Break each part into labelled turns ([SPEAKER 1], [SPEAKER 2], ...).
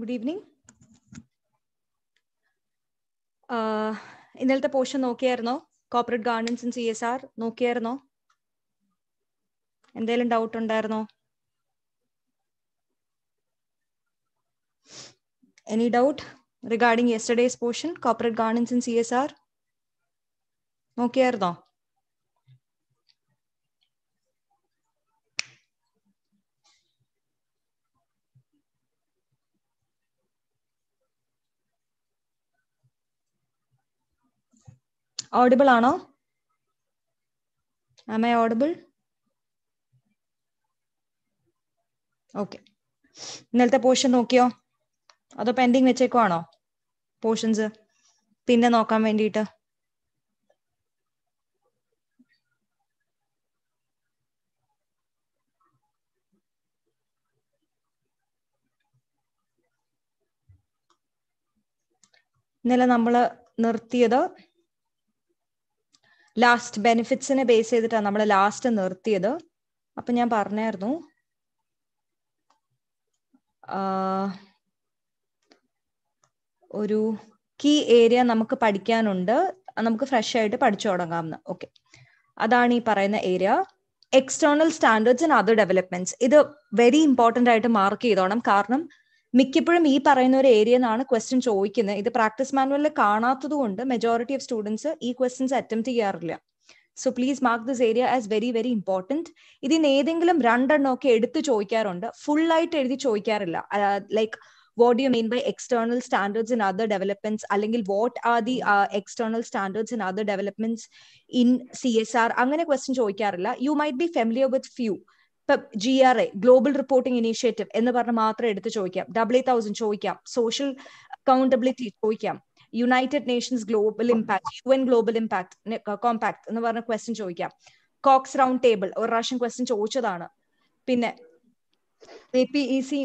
[SPEAKER 1] good evening uh inelta portion nokiyarno corporate governance and csr okay endelum doubt undayarno any doubt regarding yesterday's portion corporate governance and csr Okay nokiyarno audible ആണോ am I audible okay ഇന്നലത്തെ portion നോക്കിയോ അതോ pending വെച്ചേക്കുവാണോ portions പിന്നെ നോക്കാൻ വേണ്ടിയിട്ട് ഇന്നലെ നമ്മൾ നിർത്തിയത് ലാസ്റ്റ് ബെനിഫിറ്റ്സിനെ ബേസ് ചെയ്തിട്ടാണ് നമ്മൾ ലാസ്റ്റ് നിർത്തിയത് അപ്പൊ ഞാൻ പറഞ്ഞായിരുന്നു ഒരു കീ ഏരിയ നമുക്ക് പഠിക്കാനുണ്ട് നമുക്ക് ഫ്രഷ് ആയിട്ട് പഠിച്ചു തുടങ്ങാമെന്ന് ഓക്കെ അതാണ് ഈ പറയുന്ന area external standards and other developments ഇത് വെരി ഇമ്പോർട്ടന്റ് ആയിട്ട് മാർക്ക് ചെയ്തോണം കാരണം മിക്കപ്പോഴും ഈ പറയുന്ന ഒരു ഏരിയ എന്നാണ് ക്വസ്റ്റ്യൻ ചോദിക്കുന്നത് ഇത് പ്രാക്ടീസ് മാനുവലിൽ കാണാത്തത് കൊണ്ട് മെജോറിറ്റി ഓഫ് സ്റ്റുഡൻസ് ഈ ക്വസ്റ്റ്യൻസ് അറ്റംപ്റ്റ് ചെയ്യാറില്ല so please mark this area as very very important ഇതിന് ഏതെങ്കിലും രണ്ടെണ്ണം ഒക്കെ എടുത്ത് ചോദിക്കാറുണ്ട് ഫുൾ ആയിട്ട് എഴുതി ചോദിക്കാറില്ല like what you mean by external standards in other developments അല്ലെങ്കിൽ what are the external standards in other developments in C S R അങ്ങനെ ക്വസ്റ്റ്യൻ ചോദിക്കാറില്ല you might be familiar with few ഇപ്പം G R A global reporting initiative എന്ന് പറഞ്ഞ് മാത്രം എടുത്ത് ചോദിക്കാം W thousand ചോദിക്കാം സോഷ്യൽ അക്കൗണ്ടബിലിറ്റി ചോദിക്കാം United Nations global impact U N global impact compact എന്ന് പറഞ്ഞ ക്വസ്റ്റ്യൻ ചോദിക്കാം കോക്സ് റൗണ്ട് ടേബിൾ ഒരു പ്രാവശ്യം ക്വസ്റ്റ്യൻ ചോദിച്ചതാണ് പിന്നെ A P E C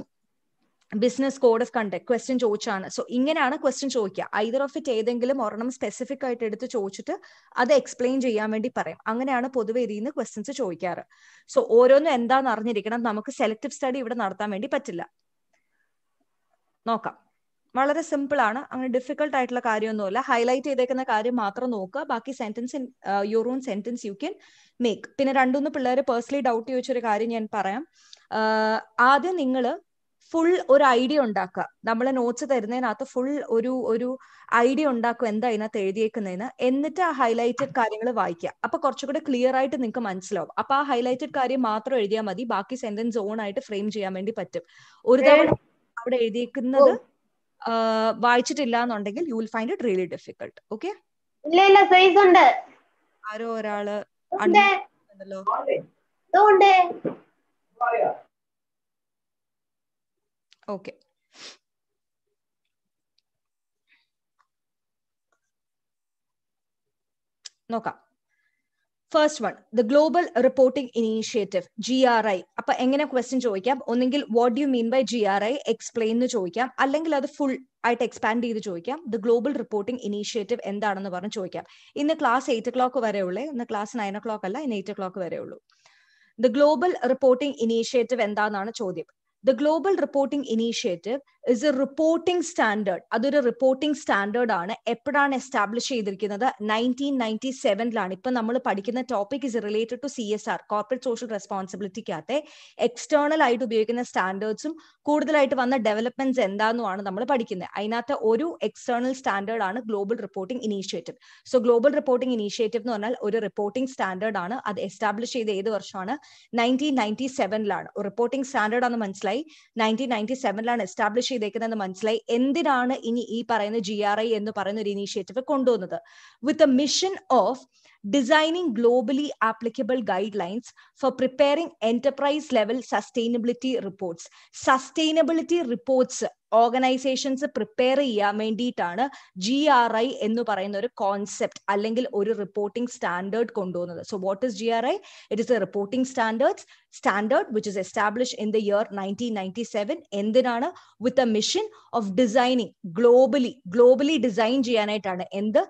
[SPEAKER 1] business code of conduct question ചോദിച്ചാണ് സോ ഇങ്ങനെയാണ് ക്വസ്റ്റ്യൻ ചോദിക്കുക ഐദർ ഓഫ് ഇറ്റ് ഏതെങ്കിലും ഒരെണ്ണം സ്പെസിഫിക് ആയിട്ട് എടുത്ത് ചോദിച്ചിട്ട് അത് എക്സ്പ്ലെയിൻ ചെയ്യാൻ വേണ്ടി പറയും അങ്ങനെയാണ് പൊതുവെ ഇതിൽ നിന്ന് ക്വസ്റ്റ്യൻസ് ചോദിക്കാറ് സോ ഓരോന്നും എന്താണെന്ന് അറിഞ്ഞിരിക്കണം നമുക്ക് സെലക്ടീവ് സ്റ്റഡി ഇവിടെ നടത്താൻ വേണ്ടി പറ്റില്ല നോക്കാം വളരെ സിമ്പിൾ ആണ് അങ്ങനെ ഡിഫിക്കൽട്ട് ആയിട്ടുള്ള കാര്യമൊന്നുമില്ല ഹൈലൈറ്റ് ചെയ്തേക്കുന്ന കാര്യം മാത്രം നോക്കുക ബാക്കി sentence your own sentence you can make പിന്നെ രണ്ടുമൂന്ന് പിള്ളേർ പേഴ്സണലി ഡൗട്ട് ചോദിച്ചൊരു കാര്യം ഞാൻ പറയാം uh, ആദ്യം നിങ്ങൾ ഫുൾ ഒരു ഐഡിയ ഉണ്ടാക്കുക നമ്മളെ നോട്ട്സ് തരുന്നതിനകത്ത് ഫുൾ ഒരു ഒരു ഐഡിയ ഉണ്ടാക്കുക എന്താ അതിനകത്ത് എഴുതിയേക്കുന്നതിന് എന്നിട്ട് ആ ഹൈലൈറ്റഡ് കാര്യങ്ങൾ വായിക്കുക അപ്പൊ കുറച്ചുകൂടെ ക്ലിയർ ആയിട്ട് നിങ്ങൾക്ക് മനസ്സിലാവും അപ്പൊ ആ ഹൈലൈറ്റഡ് കാര്യം മാത്രം എഴുതിയാൽ മതി ബാക്കി സെന്റൻസ് ഓൺ ആയിട്ട് ഫ്രെയിം ചെയ്യാൻ വേണ്ടി പറ്റും ഒരു തവണ അവിടെ എഴുതിയേക്കുന്നത് വായിച്ചിട്ടില്ല എന്നുണ്ടെങ്കിൽ you will find it really difficult okay
[SPEAKER 2] ഇല്ല ഇല്ല സൈസ് ഉണ്ട് ആരോ ഒരാള്
[SPEAKER 1] ഓക്കെ നോക്കാം first one the global reporting initiative G R I അപ്പൊ എങ്ങനെ ക്വസ്റ്റ്യൻ ചോദിക്കാം ഒന്നെങ്കിൽ what you mean by G R I explain എന്ന് ചോദിക്കാം അല്ലെങ്കിൽ അത് ഫുൾ ആയിട്ട് എക്സ്പാൻഡ് ചെയ്ത് ചോദിക്കാം ദ ഗ്ലോബൽ റിപ്പോർട്ടിംഗ് ഇനീഷ്യേറ്റീവ് എന്താണെന്ന് പറഞ്ഞ് ചോദിക്കാം ഇന്ന് ക്ലാസ് എയ്റ്റ് ഒ ക്ലോക്ക് വരെ ഉള്ളൂ ഇന്ന് ക്ലാസ് നയൻ ഒ ക്ലോക്ക് അല്ല ഇന്ന് എയ്റ്റ് ഒ ക്ലോക്ക് വരെ ഉള്ളൂ ദ ഗ്ലോബൽ റിപ്പോർട്ടിംഗ് ഇനീഷ്യേറ്റീവ് എന്താണെന്നാണ് ചോദ്യം the Global Reporting Initiative is a reporting standard അതൊരു റിപ്പോർട്ടിംഗ് സ്റ്റാൻഡേർഡ് ആണ് എപ്പോഴാണ് എസ്റ്റാബ്ലിഷ് ചെയ്തിരിക്കുന്നത് നയൻറ്റീൻ നയൻറ്റി സെവനിലാണ് ഇപ്പൊ നമ്മൾ പഠിക്കുന്ന topic is related to C S R corporate social റെസ്പോൺസിബിലിറ്റിക്കകത്തെ എക്സ്റ്റേണൽ ആയിട്ട് ഉപയോഗിക്കുന്ന സ്റ്റാൻഡേർഡ്സും കൂടുതലായിട്ട് വന്ന ഡെവലപ്മെന്റ്സ് എന്താണെന്നുമാണ് നമ്മൾ പഠിക്കുന്നത് അതിനകത്ത് ഒരു എക്സ്റ്റേണൽ സ്റ്റാൻഡേർഡ് ആണ് global reporting initiative so global reporting initiative എന്ന് പറഞ്ഞാൽ ഒരു റിപ്പോർട്ടിംഗ് സ്റ്റാൻഡേർഡ് ആണ് അത് എസ്റ്റാബ്ലിഷ് ചെയ്ത ഏത് വർഷമാണ് നയൻറ്റീൻ നയൻറ്റി സെവനിലാണ് റിപ്പോർട്ടിംഗ് സ്റ്റാൻഡേർഡ് ആണെന്ന് മനസ്സിലായി നയൻറ്റീൻ നയൻറ്റി സെവനിലാണ് എസ്റ്റാബ്ലിഷ് ചെയ്തേക്കുന്നത് മനസ്സിലായി എന്തിനാണ് ഇനി ഈ പറയുന്ന ജി ആർ ഐ എന്ന് പറയുന്ന ഒരു ഇനീഷ്യേറ്റീവ് കൊണ്ടുവന്നത് with the mission of designing globally applicable guidelines for preparing enterprise level sustainability reports. Sustainability reports organizations prepare ya mendeetana GRI ennu parayunna oru concept allengil oru reporting standard kondonathu so what is GRI it is a reporting standards standard which is established in the year 1997 endinana with a mission of designing globally globally designed design cheyanaitana end the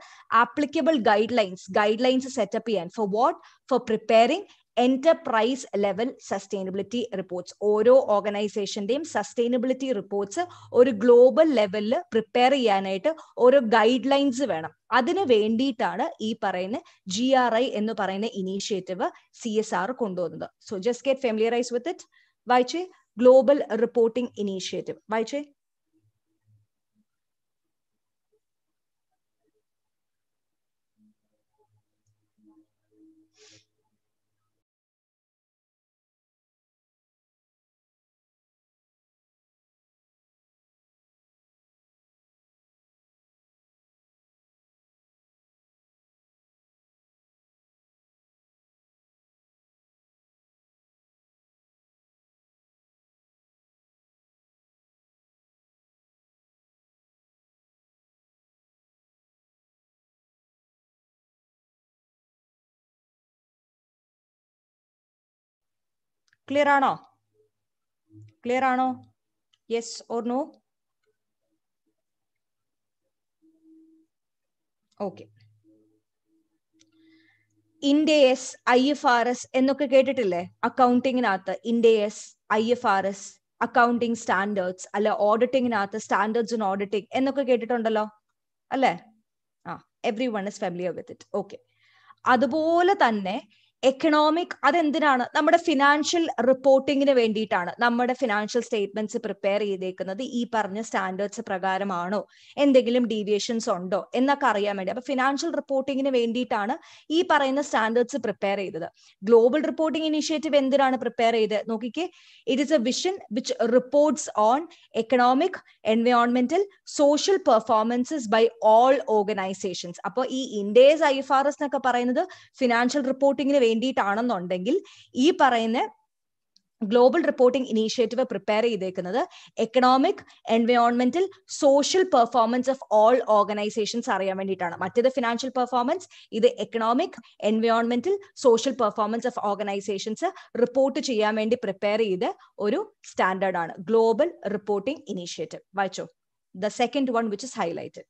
[SPEAKER 1] applicable guidelines guidelines combines setup ചെയ്യാൻ for what for preparing enterprise level sustainability reports ഓരോ ഓർഗനൈസേഷന്റെയും sustainability reports ഒരു global ലെവലിൽ prepare ചെയ്യാനായിട്ട് ഓരോ guide lines വേണം അതിന് വേണ്ടിയിട്ടാണ് ഈ പറയുന്ന ജി ആർ ഐ എന്ന് പറയുന്ന ഇനീഷ്യേറ്റീവ് സി എസ് ആർ കൊണ്ടുവന്നത് so just get familiarise with it വായിച്ചേ ഗ്ലോബൽ റിപ്പോർട്ടിംഗ് ഇനീഷ്യേറ്റീവ് വായിച്ചേ ക്ലിയർ ആണോ ക്ലിയർ ആണോ yes or no okay Ind AS I F R S എന്നൊക്കെ കേട്ടിട്ടില്ലേ അക്കൗണ്ടിങ്ങിനകത്ത് Ind AS I F R S accounting standards അല്ല ഓഡിറ്റിങ്ങിനകത്ത് സ്റ്റാൻഡേർഡ്സ് ഇൻ ഓഡിറ്റിംഗ് എന്നൊക്കെ കേട്ടിട്ടുണ്ടല്ലോ അല്ലേ ആ every one is familiar with it okay അതുപോലെ തന്നെ എക്കണോമിക് അതെന്തിനാണ് നമ്മുടെ ഫിനാൻഷ്യൽ റിപ്പോർട്ടിങ്ങിന് വേണ്ടിയിട്ടാണ് നമ്മുടെ ഫിനാൻഷ്യൽ സ്റ്റേറ്റ്മെന്റ്സ് പ്രിപ്പയർ ചെയ്തേക്കുന്നത് ഈ പറഞ്ഞ സ്റ്റാൻഡേർഡ്സ് പ്രകാരമാണോ എന്തെങ്കിലും ഡീവിയേഷൻസ് ഉണ്ടോ എന്നൊക്കെ അറിയാൻ വേണ്ടി അപ്പൊ ഫിനാൻഷ്യൽ റിപ്പോർട്ടിങ്ങിന് വേണ്ടിയിട്ടാണ് ഈ പറയുന്ന സ്റ്റാൻഡേർഡ്സ് പ്രിപ്പയർ ചെയ്തത് ഗ്ലോബൽ റിപ്പോർട്ടിംഗ് ഇനിഷ്യേറ്റീവ് എന്തിനാണ് പ്രിപ്പയർ ചെയ്തത് നോക്കിക്കേ it is a vision which reports on economic എൻവയോൺമെന്റൽ social performances by all organizations അപ്പോൾ ഈ Ind AS I F R S എന്നൊക്കെ പറയുന്നത് ഫിനാൻഷ്യൽ റിപ്പോർട്ടിങ്ങിന് വേണ്ടിയിട്ടാണെന്നുണ്ടെങ്കിൽ ഈ പറയുന്ന ഗ്ലോബൽ റിപ്പോർട്ടിംഗ് ഇനീഷ്യേറ്റീവ് പ്രിപ്പയർ ചെയ്തേക്കുന്നത് എക്കണോമിക് എൻവയോൺമെന്റൽ social performance of all organizations അറിയാൻ വേണ്ടിയിട്ടാണ് മറ്റേത് ഫിനാൻഷ്യൽ പെർഫോമൻസ് ഇത് എക്കണോമിക് എൻവയോൺമെന്റൽ social performance of organizations report ചെയ്യാൻ വേണ്ടി പ്രിപ്പയർ ചെയ്ത ഒരു സ്റ്റാൻഡേർഡ് ആണ് ഗ്ലോബൽ റിപ്പോർട്ടിംഗ് ഇനീഷ്യേറ്റീവ് വായിച്ചോ the second one which is highlighted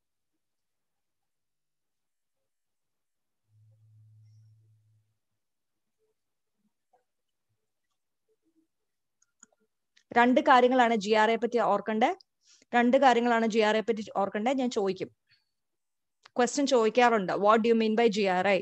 [SPEAKER 1] രണ്ട് കാര്യങ്ങളാണ് ജി ആർ എ പറ്റി ഓർക്കണ്ടേ രണ്ട് കാര്യങ്ങളാണ് ജി ആർ എ പറ്റി ഓർക്കണ്ടേ ഞാൻ ചോദിക്കും ക്വസ്റ്റ്യൻ ചോദിക്കാറുണ്ട് what do mean by G R I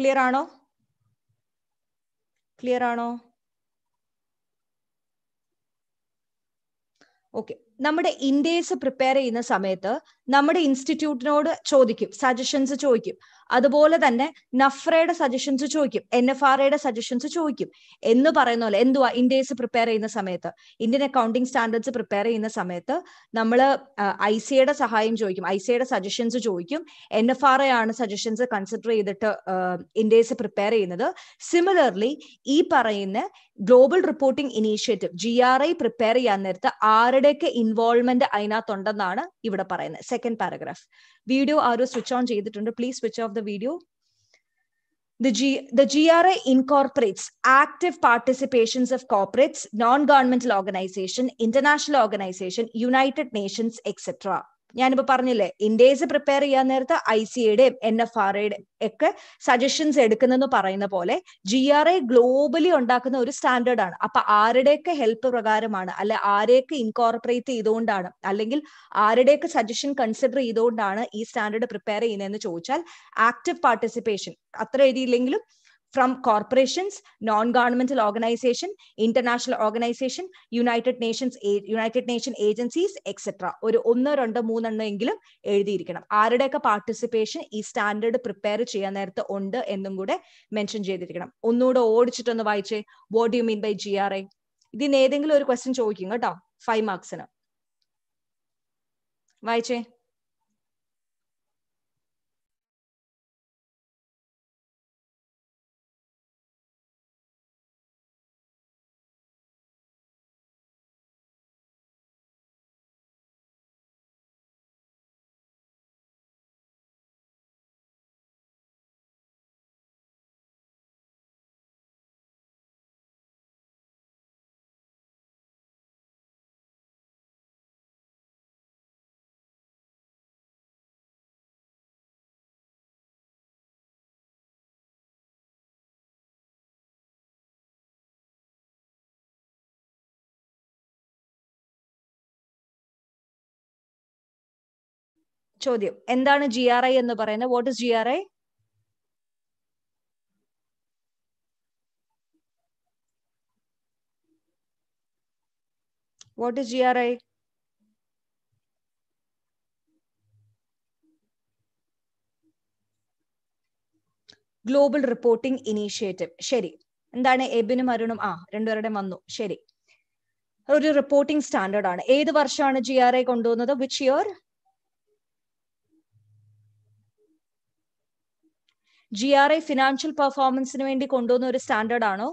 [SPEAKER 1] clear ആണോ ക്ലിയർ ആണോ ഓക്കെ നമ്മുടെ ഇൻഡേസ് പ്രിപ്പയർ ചെയ്യുന്ന സമയത്ത് നമ്മുടെ ഇൻസ്റ്റിറ്റ്യൂട്ടിനോട് ചോദിക്കും സജഷൻസ് ചോദിക്കും അതുപോലെ തന്നെ നഫ്രയുടെ സജഷൻസ് ചോദിക്കും എൻ എഫ് ആർ എയുടെ സജഷൻസ് ചോദിക്കും എന്ന് പറയുന്ന പോലെ എന്തുവാ ഇന്ത്യസ് പ്രിപ്പയർ ചെയ്യുന്ന സമയത്ത് ഇന്ത്യൻ അക്കൗണ്ടിങ് സ്റ്റാൻഡേർഡ്സ് പ്രിപ്പയർ ചെയ്യുന്ന സമയത്ത് നമ്മൾ ഐ എയുടെ സഹായം ചോദിക്കും ഐ എയുടെ സജഷൻസ് ചോദിക്കും എൻ എഫ് ആർ എ ആണ് സജഷൻസ് കൺസിഡർ ചെയ്തിട്ട് ഇന്ത്യസ് പ്രിപ്പയർ ചെയ്യുന്നത് സിമിലർലി ഈ പറയുന്ന global reporting initiative G R I prepare ചെയ്യാൻ നേരത്ത് ആരുടെയൊക്കെ ഇൻവോൾവ്മെന്റ് അതിനകത്തുണ്ടെന്നാണ് ഇവിടെ പറയുന്നത് സെക്കൻഡ് പാരഗ്രാഫ് വീഡിയോ ആരോ സ്വിച്ച് ഓൺ ചെയ്തിട്ടുണ്ട് please switch off the the video. The, G, the GRA incorporates active participations of corporates, non-governmental organization, international organization, United Nations, etc. ഞാനിപ്പോ പറഞ്ഞില്ലേ ഇൻഡേസ് പ്രിപ്പയർ ചെയ്യാൻ നേരത്തെ ഐ സി എയുടെയും എൻ എഫ് ആർ എയുടെയും ഒക്കെ suggestions എടുക്കുന്നെന്ന് പറയുന്ന പോലെ ജി ആർ എ ഗ്ലോബലി ഉണ്ടാക്കുന്ന ഒരു സ്റ്റാൻഡേർഡ് ആണ് അപ്പൊ ആരുടെയൊക്കെ ഹെൽപ്പ് പ്രകാരമാണ് അല്ലെ ആരെയൊക്കെ ഇൻകോർപ്പറേറ്റ് ചെയ്തുകൊണ്ടാണ് അല്ലെങ്കിൽ ആരുടെയൊക്കെ സജഷൻ കൺസിഡർ ചെയ്തുകൊണ്ടാണ് ഈ സ്റ്റാൻഡേർഡ് പ്രിപ്പയർ ചെയ്യുന്നതെന്ന് ചോദിച്ചാൽ ആക്റ്റീവ് പാർട്ടിസിപ്പേഷൻ അത്ര എഴുതിയില്ലെങ്കിലും from corporations, non-governmental organization, international organization, United Nations United Nation agencies etcetera ഒരു ഒന്നോ രണ്ടോ മൂന്നെണ്ണോ എങ്കിലും എഴുതിയിരിക്കണം ആരുടെയൊക്കെ പാർട്ടിസിപ്പേഷൻ ഈ സ്റ്റാൻഡേർഡ് പ്രിപ്പയർ ചെയ്യാൻ നേരത്തെ ഉണ്ട് എന്നും കൂടെ മെൻഷൻ ചെയ്തിരിക്കണം ഒന്നുകൂടെ ഓടിച്ചിട്ടൊന്ന് വായിച്ചേ what you mean by G R A ഇതിന് ഏതെങ്കിലും ഒരു ക്വസ്റ്റ്യൻ ചോദിക്കും കേട്ടോ ഫൈവ് മാർക്സിന് വായിച്ചേ
[SPEAKER 2] ചോദ്യം എന്താണ് ജി ആർ ഐ എന്ന് പറയുന്നത് what is G R I what is G R I
[SPEAKER 1] global reporting initiative ശരി എന്താണ് എബിനും അരുണും ആ രണ്ടുപേരുടെ വന്നു ശരി ഒരു റിപ്പോർട്ടിംഗ് സ്റ്റാൻഡേർഡ് ആണ് ഏത് വർഷമാണ് ജി ആർ ഐ കൊണ്ടുവന്നത് which your G R I financial പെർഫോമൻസിന് വേണ്ടി കൊണ്ടുവന്ന ഒരു സ്റ്റാൻഡേർഡ് ആണോ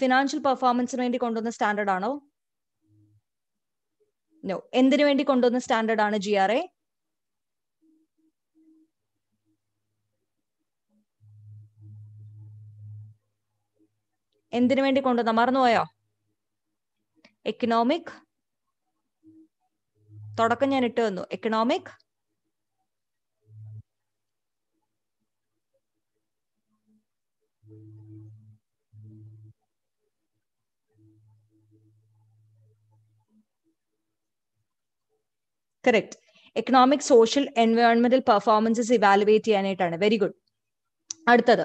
[SPEAKER 1] ഫിനാൻഷ്യൽ പെർഫോമൻസിന് വേണ്ടി കൊണ്ടുവന്ന സ്റ്റാൻഡേർഡ് ആണോ നോ എന്തിനു വേണ്ടി കൊണ്ടുവന്ന സ്റ്റാൻഡേർഡ് ആണ് ജി ആർ ഐ എന്തിനു വേണ്ടി കൊണ്ടുവന്ന മറന്നുപോയോ എക്കണോമിക് തുടക്കം ഞാൻ ഇട്ട് വന്നു എക്കണോമിക് കറക്റ്റ് എക്കണോമിക് സോഷ്യൽ എൻവയോൺമെന്റൽ പെർഫോമൻസസ് ഇവാലുവേറ്റ് ചെയ്യാനായിട്ടാണ് വെരി ഗുഡ് അടുത്തത്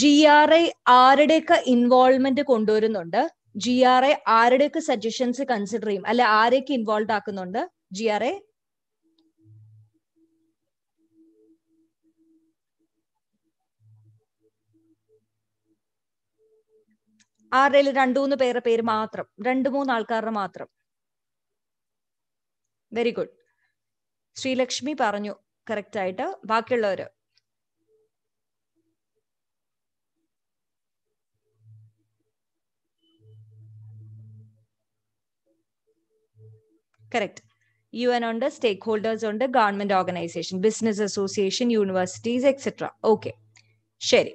[SPEAKER 1] ജി ആർ ഐ ആരുടെയൊക്കെ ഇൻവോൾവ്മെന്റ് കൊണ്ടുവരുന്നുണ്ട് ജി ആർ ഐ ആരുടെയൊക്കെ സജഷൻസ് കൺസിഡർ ചെയ്യും അല്ലെ ആരെയൊക്കെ ഇൻവോൾവ് ആക്കുന്നുണ്ട് ജി ആർ ഐ ആരുടെ രണ്ടു മൂന്ന് പേരുടെ പേര് മാത്രം രണ്ടു മൂന്ന് ആൾക്കാരുടെ മാത്രം വെരി ഗുഡ് ശ്രീലക്ഷ്മി പറഞ്ഞു കറക്റ്റ് ആയിട്ട് ബാക്കിയുള്ളവര് കറക്റ്റ് യു എൻ ഉണ്ട് സ്റ്റേക്ക് ഹോൾഡേഴ്സ് ഉണ്ട് government organization business association universities etcetera okay ശരി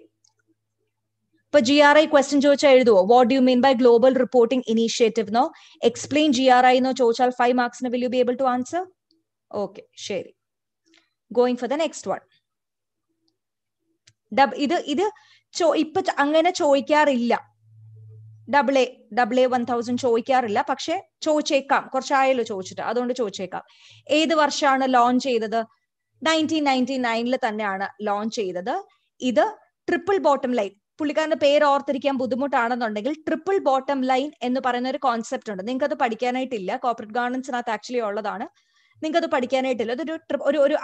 [SPEAKER 1] ഇപ്പൊ ജി ആർ ഐ ക്വസ്റ്റ്യൻ ചോദിച്ചാൽ എഴുതുവോ what do mean by global reporting initiative എന്നോ എക്സ്പ്ലെയിൻ ജി ആർ ഐ എന്നോ ചോദിച്ചാൽ ഫൈവ് മാർക്സിന് will you be able to answer okay ശരി going for the next one ഇത് ഇത് ഇപ്പൊ അങ്ങനെ ചോദിക്കാറില്ല double A double A one thousand ചോദിക്കാറില്ല പക്ഷെ ചോദിച്ചേക്കാം കുറച്ചായല്ലോ ചോദിച്ചിട്ട് അതുകൊണ്ട് ചോദിച്ചേക്കാം ഏത് വർഷമാണ് ലോഞ്ച് ചെയ്തത് നയൻറ്റീൻ നയൻറ്റി നയനിൽ തന്നെയാണ് ലോഞ്ച് ചെയ്തത് ഇത് ട്രിപ്പിൾ ബോട്ടം ലൈൻ പുള്ളിക്കാരന്റെ പേര് ഓർത്തിരിക്കാൻ ബുദ്ധിമുട്ടാണെന്നുണ്ടെങ്കിൽ ട്രിപ്പിൾ ബോട്ടം ലൈൻ എന്ന് പറയുന്ന ഒരു കോൺസെപ്റ്റ് ഉണ്ട് നിങ്ങൾക്ക് അത് പഠിക്കാനായിട്ടില്ല കോർപ്പറേറ്റ് ഗവർണൻസിനകത്ത് ആക്ച്വലി ഉള്ളതാണ് നിങ്ങൾക്ക് അത് പഠിക്കാനായിട്ടില്ല അതൊരു ഒരു ഒരു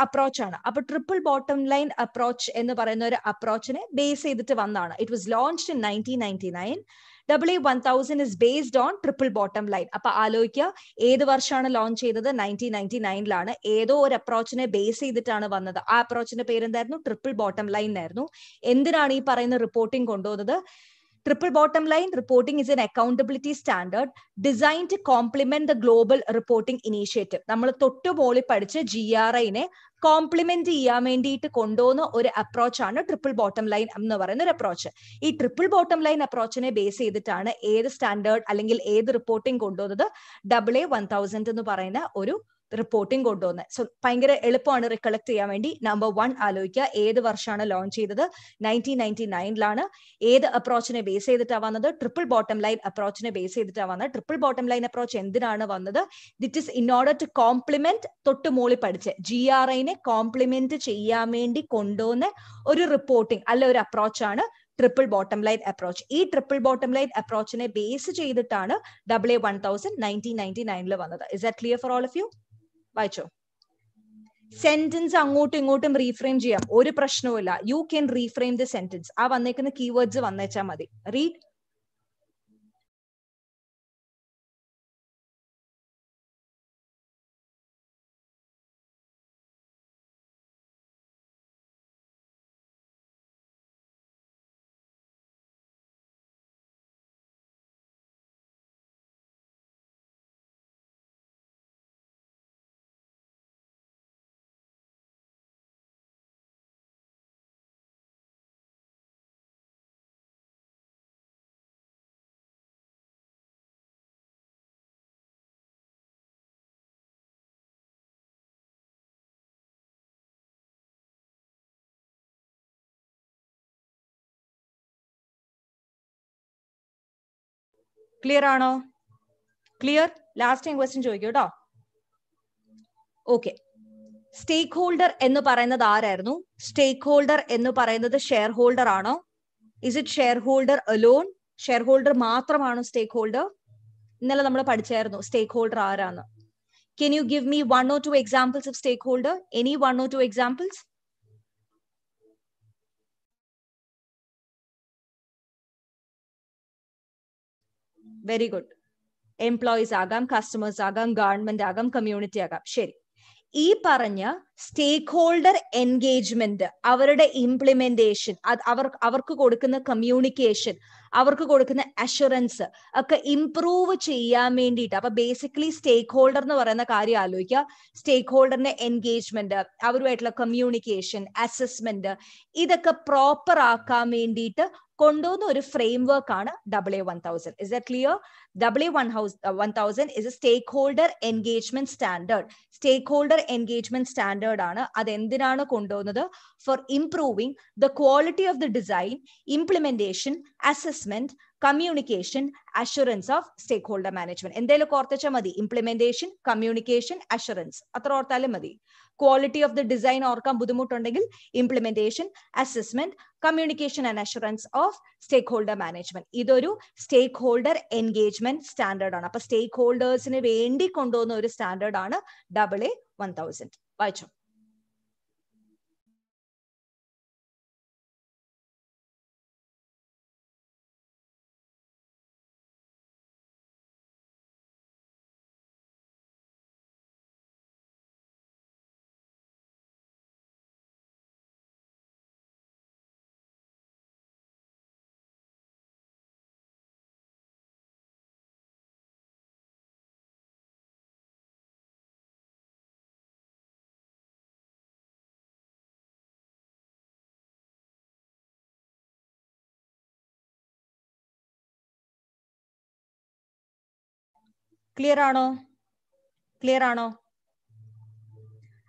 [SPEAKER 1] ആണ് അപ്പൊ ട്രിപ്പിൾ ബോട്ടം ലൈൻ അപ്രോച്ച് എന്ന് പറയുന്ന ഒരു അപ്രോച്ചിനെ ബേസ് ചെയ്തിട്ട് വന്നതാണ് it was launched in nineteen ninety nine W one thousand is based on triple bottom line അപ്പൊ ആലോചിക്കുക ഏത് വർഷമാണ് ലോഞ്ച് ചെയ്തത് നയൻറ്റീൻ നയൻറ്റി നയനിലാണ് ഏതോ ഒരു അപ്രോച്ചിനെ ബേസ് ചെയ്തിട്ടാണ് വന്നത് ആ അപ്രോച്ചിന്റെ പേരെന്തായിരുന്നു ട്രിപ്പിൾ ബോട്ടം ലൈൻ ആയിരുന്നു എന്തിനാണ് ഈ പറയുന്ന റിപ്പോർട്ടിംഗ് കൊണ്ടുവന്നത് Triple bottom line reporting is an accountability standard designed to complement the global reporting initiative. നമ്മൾ തൊട്ട് പോളി പഠിച്ച ജി ആർ ഐനെ കോംപ്ലിമെന്റ് ചെയ്യാൻ വേണ്ടിയിട്ട് കൊണ്ടുവന്ന ഒരു അപ്രോച്ചാണ് ട്രിപ്പിൾ ബോട്ടം ലൈൻ എന്ന് പറയുന്ന ഒരു അപ്രോച്ച് ഈ ട്രിപ്പിൾ ബോട്ടം ലൈൻ അപ്രോച്ചിനെ ബേസ് ചെയ്തിട്ടാണ് ഏത് സ്റ്റാൻഡേർഡ് അല്ലെങ്കിൽ ഏത് റിപ്പോർട്ടിംഗ് കൊണ്ടുപോകുന്നത് ഡബിൾ എ വൺ തൗസൻഡ് എന്ന് പറയുന്ന ഒരു റിപ്പോർട്ടിംഗ് കൊണ്ടുവന്നത് സോ ഭയങ്കര എളുപ്പമാണ് റിക്കളക്ട് ചെയ്യാൻ വേണ്ടി നമ്പർ വൺ ആലോചിക്കുക ഏത് വർഷമാണ് ലോഞ്ച് ചെയ്തത് നയൻറ്റീൻ നയൻറ്റി നയനിലാണ് ഏത് അപ്രോച്ചിനെ ബേസ് ചെയ്തിട്ടാണ് വന്നത് ട്രിപ്പിൾ ബോട്ടം ലൈൻ അപ്രോച്ചിനെ ബേസ് ചെയ്തിട്ടാണ് വന്നത് ട്രിപ്പിൾ ബോട്ടം ലൈൻ അപ്രോച്ച് എന്തിനാണ് വന്നത് that is in order to complement തൊട്ട് മോളി പഠിച്ച് ജി ആർ ഐനെ കോംപ്ലിമെന്റ് ചെയ്യാൻ വേണ്ടി കൊണ്ടുവന്ന ഒരു റിപ്പോർട്ടിംഗ് അല്ല ഒരു അപ്രോച്ചാണ് ട്രിപ്പിൾ ബോട്ടം ലൈൻ അപ്രോച്ച് ഈ ട്രിപ്പിൾ ബോട്ടം ലൈൻ അപ്രോച്ചിനെ ബേസ് ചെയ്തിട്ടാണ് W one thousand nineteen ninety നയനിൽ വന്നത് is the clear for all of you വായിച്ചോ സെന്റൻസ് അങ്ങോട്ടും ഇങ്ങോട്ടും റീഫ്രെയിം ചെയ്യാം ഒരു ഇല്ല you can reframe the sentence ആ വന്നേക്കുന്ന കീവേഡ്സ് വന്നേച്ചാൽ മതി റീഡ്
[SPEAKER 2] ക്ലിയർ ആണോ ക്ലിയർ ലാസ്റ്റ് ഞാൻ
[SPEAKER 1] ക്വസ്റ്റ്യൻ ചോദിക്കൂട്ടോ കേട്ടോ ഓക്കെ സ്റ്റേക്ക് ഹോൾഡർ എന്ന് പറയുന്നത് ആരായിരുന്നു സ്റ്റേക്ക് ഹോൾഡർ എന്ന് പറയുന്നത് ഷെയർ ഹോൾഡർ ആണോ is it shareholder alone shareholder മാത്രമാണോ സ്റ്റേക്ക് ഹോൾഡർ ഇന്നലെ നമ്മൾ പഠിച്ചായിരുന്നു സ്റ്റേക്ക് ഹോൾഡർ ആരാന്ന് can you give me one or two examples of stakeholder any one or two examples very good employees ആകാം customers ആകാം government ആകാം community ആകാം ശരി ഈ പറഞ്ഞ സ്റ്റേക്ക് ഹോൾഡർ എൻഗേജ്മെന്റ് അവരുടെ ഇംപ്ലിമെന്റേഷൻ അവർ അവർക്ക് കൊടുക്കുന്ന കമ്മ്യൂണിക്കേഷൻ അവർക്ക് കൊടുക്കുന്ന അഷുറൻസ് ഒക്കെ ഇംപ്രൂവ് ചെയ്യാൻ വേണ്ടിയിട്ട് അപ്പൊ ബേസിക്കലി സ്റ്റേക്ക് ഹോൾഡർ എന്ന് പറയുന്ന കാര്യം ആലോചിക്കുക സ്റ്റേക്ക് ഹോൾഡറിന്റെ എൻഗേജ്മെന്റ് അവരുമായിട്ടുള്ള കമ്മ്യൂണിക്കേഷൻ അസസ്മെന്റ് ഇതൊക്കെ പ്രോപ്പർ ആക്കാൻ വേണ്ടിയിട്ട് കൊണ്ടുവന്ന ഒരു ഫ്രെയിം വർക്ക് ആണ് double A one thousand is the clear double A one house one thousand is a stakeholder engagement standard stakeholder engagement standard ആണ് അത് എന്തിനാണ് കൊണ്ടുവന്നത് for improving the quality of the design implementation assessment communication assurance of stakeholder management എന്തെങ്കിലും ഓർത്തച്ചാൽ മതി implementation communication assurance അത്ര ഓർത്താലും മതി quality of the design ഓർക്കാൻ ബുദ്ധിമുട്ടുണ്ടെങ്കിൽ implementation assessment communication and assurance of stakeholder management ഇതൊരു stakeholder engagement standard ആണ് അപ്പൊ സ്റ്റേക്ക് ഹോൾഡേഴ്സിന് വേണ്ടി കൊണ്ടുപോകുന്ന ഒരു സ്റ്റാൻഡേർഡ് ആണ് ഡബിൾ എ വൺ തൗസൻഡ് വായിച്ചോ ക്ലിയർ ആണോ ക്ലിയർ ആണോ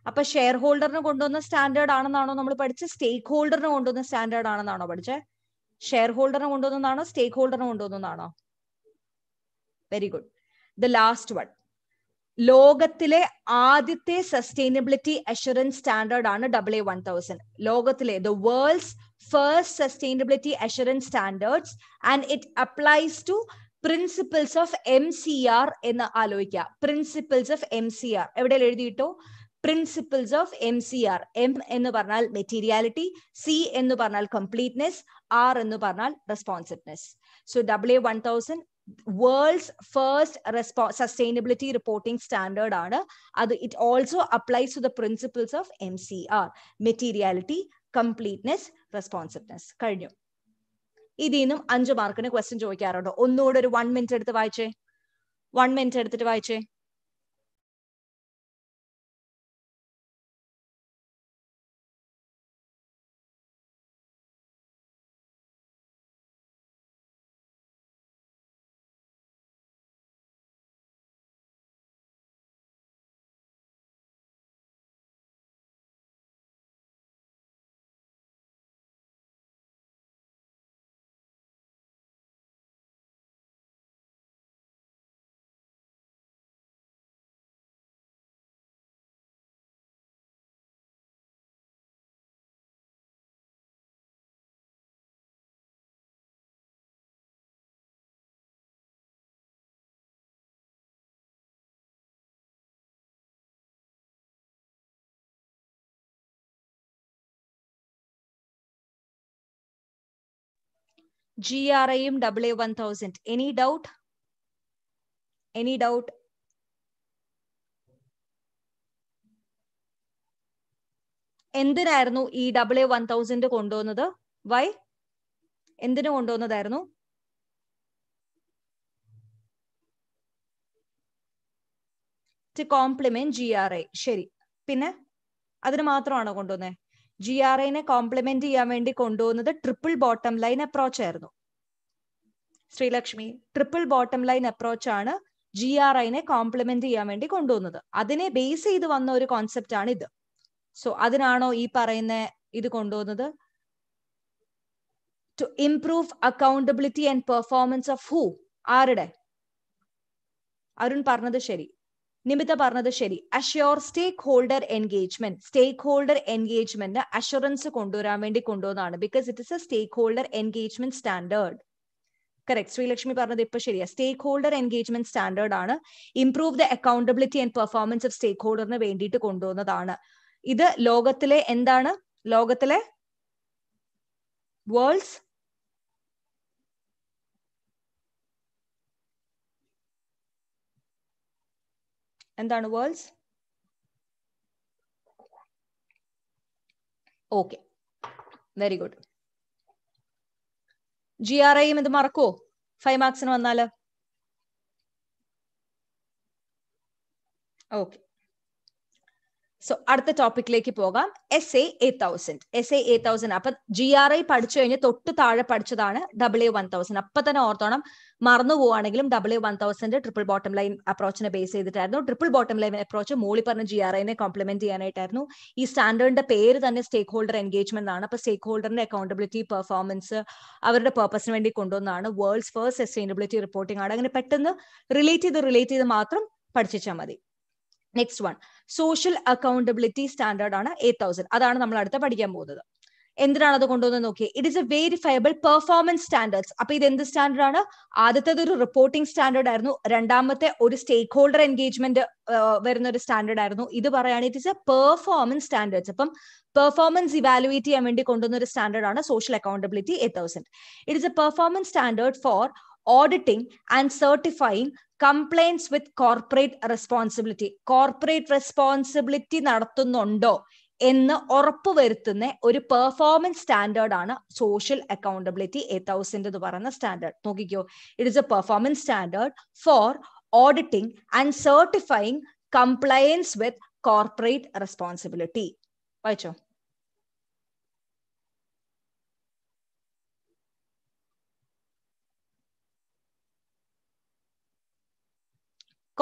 [SPEAKER 1] അപ്പൊ ഷെയർ ഹോൾഡറിന് കൊണ്ടുവന്ന സ്റ്റാൻഡേർഡ് ആണെന്നാണോ നമ്മൾ പഠിച്ച സ്റ്റേക്ക് ഹോൾഡറിന് കൊണ്ടുവന്ന സ്റ്റാൻഡേർഡ് ആണെന്നാണോ പഠിച്ചേ ഷെയർ ഹോൾഡറിന് കൊണ്ടുവന്നതാണോ സ്റ്റേക്ക് ഹോൾഡറിന് കൊണ്ടുവന്നതാണോ very good the last one ലോകത്തിലെ ആദ്യത്തെ സസ്റ്റൈനബിലിറ്റി അഷുറൻസ് സ്റ്റാൻഡേർഡ് ആണ് ഡബിൾ എ വൺ തൗസൻഡ് ലോകത്തിലെ the world's first sustainability assurance standards and it applies to principles of M C R എന്ന് ആലോചിക്കുക principles of M C R എവിടെ എഴുതിയിട്ടോ principles of M C R M എന്ന് പറഞ്ഞാൽ materiality C എന്ന് പറഞ്ഞാൽ completeness R എന്ന് പറഞ്ഞാൽ responsiveness so W one thousand world's first റെസ്പോ സസ്റ്റൈനബിലിറ്റി റിപ്പോർട്ടിംഗ് സ്റ്റാൻഡേർഡ് ആണ് അത് it also applies to the principles of M C R materiality completeness responsiveness കഴിഞ്ഞു ഇതിൽ നിന്നും അഞ്ച് മാർക്കിന് ക്വസ്റ്റ്യൻ ചോദിക്കാറുണ്ട് ഒന്നുകൂടെ ഒരു വൺ മിനിറ്റ് എടുത്ത് വായിച്ചേ വൺ മിനിറ്റ് എടുത്തിട്ട് വായിച്ചേ ജി ആർ ഐയും double one thousand any doubt any doubt എന്തിനായിരുന്നു ഈ ഡബിൾ എ വൺ തൗസൻഡ് കൊണ്ടുവന്നത് വൈ എന്തിനു കൊണ്ടുവന്നതായിരുന്നു to complement G R I ശരി പിന്നെ അതിന് മാത്രമാണോ കൊണ്ടുവന്നേ ജി ആർ ഐനെ കോംപ്ലിമെന്റ് ചെയ്യാൻ വേണ്ടി കൊണ്ടുപോകുന്നത് ട്രിപ്പിൾ ബോട്ടം ലൈൻ അപ്രോച്ച് ആയിരുന്നു Sreelakshmi triple bottom line approach ആണ് ജി ആർ ഐനെ കോംപ്ലിമെന്റ് ചെയ്യാൻ വേണ്ടി കൊണ്ടുപോകുന്നത് അതിനെ ബേസ് ചെയ്ത് വന്ന ഒരു കോൺസെപ്റ്റ് ആണ് ഇത് സോ അതിനാണോ ഈ പറയുന്ന ഇത് കൊണ്ടുപോകുന്നത് to improve accountability and performance of who ആരുടെ അരുൺ പറഞ്ഞത് ശരി നിമിത്ത പറഞ്ഞത് ശരി assure stakeholder engagement stakeholder engagement assurance കൊണ്ടുവരാൻ വേണ്ടി കൊണ്ടുവന്നതാണ് because it is a stakeholder engagement standard correct Sreelakshmi പറഞ്ഞത് ഇപ്പൊ ശരിയാ സ്റ്റേക്ക് ഹോൾഡർ എൻഗേജ്മെന്റ് സ്റ്റാൻഡേർഡ് ആണ് improve the accountability and performance of സ്റ്റേക്ക് ഹോൾഡറിന് വേണ്ടിയിട്ട് കൊണ്ടുവന്നതാണ് ഇത് ലോകത്തിലെ എന്താണ് ലോകത്തിലെ വേൾഡ്സ് എന്താണ് world's okay very good G R ഐയും ഇത് മറക്കോ ഫൈവ് മാർക്സിന് വന്നാല് ഓക്കെ സോ അടുത്ത ടോപ്പിക്കിലേക്ക് പോകാം S A eight thousand S A eight thousand അപ്പൊ ജി ആർ ഐ പഠിച്ചു കഴിഞ്ഞ് തൊട്ട് താഴെ പഠിച്ചതാണ് ഡബിൾ എ വൺ തൗസൻഡ് അപ്പൊ തന്നെ ഓർത്തോണം മറന്നു പോവാണെങ്കിലും double A one thousand triple bottom line അപ്രോച്ചിനെ ബേസ് ചെയ്തിട്ടായിരുന്നു triple bottom line approach Molly പറഞ്ഞ ജി ആർ ഐനെ കോംപ്ലിമെന്റ് ചെയ്യാനായിട്ടായിരുന്നു ഈ സ്റ്റാൻഡേർഡിന്റെ പേര് തന്നെ സ്റ്റേക്ക് ഹോൾഡർ എൻഗേജ്മെന്റ് ആണ് അപ്പൊ സ്റ്റേക്ക് ഹോൾഡറിന്റെ അക്കൗണ്ടബിലിറ്റി പെർഫോമൻസ് അവരുടെ പേർപ്പസിന് വേണ്ടി കൊണ്ടുവന്നതാണ് വേൾഡ്സ് ഫസ്റ്റ് സസ്റ്റൈനബിലിറ്റി റിപ്പോർട്ടിംഗ് ആണ് അങ്ങനെ പെട്ടെന്ന് റിലേറ്റ് ചെയ്ത് റിലേറ്റ് ചെയ്ത് മാത്രം പഠിച്ചാൽ മതി next one social accountability standard ആണ് എയ്റ്റ് തൗസൻഡ് അതാണ് നമ്മൾ അടുത്ത പഠിക്കാൻ പോകുന്നത് എന്തിനാണ് അത് കൊണ്ടുവന്നത് നോക്കിയത് it is a verifiable performance standards അപ്പൊ ഇത് എന്ത് സ്റ്റാൻഡേർഡ് ആണ് ആദ്യത്തേത് ഒരു റിപ്പോർട്ടിംഗ് സ്റ്റാൻഡേർഡ് ആയിരുന്നു രണ്ടാമത്തെ ഒരു സ്റ്റേക്ക് ഹോൾഡർ എൻഗേജ്മെന്റ് വരുന്ന ഒരു സ്റ്റാൻഡേർഡ് ആയിരുന്നു ഇത് പറയുകയാണ് it is a performance standards അപ്പം പെർഫോമൻസ് ഇവാലുവേറ്റ് ചെയ്യാൻ വേണ്ടി കൊണ്ടുവന്ന ഒരു സ്റ്റാൻഡേർഡ് ആണ് social accountability eight thousand it is a performance standard for auditing and certifying compliance with corporate responsibility corporate responsibility നടത്തുന്നുണ്ടോ എന്ന് ഉറപ്പുവരുത്തുന്ന ഒരു പെർഫോമൻസ് സ്റ്റാൻഡേർഡ് ആണ് സോഷ്യൽ അക്കൗണ്ടബിലിറ്റി എ തൗസൻഡ് എന്ന് പറയുന്ന സ്റ്റാൻഡേർഡ് നോക്കിക്കോ it is a performance standard for auditing and certifying compliance with corporate responsibility വായിച്ചോ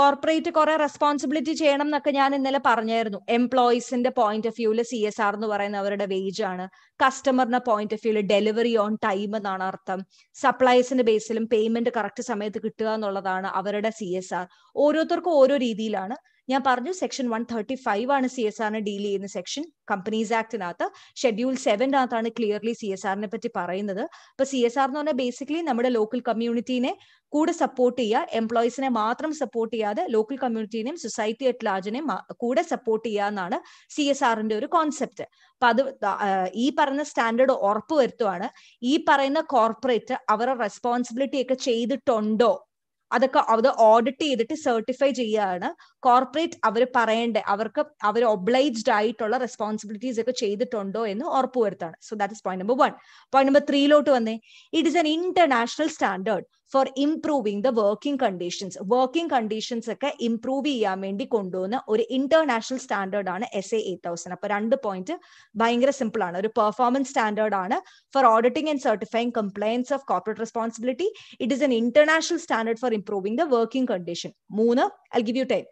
[SPEAKER 1] corporate കുറെ റെസ്പോൺസിബിലിറ്റി ചെയ്യണം എന്നൊക്കെ ഞാൻ ഇന്നലെ പറഞ്ഞായിരുന്നു എംപ്ലോയീസിന്റെ പോയിന്റ് ഓഫ് വ്യൂല് സി എസ് ആർ എന്ന് പറയുന്ന അവരുടെ വേജ് ആണ് കസ്റ്റമറിന്റെ പോയിന്റ് ഓഫ് വ്യൂല് ഡെലിവറി ഓൺ ടൈം എന്നാണ് അർത്ഥം സപ്ലൈസിന്റെ ബേസിലും പേയ്മെന്റ് കറക്റ്റ് സമയത്ത് കിട്ടുക എന്നുള്ളതാണ് അവരുടെ സി എസ് ആർ ഓരോരുത്തർക്കും ഓരോ രീതിയിലാണ് ഞാൻ പറഞ്ഞു സെക്ഷൻ വൺ തേർട്ടി ഫൈവ് ആണ് സി എസ് ആറിനെ ഡീൽ ചെയ്യുന്ന സെക്ഷൻ കമ്പനീസ് ആക്ടിനകത്ത് ഷെഡ്യൂൾ സെവനകത്താണ് ക്ലിയർലി സി എസ് ആറിനെ പറ്റി പറയുന്നത് അപ്പൊ സി എസ് ആർ എന്ന് പറഞ്ഞാൽ ബേസിക്കലി നമ്മുടെ ലോക്കൽ കമ്മ്യൂണിറ്റീനെ കൂടെ സപ്പോർട്ട് ചെയ്യുക എംപ്ലോയീസിനെ മാത്രം സപ്പോർട്ട് ചെയ്യാതെ ലോക്കൽ കമ്മ്യൂണിറ്റീനെയും സൊസൈറ്റി അറ്റ് ലാർജിനെയും കൂടെ സപ്പോർട്ട് ചെയ്യുക എന്നാണ് സി എസ് ആറിന്റെ ഒരു കോൺസെപ്റ്റ് അപ്പൊ അത് ഈ പറയുന്ന സ്റ്റാൻഡേർഡ് ഉറപ്പുവരുത്തുവാണ് ഈ പറയുന്ന കോർപ്പറേറ്റ് അവരുടെ റെസ്പോൺസിബിലിറ്റി ഒക്കെ ചെയ്തിട്ടുണ്ടോ അതൊക്കെ അത് ഓഡിറ്റ് ചെയ്തിട്ട് സർട്ടിഫൈ ചെയ്യുകയാണ് കോർപ്പറേറ്റ് അവർ പറയേണ്ടത് അവർക്ക് അവർ ഒബ്ലൈജ്ഡ് ആയിട്ടുള്ള റെസ്പോൺസിബിലിറ്റീസ് ഒക്കെ ചെയ്തിട്ടുണ്ടോ എന്ന് ഉറപ്പുവരുത്താണ് so that is point number one point number ത്രീയിലോട്ട് വന്നേ it is an international standard for improving the working conditions working conditions ഒക്കെ ഇംപ്രൂവ് ചെയ്യാൻ വേണ്ടി കൊണ്ടുവന്ന ഒരു ഇന്റർനാഷണൽ സ്റ്റാൻഡേർഡ് ആണ് എസ് എ എയ്റ്റ് തൗസൻഡ് അപ്പൊ രണ്ട് പോയിന്റ് ഭയങ്കര സിമ്പിൾ ആണ് ഒരു പെർഫോമൻസ് സ്റ്റാൻഡേർഡ് ആണ് for auditing and certifying compliance of corporate responsibility it is an international standard for improving the working condition മൂന്ന് I give you time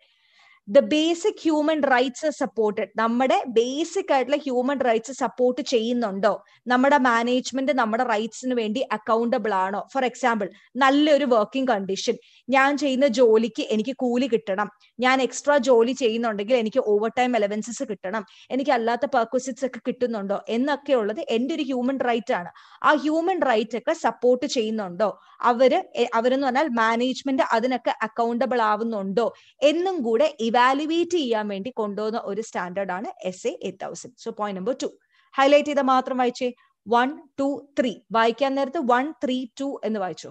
[SPEAKER 1] the basic human rights supported നമ്മുടെ basic ആയിട്ടുള്ള human rights support ചെയ്യുന്നുണ്ടോ നമ്മുടെ management നമ്മുടെ റൈറ്റ്സിന് വേണ്ടി accountable ആണോ for example നല്ലൊരു വർക്കിംഗ് കണ്ടീഷൻ ഞാൻ ചെയ്യുന്ന ജോലിക്ക് എനിക്ക് കൂലി കിട്ടണം ഞാൻ എക്സ്ട്രാ ജോലി ചെയ്യുന്നുണ്ടെങ്കിൽ എനിക്ക് ഓവർ ടൈം അലവൻസസ് കിട്ടണം എനിക്ക് അല്ലാത്ത പെർക്വസിറ്റ്സ് ഒക്കെ കിട്ടുന്നുണ്ടോ എന്നൊക്കെ ഉള്ളത് എൻ്റെ ഒരു ഹ്യൂമൻ റൈറ്റ് ആണ് ആ ഹ്യൂമൻ റൈറ്റ് ഒക്കെ സപ്പോർട്ട് ചെയ്യുന്നുണ്ടോ അവര് അവരെന്ന് പറഞ്ഞാൽ മാനേജ്മെന്റ് അതിനൊക്കെ അക്കൗണ്ടബിൾ ആവുന്നുണ്ടോ എന്നും കൂടെ ഇവ ഇവാലുവേറ്റ് ചെയ്യാൻ വേണ്ടി കൊണ്ടുവന്ന ഒരു സ്റ്റാൻഡേർഡ് ആണ് S A eight thousand so point number two highlight ചെയ്ത മാത്രം വായിച്ചേ വൺ ടു ത്രീ വായിക്കാൻ നേരത്ത് വൺ ത്രീ ടു എന്ന് വായിച്ചു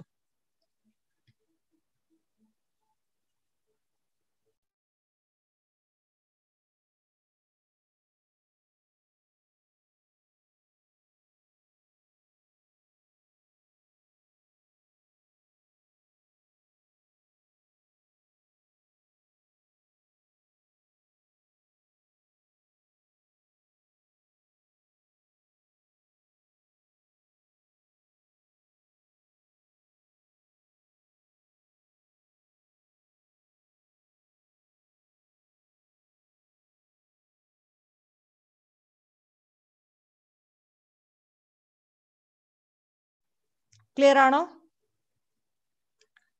[SPEAKER 1] clear ano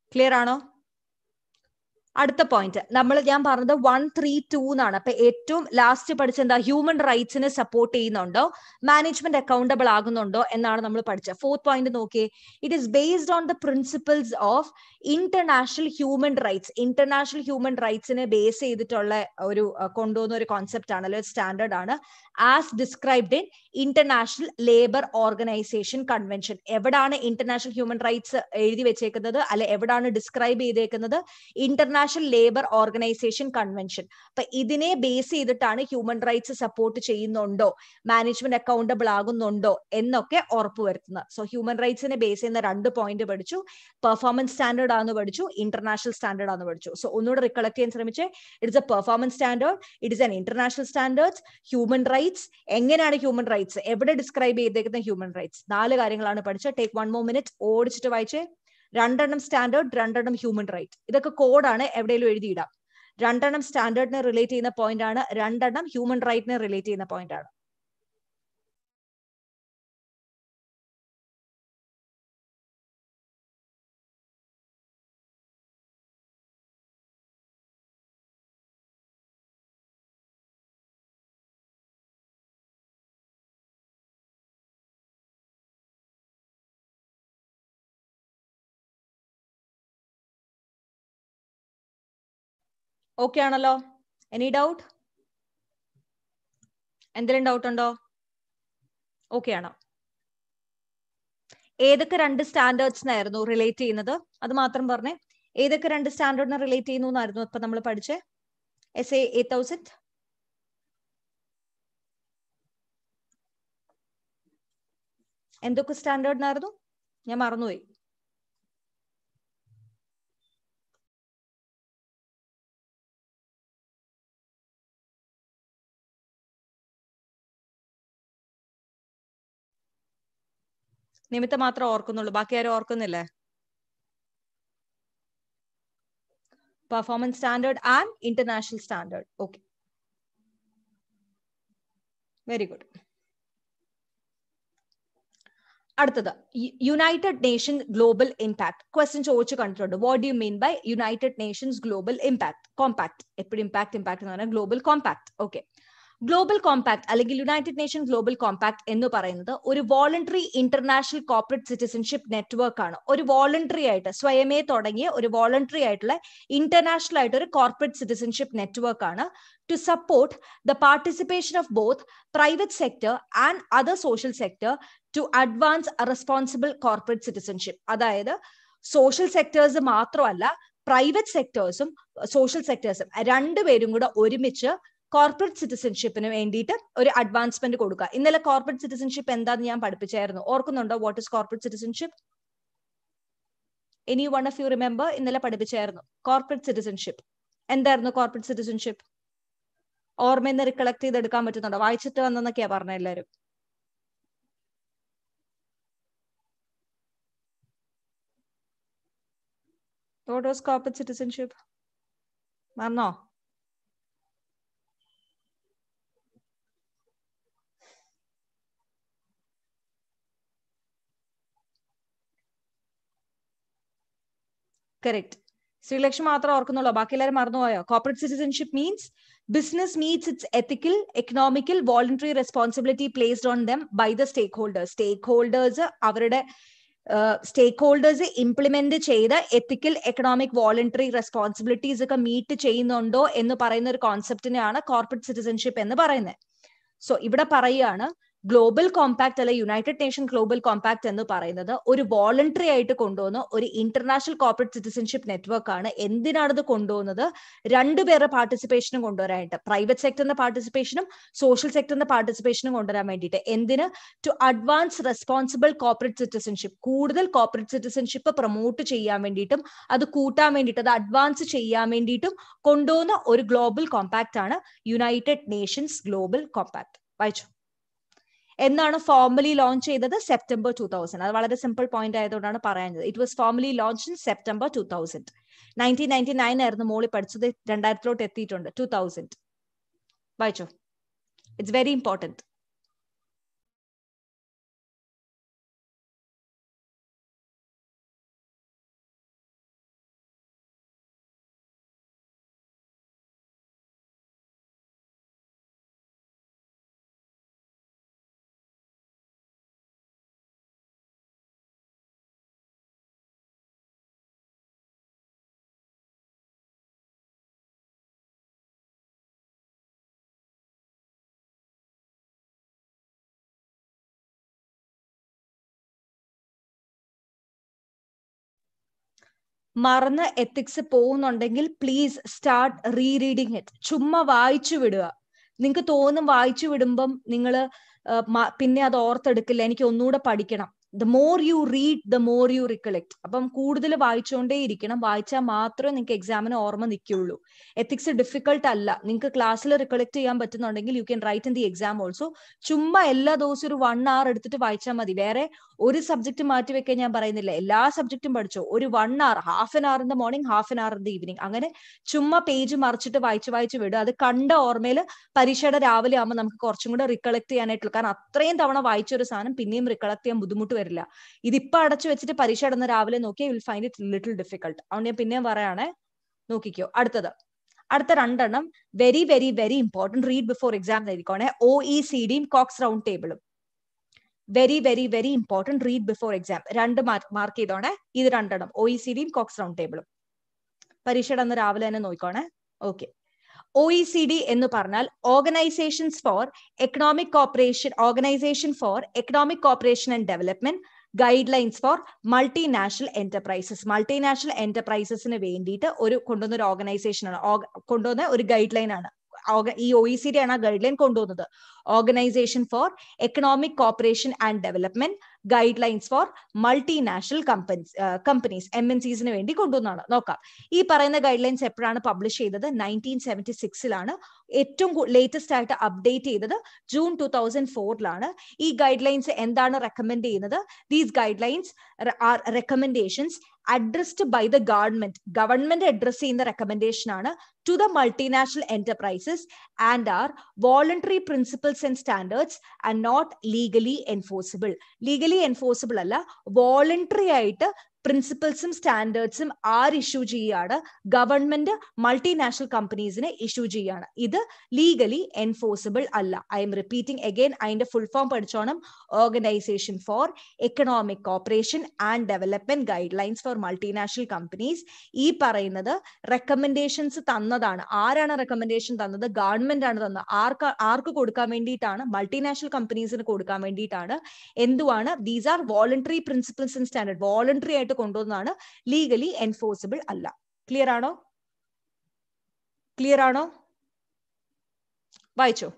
[SPEAKER 1] clear ano അടുത്ത പോയിന്റ് നമ്മൾ ഞാൻ പറഞ്ഞത് വൺ ത്രീ ടു എന്നാണ് അപ്പൊ ഏറ്റവും ലാസ്റ്റ് പഠിച്ച എന്താ ഹ്യൂമൻ റൈറ്റ്സിനെ സപ്പോർട്ട് ചെയ്യുന്നുണ്ടോ മാനേജ്മെന്റ് അക്കൗണ്ടബിൾ ആകുന്നുണ്ടോ എന്നാണ് നമ്മൾ പഠിച്ചത് ഫോർത്ത് പോയിന്റ് നോക്കി it is based on the principles of international human rights international human റൈറ്റ്സിനെ ബേസ് ചെയ്തിട്ടുള്ള ഒരു കൊണ്ടുവന്ന ഒരു കോൺസെപ്റ്റ് ആണ് അല്ലെങ്കിൽ സ്റ്റാൻഡേർഡ് ആണ് as described in international labour organisation convention എവിടാണ് ഇന്റർനാഷണൽ ഹ്യൂമൻ റൈറ്റ്സ് എഴുതി വെച്ചേക്കുന്നത് അല്ലെ എവിടാണ് ഡിസ്ക്രൈബ് ചെയ്തേക്കുന്നത് international international labour organisation convention അപ്പൊ ഇതിനെ ബേസ് ചെയ്തിട്ടാണ് ഹ്യൂമൻ റൈറ്റ്സ് സപ്പോർട്ട് ചെയ്യുന്നുണ്ടോ മാനേജ്മെന്റ് അക്കൗണ്ടബിൾ ആകുന്നുണ്ടോ എന്നൊക്കെ ഉറപ്പുവരുത്തുന്നത് സോ ഹ്യൂമൻ റൈറ്റ്സിനെ ബേസ് ചെയ്യുന്ന രണ്ട് പോയിന്റ് പഠിച്ചു പെർഫോമൻസ് സ്റ്റാൻഡേർഡ് ആണെന്ന് പഠിച്ചു ഇന്റർനാഷണൽ സ്റ്റാൻഡേർഡ് ആണെന്ന് പഠിച്ചു സോ ഒന്നുകൂടെ റിക്കളക്ട് ചെയ്യാൻ ശ്രമിച്ചേ it's a performance standard it's an international standards human rights എങ്ങനെയാണ് ഹ്യൂമൻ റൈറ്റ്സ് എവിടെ ഡിസ്ക്രൈബ് ചെയ്തേക്കുന്ന ഹ്യൂമൻ റൈറ്റ്സ് നാല് കാര്യങ്ങളാണ് പഠിച്ചത് ടേക്ക് വൺ മോർ മിനിറ്റ് ഓടിച്ചിട്ട് വായിച്ചേ രണ്ടെണ്ണം സ്റ്റാൻഡേർഡ് രണ്ടെണ്ണം ഹ്യൂമൻ റൈറ്റ് ഇതൊക്കെ കോഡാണ് എവിടെയെങ്കിലും എഴുതിയിടാം രണ്ടെണ്ണം സ്റ്റാൻഡേർഡിനെ റിലേറ്റ് ചെയ്യുന്ന പോയിന്റ് ആണ് രണ്ടെണ്ണം ഹ്യൂമൻ റൈറ്റിനെ റിലേറ്റ് ചെയ്യുന്ന പോയിന്റ് ആണ് ഓക്കെ ആണല്ലോ എനി ഡൗട്ട് എന്തെങ്കിലും ഡൗട്ട് ഉണ്ടോ ഓക്കെ ആണോ ഏതൊക്കെ രണ്ട് സ്റ്റാൻഡേർഡ്സ് ആയിരുന്നു റിലേറ്റ് ചെയ്യുന്നത് അത് മാത്രം പറഞ്ഞേ ഏതൊക്കെ രണ്ട് സ്റ്റാൻഡേർഡിനെ റിലേറ്റ് ചെയ്യുന്നു എന്നായിരുന്നു ഇപ്പൊ നമ്മൾ പഠിച്ചേ എസ് എ എയ്റ്റ് തൗസൻഡ് എന്തൊക്കെ സ്റ്റാൻഡേർഡിനായിരുന്നു ഞാൻ മറന്നുപോയി
[SPEAKER 2] നിമിത്തം മാത്രം ഓർക്കുന്നുള്ളൂ ബാക്കി ആരും ഓർക്കുന്നില്ലേ
[SPEAKER 1] performance standard and international standard okay very good അടുത്തത് United Nation global impact question ചോദിച്ചു കണ്ടിട്ടുണ്ട് what you mean by United Nations global impact compact എപ്പോഴും ഇമ്പാക്ട് ഇമ്പാക്ട് എന്ന് പറഞ്ഞാൽ global compact okay global compact അല്ലെങ്കിൽ യുണൈറ്റഡ് നേഷൻ ഗ്ലോബൽ കോമ്പാക്ട് എന്ന് പറയുന്നത് ഒരു voluntary international corporate citizenship network ആണ് ഒരു വോളണ്ടറി ആയിട്ട് സ്വയമേ തുടങ്ങിയ ഒരു വോളണ്ടറി ആയിട്ടുള്ള ഇന്റർനാഷണൽ ആയിട്ട് ഒരു കോർപ്പറേറ്റ് സിറ്റിസൺഷിപ്പ് നെറ്റ്വർക്ക് ആണ് to support the participation of both private sector and other social sector to advance responsible corporate citizenship അതായത് സോഷ്യൽ സെക്ടേഴ്സ് മാത്രമല്ല പ്രൈവറ്റ് സെക്ടേഴ്സും സോഷ്യൽ സെക്ടേഴ്സും രണ്ടുപേരും കൂടെ ഒരുമിച്ച് കോർപ്പറേറ്റ് സിറ്റിസൺഷിപ്പിന് വേണ്ടിയിട്ട് ഒരു അഡ്വാൻസ്മെന്റ് കൊടുക്കുക ഇന്നലെ കോർപ്പറേറ്റ് സിറ്റിസൺഷിപ്പ് എന്താന്ന് ഞാൻ പഠിപ്പിച്ചായിരുന്നു ഓർക്കുന്നുണ്ടോ what is corporate citizenship any one of you remember ഇന്നലെ പഠിപ്പിച്ചായിരുന്നു കോർപ്പറേറ്റ് സിറ്റിസൺഷിപ്പ് എന്തായിരുന്നു കോർപ്പറേറ്റ് സിറ്റിസൺഷിപ്പ് ഓർമ്മയിൽ നിന്ന് റിക്കളക്ട് ചെയ്തെടുക്കാൻ പറ്റുന്നുണ്ടോ വായിച്ചിട്ട് വന്നെന്നൊക്കെയാ പറഞ്ഞ എല്ലാരും
[SPEAKER 2] വാട്ട് was കോർപ്പറേറ്റ് സിറ്റിസൺഷിപ്പ്
[SPEAKER 1] മറന്നോ കറക്റ്റ് ശ്രീലക്ഷ്മി മാത്രം ഓർക്കുന്നുള്ളൂ ബാക്കി എല്ലാവരും മറന്നുപോയോ corporate citizenship means business meets its ethical economical voluntary responsibility placed on them by the stakeholders stakeholders അവരുടെ സ്റ്റേക്ക് ഹോൾഡേഴ്സ് ഇംപ്ലിമെന്റ് ചെയ്ത എത്തിക്കൽ എക്കണോമിക് വോളണ്ടറി റെസ്പോൺസിബിലിറ്റീസ് ഒക്കെ meet ചെയ്യുന്നുണ്ടോ എന്ന് പറയുന്ന ഒരു കോൺസെപ്റ്റിനെയാണ് കോർപ്പറേറ്റ് സിറ്റിസൺഷിപ്പ് എന്ന് പറയുന്നത് സോ ഇവിടെ പറയുകയാണ് ഗ്ലോബൽ കോമ്പാക്ട് അല്ലെ യുണൈറ്റഡ് നേഷൻ ഗ്ലോബൽ കോമ്പാക്ട് എന്ന് പറയുന്നത് ഒരു വോളണ്ടറി ആയിട്ട് കൊണ്ടുവന്ന ഒരു ഇന്റർനാഷണൽ കോർപ്പറേറ്റ് സിറ്റിസൺഷിപ്പ് നെറ്റ്വർക്ക് ആണ് എന്തിനാണ് ഇത് കൊണ്ടുവന്നത് രണ്ടുപേരുടെ പാർട്ടിസിപ്പേഷനും കൊണ്ടുവരാനായിട്ട് പ്രൈവറ്റ് സെക്ടറിന്റെ പാർട്ടിസിപ്പേഷനും സോഷ്യൽ സെക്ടറിന്റെ പാർട്ടിസിപ്പേഷനും കൊണ്ടുവരാൻ വേണ്ടിയിട്ട് എന്തിന് to advance responsible corporate citizenship കൂടുതൽ കോർപ്പറേറ്റ് സിറ്റിസൺഷിപ്പ് പ്രൊമോട്ട് ചെയ്യാൻ വേണ്ടിയിട്ടും അത് കൂട്ടാൻ വേണ്ടിയിട്ട് അത് അഡ്വാൻസ് ചെയ്യാൻ വേണ്ടിയിട്ടും കൊണ്ടുവന്ന ഒരു ഗ്ലോബൽ കോമ്പാക്ട് ആണ് യുണൈറ്റഡ് നേഷൻസ് ഗ്ലോബൽ കോമ്പാക്ട് വായിച്ചു എന്നാണ് ഫോർമലി ലോഞ്ച് ചെയ്തത് സെപ്റ്റംബർ ടു തൗസൻഡ് അത് വളരെ സിമ്പിൾ പോയിന്റ് ആയതുകൊണ്ടാണ് പറയുന്നത് it was formally launch in September two thousand nineteen ninety nine ആയിരുന്നു മോളി പഠിച്ചത് രണ്ടായിരത്തിലോട്ട് എത്തിയിട്ടുണ്ട് ടു തൗസൻഡ് വായിച്ചോ ഇറ്റ്സ് വെരി ഇമ്പോർട്ടൻറ്റ് മറന്ന് എത്തിക്സ് പോകുന്നുണ്ടെങ്കിൽ please start rereading it ചുമ്മാ വായിച്ചു വിടുക നിങ്ങൾക്ക് തോന്നും വായിച്ചു വിടുമ്പം നിങ്ങൾ പിന്നെ അത് ഓർത്തെടുക്കില്ല എനിക്ക് ഒന്നുകൂടെ പഠിക്കണം the more you read the more you recollect അപ്പം കൂടുതൽ വായിച്ചുകൊണ്ടേ ഇരിക്കണം വായിച്ചാൽ മാത്രമേ നിങ്ങൾക്ക് എക്സാമിന് ഓർമ്മ നിൽക്കുള്ളൂ എത്തിക്സ് ഡിഫിക്കൾട്ട് അല്ല നിങ്ങൾക്ക് ക്ലാസ്സിൽ റിക്കളക്ട് ചെയ്യാൻ പറ്റുന്നുണ്ടെങ്കിൽ you can write in the exam also ചുമ്മാ എല്ലാ ദിവസവും ഒരു വൺ അവർ എടുത്തിട്ട് വായിച്ചാൽ മതി വേറെ ഒരു സബ്ജക്ട് മാറ്റി വെക്കാൻ ഞാൻ പറയുന്നില്ല എല്ലാ സബ്ജക്റ്റും പഠിച്ചോ ഒരു one hour half an hour in the morning half an hour in the evening അങ്ങനെ ചുമ്മാ പേജ് മറിച്ചിട്ട് വായിച്ച് വായിച്ച് വിടുക അത് കണ്ട ഓർമ്മയിൽ പരീക്ഷയുടെ രാവിലെ ആകുമ്പോൾ നമുക്ക് കുറച്ചും കൂടെ റിക്കളക്ട് ചെയ്യാനായിട്ടുള്ള കാരണം അത്രയും തവണ വായിച്ച ഒരു സാധനം പിന്നെയും റിക്കളക്ട് ചെയ്യാൻ ബുദ്ധിമുട്ട് വരില്ല ഇതിപ്പോ അടച്ചു വെച്ചിട്ട് പരീക്ഷ ഇടുന്ന രാവിലെ നോക്കി will find it little difficult അതുകൊണ്ട് ഞാൻ പിന്നെയും പറയാണേ നോക്കിക്കോ അടുത്തത് അടുത്ത രണ്ടെണ്ണം very very very important read before exam ആയിരിക്കണേ ഒ ഇ സി ഡിയും കോക്സ് റൗണ്ട് ടേബിളും very very very important read before exam രണ്ട് മാർക്ക് ചെയ്തോണേ ഇത് രണ്ടെണ്ണം ഒ ഇ സി ഡിയും കോക്സ് റൗണ്ട് ടേബിളും പരീക്ഷ അന്ന് രാവിലെ തന്നെ നോക്കിക്കോണേ okay O E C D എന്ന് പറഞ്ഞാൽ organisations for economic cooperation organisation for economic cooperation and development guidelines for multinational enterprises multinational എന്റർപ്രൈസസിന് വേണ്ടിയിട്ട് ഒരു കൊണ്ടുവന്ന ഒരു ഓർഗനൈസേഷൻ ആണ് കൊണ്ടുവന്ന ഒരു ഗൈഡ് ലൈൻ ആണ് ഈ ഒ ഇ സി ഡി ആണ് ആ ഗൈഡ് ലൈൻ കൊണ്ടുവന്നത് organisation for economic cooperation and development guidelines for multinational companies companies M N സീസിന് വേണ്ടി കൊണ്ടുവന്നാണ് നോക്കാം ഈ പറയുന്ന ഗൈഡ് ലൈൻസ് എപ്പോഴാണ് പബ്ലിഷ് ചെയ്തത് നയൻറ്റീൻ സെവൻറ്റി സിക്സിലാണ് ഏറ്റവും ലേറ്റസ്റ്റ് ആയിട്ട് അപ്ഡേറ്റ് ചെയ്തത് ജൂൺ ടു തൗസൻഡ് ഫോറിലാണ് ഈ ഗൈഡ് ലൈൻസ് എന്താണ് റെക്കമെൻഡ് ചെയ്യുന്നത് these guidelines are recommendations addressed by the government government address ചെയ്യുന്ന റെക്കമെൻഡേഷൻ ആണ് to the multinational enterprises and are voluntary principles and standards and not legally enforceable legally enforceable അല്ല voluntary ആയിട്ട് പ്രിൻസിപ്പിൾസും സ്റ്റാൻഡേർഡ്സും are issue ചെയ്യുകയാണ് government multinational കമ്പനീസിന് issue ചെയ്യുകയാണ് ഇത് ലീഗലി എൻഫോഴ്സിബിൾ അല്ല ഐ എം റിപ്പീറ്റിംഗ് അഗെയിൻ അതിന്റെ ഫുൾ ഫോം പഠിച്ചോണം organisation for economic cooperation and development guidelines for multinational companies ഈ പറയുന്നത് റെക്കമെൻഡേഷൻസ് തന്നതാണ് ആരാണ് റെക്കമെൻഡേഷൻ തന്നത് ഗവൺമെന്റ് ആണ് തന്നത് ആർക്ക് ആർക്ക് കൊടുക്കാൻ വേണ്ടിയിട്ടാണ് മൾട്ടിനാഷണൽ കമ്പനീസിന് കൊടുക്കാൻ വേണ്ടിയിട്ടാണ് എന്തുവാണ് these are voluntary principles and standard voluntary ആയിട്ട് കൊണ്ടുവന്നതാണ് ലീഗലി എൻഫോഴ്സിബിൾ അല്ല ക്ലിയർ ആണോ ക്ലിയർ ആണോ വായിച്ചോ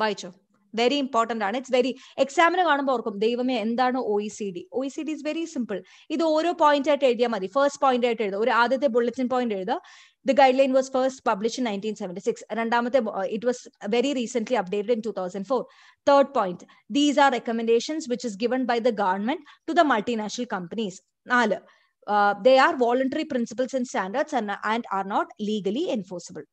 [SPEAKER 1] വായിച്ചോ വെരി ഇമ്പോർട്ടന്റ് ആണ് ഇറ്റ്സ് വെരി എക്സാമിന് കാണുമ്പോൾ ഓർക്കും ദൈവമേ എന്താണ് O E C D O E C D is very simple ഇത് ഓരോ പോയിന്റ് ആയിട്ട് എഴുതിയാൽ മതി ഫസ്റ്റ് പോയിന്റ് ആയിട്ട് എഴുതുക ഒരു ആദ്യത്തെ ബുള്ളറ്റിൻ പോയിന്റ് എഴുതുക the guideline was first published in 1976. it was very recently updated in 2004. Third point, these are recommendations which is given by the government to the multinational companies. Uh, they are voluntary principles and standards and, and are not legally enforceable.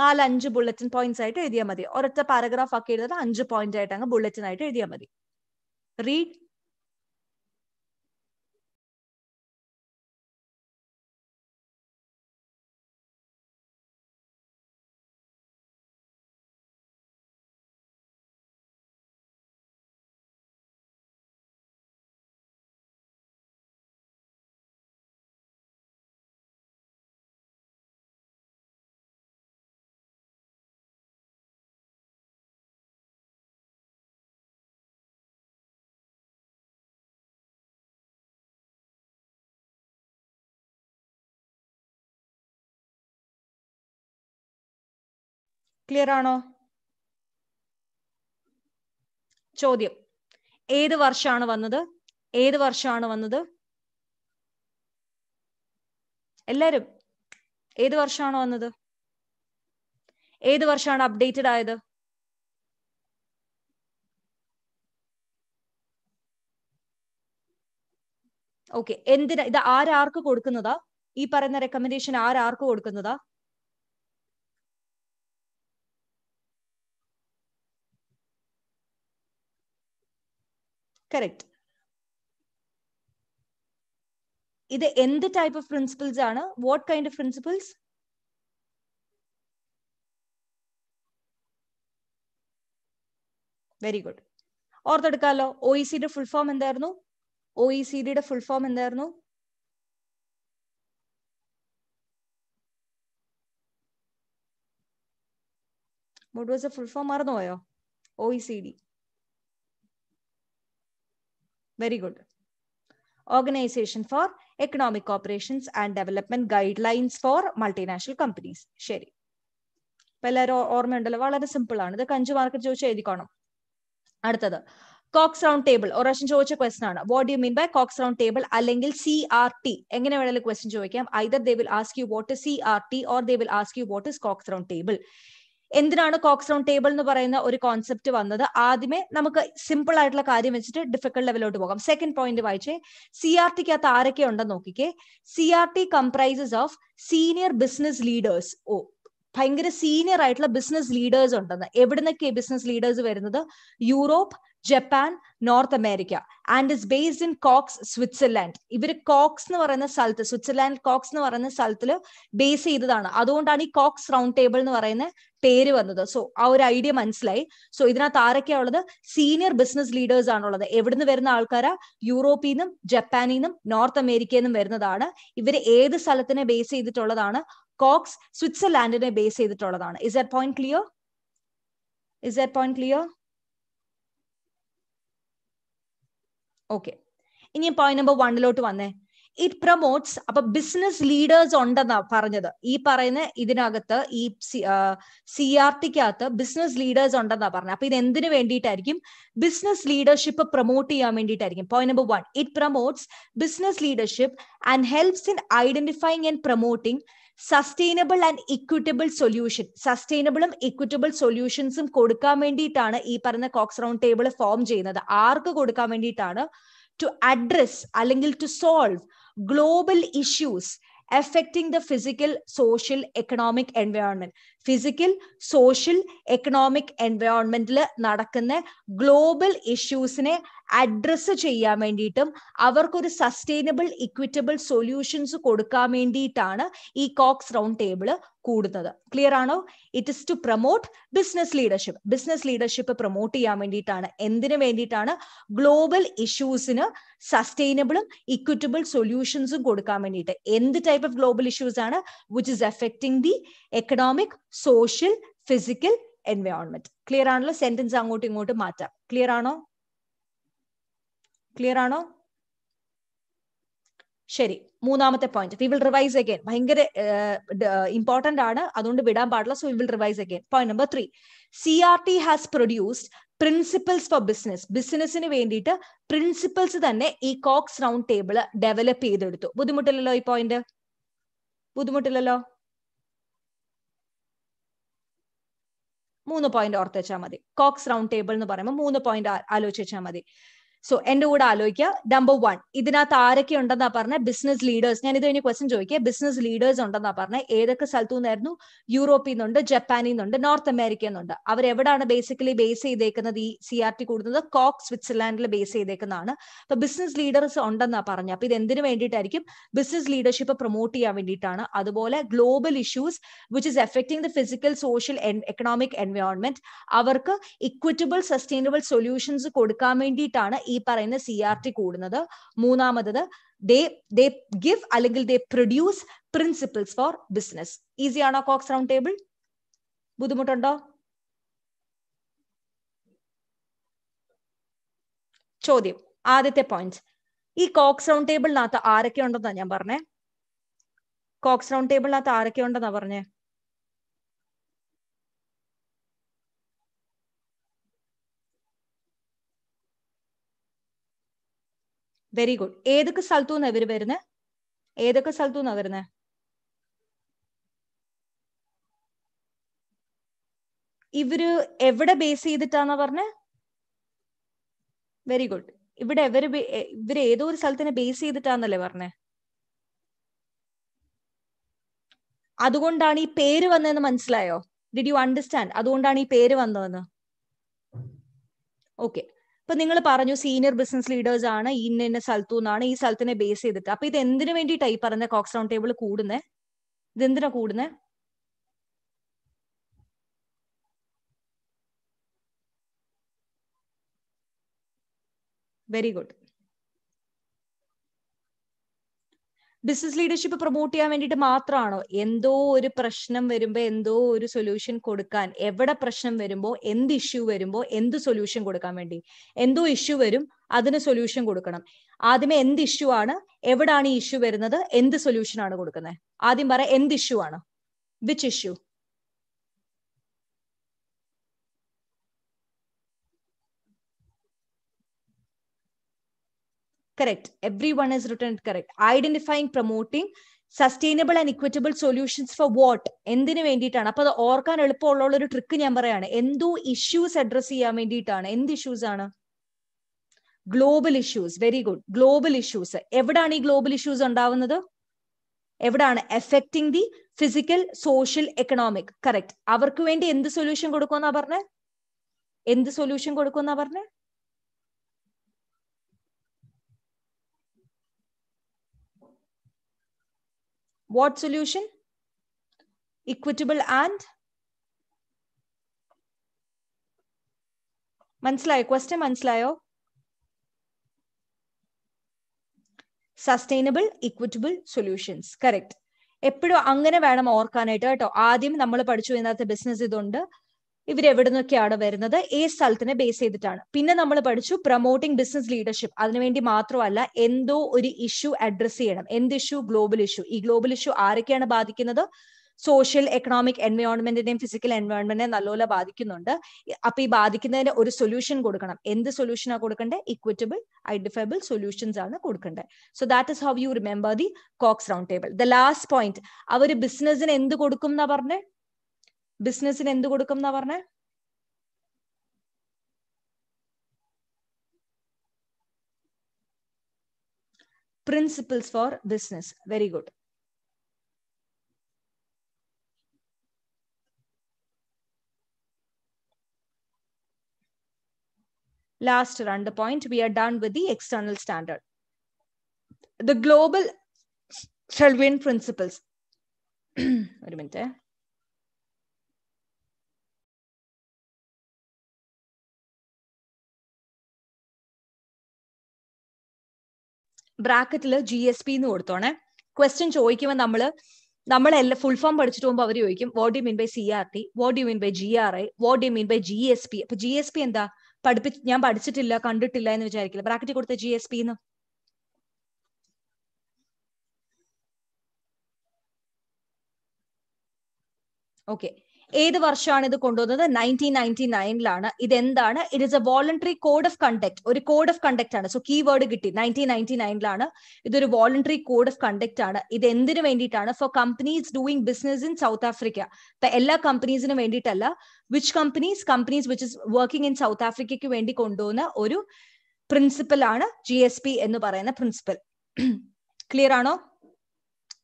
[SPEAKER 1] നാല് അഞ്ച് bulletin points ആയിട്ട് എഴുതിയാൽ മതി ഒരൊറ്റ paragraph ആക്കി എഴുതാതെ അഞ്ച് point ആയിട്ട് അങ്ങ് ബുള്ളറ്റിൻ ആയിട്ട് എഴുതിയാൽ മതി റീഡ് ക്ലിയർ ആണോ ചോദ്യം ഏത് വർഷമാണ് വന്നത് ഏത് വർഷമാണ് വന്നത് എല്ലാരും ഏത് വർഷമാണ് വന്നത് ഏത് വർഷമാണ് അപ്ഡേറ്റഡ് ആയത് ഓക്കെ എന്തിനാ ഇത് ആരാർക്ക് കൊടുക്കുന്നതാ ഈ പറയുന്ന റെക്കമെൻഡേഷൻ ആരാർക്ക് കൊടുക്കുന്നതാ കറക്റ്റ് ഇത് എന്ത് ടൈപ്പ് ഓഫ് പ്രിൻസിപ്പിൾസ് ആണ് what kind of principles very good ഓർത്തെടുക്കാലോ ഒ ഇ സിയുടെ ഫുൾ ഫോം എന്തായിരുന്നു ഒ ഇ സി ഡിയുടെ ഫുൾ ഫോം എന്തായിരുന്നു വാസ് ഫുൾ ഫോം മറന്നുപോയോ O E C D Very good. Organization for Economic Operations and Development Guidelines for Multinational Companies. ശരി അപ്പൊ എല്ലാവരും ഓർമ്മയുണ്ടല്ലോ വളരെ സിമ്പിൾ ആണ് ഇത് കഞ്ചു മാർക്കറ്റ് ചോദിച്ച് എഴുതിക്കോണം അടുത്തത് കോക്സ് റൗണ്ട് ടേബിൾ ഒരാശം ചോദിച്ച ക്വസ്റ്റൻ ആണ് what you mean by Caux round table അല്ലെങ്കിൽ സി ആർ ടി എങ്ങനെ വേണമെങ്കിലും ക്വസ്റ്റൻ ചോദിക്കാം either they will ask you what C R T or they will ask you what is Caux round table എന്തിനാണ് Caux round table എന്ന് പറയുന്ന ഒരു concept വന്നത് ആദ്യമേ നമുക്ക് സിമ്പിൾ ആയിട്ടുള്ള കാര്യം വെച്ചിട്ട് ഡിഫിക്കൽട്ട് ലെവലോട്ട് പോകാം സെക്കൻഡ് പോയിന്റ് വായിച്ചേ സി ആർ ടിക്കകത്ത് ആരൊക്കെ ഉണ്ടെന്ന് നോക്കിക്കേ C R T comprises of senior business leaders ഓ ഭയങ്കര സീനിയർ ആയിട്ടുള്ള ബിസിനസ് ലീഡേഴ്സ് ഉണ്ടെന്ന് എവിടുന്നൊക്കെ ബിസിനസ് ലീഡേഴ്സ് വരുന്നത് Europe Japan North America and is based in Caux Switzerland ഇവർ കോക്സ് എന്ന് പറയുന്ന സ്ഥലത്ത് സ്വിറ്റ്സർലാൻഡ് കോക്സ് എന്ന് പറയുന്ന സ്ഥലത്തിൽ ബേസ് ചെയ്തതാണ് അതുകൊണ്ടാണ് ഈ കോക്സ് റൗണ്ട് ടേബിൾ എന്ന് പറയുന്ന പേര് വന്നത് സോ ആ ഒരു ഐഡിയ മനസ്സിലായി സോ ഇതിനകത്ത് ആരൊക്കെയാണുള്ളത് സീനിയർ ബിസിനസ് ലീഡേഴ്സ് ആണുള്ളത് എവിടുന്ന് വരുന്ന ആൾക്കാരാ യൂറോപ്പിൽ നിന്നും ജപ്പാനിൽ നിന്നും നോർത്ത് അമേരിക്കയിൽ നിന്നും വരുന്നതാണ് ഇവർ ഏത് സ്ഥലത്തിനെ ബേസ് ചെയ്തിട്ടുള്ളതാണ് കോക്സ് സ്വിറ്റ്സർലാൻഡിനെ ബേസ് ചെയ്തിട്ടുള്ളതാണ് is that point clear is that point clear okay ഇനി പോയിന്റ് നമ്പർ വണ്ണിലോട്ട് വന്നേ ഇറ്റ് പ്രൊമോട്ട്സ് അപ്പൊ ബിസിനസ് ലീഡേഴ്സ് ഉണ്ടെന്നാ പറഞ്ഞത് ഈ പറയുന്ന ഇതിനകത്ത് ഈ സി ആർ ടിക്കകത്ത് ബിസിനസ് ലീഡേഴ്സ് ഉണ്ടെന്നാ പറഞ്ഞത് അപ്പൊ ഇത് എന്തിനു വേണ്ടിയിട്ടായിരിക്കും ബിസിനസ് ലീഡർഷിപ്പ് പ്രൊമോട്ട് ചെയ്യാൻ വേണ്ടിയിട്ടായിരിക്കും point number one it promotes business leadership and helps in identifying and promoting sustainable and equitable solution സസ്റ്റൈനബിളും ഇക്വിറ്റബിൾ സൊല്യൂഷൻസും കൊടുക്കാൻ വേണ്ടിയിട്ടാണ് ഈ പറഞ്ഞ കോക്സ് റൗണ്ട് ടേബിൾ ഫോം ചെയ്യുന്നത് ആർക്ക് കൊടുക്കാൻ വേണ്ടിയിട്ടാണ് ടു അഡ്രസ് അല്ലെങ്കിൽ to solve global issues affecting the physical social economic environment physical social economic എൻവയോൺമെന്റിൽ നടക്കുന്ന ഗ്ലോബൽ ഇഷ്യൂസിനെ അഡ്രസ്സ് ചെയ്യാൻ വേണ്ടിയിട്ടും അവർക്കൊരു സസ്റ്റൈനബിൾ ഇക്വിറ്റബിൾ സൊല്യൂഷൻസ് കൊടുക്കാൻ വേണ്ടിയിട്ടാണ് ഈ കോക്സ് റൗണ്ട് ടേബിൾ കൂടുന്നത് ക്ലിയർ ആണോ it is to promote business leadership business leadership promote ചെയ്യാൻ വേണ്ടിയിട്ടാണ് എന്തിനു വേണ്ടിയിട്ടാണ് ഗ്ലോബൽ ഇഷ്യൂസിന് സസ്റ്റൈനബിളും ഇക്വിറ്റബിൾ സൊല്യൂഷൻസും കൊടുക്കാൻ വേണ്ടിയിട്ട് എന്ത് ടൈപ്പ് ഓഫ് ഗ്ലോബൽ ഇഷ്യൂസ് ആണ് which is affecting the economic social physical environment clear ആണല്ലോ സെന്റൻസ് അങ്ങോട്ടും ഇങ്ങോട്ടും മാറ്റാം ക്ലിയർ ആണോ ക്ലിയർ ആണോ ശരി മൂന്നാമത്തെ point we will revise again ഭയങ്കര ഇമ്പോർട്ടന്റ് ആണ് അതുകൊണ്ട് വിടാൻ പാടില്ല so we will revise again point number three C R T has produced principles for business ബിസിനസ്സിന് വേണ്ടിയിട്ട് പ്രിൻസിപ്പിൾസ് തന്നെ ഈ കോക്സ് റൗണ്ട് ടേബിൾ ഡെവലപ്പ് ചെയ്തെടുത്തു ബുദ്ധിമുട്ടില്ലല്ലോ ഈ പോയിന്റ് ബുദ്ധിമുട്ടില്ലല്ലോ മൂന്ന് പോയിന്റ് ഓർത്ത് വെച്ചാൽ മതി കോക്സ് റൗണ്ട് ടേബിൾ എന്ന് പറയുമ്പോൾ മൂന്ന് പോയിന്റ് ആലോചിച്ചാൽ മതി സോ എന്റെ കൂടെ ആലോചിക്കുക നമ്പർ വൺ ഇതിനകത്ത് ആരൊക്കെ ഉണ്ടെന്നാ പറഞ്ഞ ബിസിനസ് ലീഡേഴ്സ് ഞാൻ ഇത് കഴിഞ്ഞ് ക്വസ്റ്റ്യൻ ചോദിക്കുക ബിസിനസ് ലീഡേഴ്സ് ഉണ്ടെന്നാ പറഞ്ഞ ഏതൊക്കെ സ്ഥലത്തു നിന്നായിരുന്നു യൂറോപ്പിൽ നിന്നുണ്ട് ജപ്പാനിൽ നിന്നുണ്ട് നോർത്ത് അമേരിക്കയിൽ നിന്നുണ്ട് അവർ എവിടെയാണ് ബേസിക്കലി ബേസ് ചെയ്തേക്കുന്നത് ഈ സി ആർ ടി കൂടുന്നത് കോക്ക് സ്വിറ്റ്സർലാൻഡിൽ ബേസ് ചെയ്തേക്കുന്നതാണ് അപ്പൊ ബിസിനസ് ലീഡേഴ്സ് ഉണ്ടെന്നാ പറഞ്ഞ അപ്പൊ ഇത് എന്തിനു വേണ്ടിയിട്ടായിരിക്കും ബിസിനസ് ലീഡർഷിപ്പ് പ്രൊമോട്ട് ചെയ്യാൻ വേണ്ടിയിട്ടാണ് അതുപോലെ global issues which is affecting the physical social economic environment അവർക്ക് ഇക്വിറ്റബിൾ സസ്റ്റൈനബിൾ സൊല്യൂഷൻസ് കൊടുക്കാൻ വേണ്ടിയിട്ടാണ് ഈ പറയുന്ന സി ആർ ടി കൂടുന്നത് മൂന്നാമത് ദേ ദേ ഗിവ് അല്ലെങ്കിൽ they produce principles for business ഈസിയാണോ കോക്സ് റൗണ്ട് ടേബിൾ ബുദ്ധിമുട്ടുണ്ടോ ചോദ്യം ആദ്യത്തെ പോയിന്റ് ഈ കോക്സ് റൗണ്ട് ടേബിളിനകത്ത് ആരൊക്കെ ഉണ്ടെന്നാ ഞാൻ പറഞ്ഞേ കോക്സ് റൗണ്ട് ടേബിളിനകത്ത് ആരൊക്കെ ഉണ്ടെന്നാ പറഞ്ഞേ വെരി ഗുഡ് ഏതൊക്കെ സ്ഥലത്തു നിന്നാണ് ഇവര് വരുന്നത് ഏതൊക്കെ സ്ഥലത്തു നിന്നാണ് വരുന്നത് ഇവര് എവിടെ ബേസ് ചെയ്തിട്ടാന്നാ പറഞ്ഞ വെരി ഗുഡ് ഇവിടെ എവര് ഇവര് ഏതോ ഒരു സ്ഥലത്തിനെ ബേസ് ചെയ്തിട്ടാന്നല്ലേ പറഞ്ഞേ അതുകൊണ്ടാണ് ഈ പേര് വന്നതെന്ന് മനസ്സിലായോ ഡിഡ് യു അണ്ടർസ്റ്റാൻഡ് അതുകൊണ്ടാണ് ഈ പേര് വന്നതെന്ന് ഓക്കെ ഇപ്പൊ നിങ്ങൾ പറഞ്ഞു സീനിയർ ബിസിനസ് ലീഡേഴ്സ് ആണ് ഇന്ന ഇന്ന സ്ഥലത്തു നിന്നാണ് ഈ സ്ഥലത്തിനെ ബേസ് ചെയ്തിട്ട് അപ്പൊ ഇത് എന്തിനു വേണ്ടിട്ടാ ഈ പറഞ്ഞ കോക്സ് റൗണ്ട് ടേബിൾ കൂടുന്നത് ഇത് എന്തിനാ കൂടുന്നത് very good business leadership promote ചെയ്യാൻ വേണ്ടിട്ട് മാത്രമാണോ എന്തോ ഒരു പ്രശ്നം വരുമ്പോൾ എന്തോ ഒരു സൊല്യൂഷൻ കൊടുക്കാൻ എവിടെ പ്രശ്നം വരുമ്പോ എന്ത് ഇഷ്യൂ വരുമ്പോ എന്ത് സൊല്യൂഷൻ കൊടുക്കാൻ വേണ്ടി എന്തോ ഇഷ്യൂ വരും അതിന് സൊല്യൂഷൻ കൊടുക്കണം ആദ്യമേ എന്ത് ഇഷ്യൂ ആണ് എവിടാണ് ഈ ഇഷ്യൂ വരുന്നത് എന്ത് സൊല്യൂഷൻ ആണ് കൊടുക്കുന്നത് ആദ്യം പറ എന്ത് ഇഷ്യൂ ആണ് which issue correct everyone has written it correct identifying promoting sustainable and equitable solutions for what എന്തിനു വേണ്ടിയിട്ടാണ് അപ്പൊ അത് ഓർക്കാൻ എളുപ്പമുള്ള ഒരു ട്രിക്ക് ഞാൻ പറയാണ് എന്തോ ഇഷ്യൂസ് അഡ്രസ് ചെയ്യാൻ വേണ്ടിയിട്ടാണ് എന്ത് ഇഷ്യൂസ് ആണ് global issues very good global issues എവിടാണ് ഈ ഗ്ലോബൽ ഇഷ്യൂസ് ഉണ്ടാവുന്നത് എവിടാണ് affecting the physical social economic correct അവർക്ക് വേണ്ടി എന്ത് സൊല്യൂഷൻ കൊടുക്കുമെന്നാ പറഞ്ഞേ എന്ത് സൊല്യൂഷൻ കൊടുക്കുമെന്നാ പറഞ്ഞേ What solution? Equitable and? മനസ്സിലായോ ക്വസ്റ്റ്യൻ മനസ്സിലായോ സസ്റ്റൈനബിൾ ഇക്വിറ്റബിൾ സൊല്യൂഷൻസ് കറക്റ്റ് എപ്പോഴും അങ്ങനെ വേണം ഓർക്കാനായിട്ട് കേട്ടോ ആദ്യം നമ്മൾ പഠിച്ചു ഇതിനകത്ത് ബിസിനസ് ഇതുണ്ട് ഇവരെവിടുന്നൊക്കെയാണ് വരുന്നത് ഏ സ്ഥലത്തിനെ ബേസ് ചെയ്തിട്ടാണ് പിന്നെ നമ്മൾ പഠിച്ചു പ്രൊമോട്ടിംഗ് ബിസിനസ് ലീഡർഷിപ്പ് അതിനുവേണ്ടി മാത്രമല്ല എന്തോ ഒരു ഇഷ്യൂ അഡ്രസ് ചെയ്യണം എന്ത് ഇഷ്യൂ ഗ്ലോബൽ ഇഷ്യൂ ഈ ഗ്ലോബൽ ഇഷ്യൂ ആരൊക്കെയാണ് ബാധിക്കുന്നത് സോഷ്യൽ എക്കണോമിക് എൻവയോൺമെന്റിനെയും ഫിസിക്കൽ എൻവയോൺമെന്റിനെയും നല്ലപോലെ ബാധിക്കുന്നുണ്ട് അപ്പൊ ഈ ബാധിക്കുന്നതിന് ഒരു സൊല്യൂഷൻ കൊടുക്കണം എന്ത് സൊല്യൂഷനാണ് കൊടുക്കേണ്ടത് ഇക്വിറ്റബിൾ ഐഡന്റിഫയബിൾ സൊല്യൂഷൻസ് ആണ് കൊടുക്കേണ്ടത് so that is how you remember the Caux round table the last point അവർ ബിസിനസ്സിന് എന്ത് കൊടുക്കും എന്നാ പറഞ്ഞത് in endu കൊടുക്കും എന്നാ പറഞ്ഞേ principles for business. Very good. last run the point we are done with the external standard the global shall win principles wait a minute ബ്രാക്കറ്റിൽ ജി എസ് പി എന്ന് കൊടുത്തോണേ ക്വസ്റ്റ്യൻ ചോദിക്കുമ്പോൾ നമ്മൾ നമ്മളെല്ലാം ഫുൾ ഫോം പഠിച്ചിട്ട് പോകുമ്പോൾ അവർ ചോദിക്കും what you mean by C R T what you mean by G R I what you mean by G S P അപ്പൊ ജി എസ് പി എന്താ പഠിപ്പി ഞാൻ പഠിച്ചിട്ടില്ല കണ്ടിട്ടില്ല എന്ന് വിചാരിക്കില്ല ബ്രാക്കറ്റ് കൊടുത്ത ജി എസ് പി എന്ന് ഓക്കെ ഏത് വർഷമാണ് ഇത് കൊണ്ടുവന്നത് നയൻറ്റീൻ നയൻറ്റി നയനിലാണ് ഇതെന്താണ് it is a voluntary code of conduct ഒരു കോഡ് ഓഫ് കണ്ടക്ട് ആണ് സോ വേർഡ് കിട്ടി നയൻറ്റീൻ നയൻറ്റി നയനിലാണ് ഇതൊരു വോളണ്ടറി കോഡ് ഓഫ് കണ്ടക്ട് ആണ് ഇത് എന്തിനു വേണ്ടിയിട്ടാണ് for companies doing business in South Africa എല്ലാ കമ്പനീസിനും വേണ്ടിയിട്ടല്ല which companies companies which is working in South ആഫ്രിക്കയ്ക്ക് വേണ്ടി കൊണ്ടുവന്ന ഒരു പ്രിൻസിപ്പൽ ആണ് ജി എസ് പി എന്ന് പറയുന്ന പ്രിൻസിപ്പൽ ക്ലിയർ ആണോ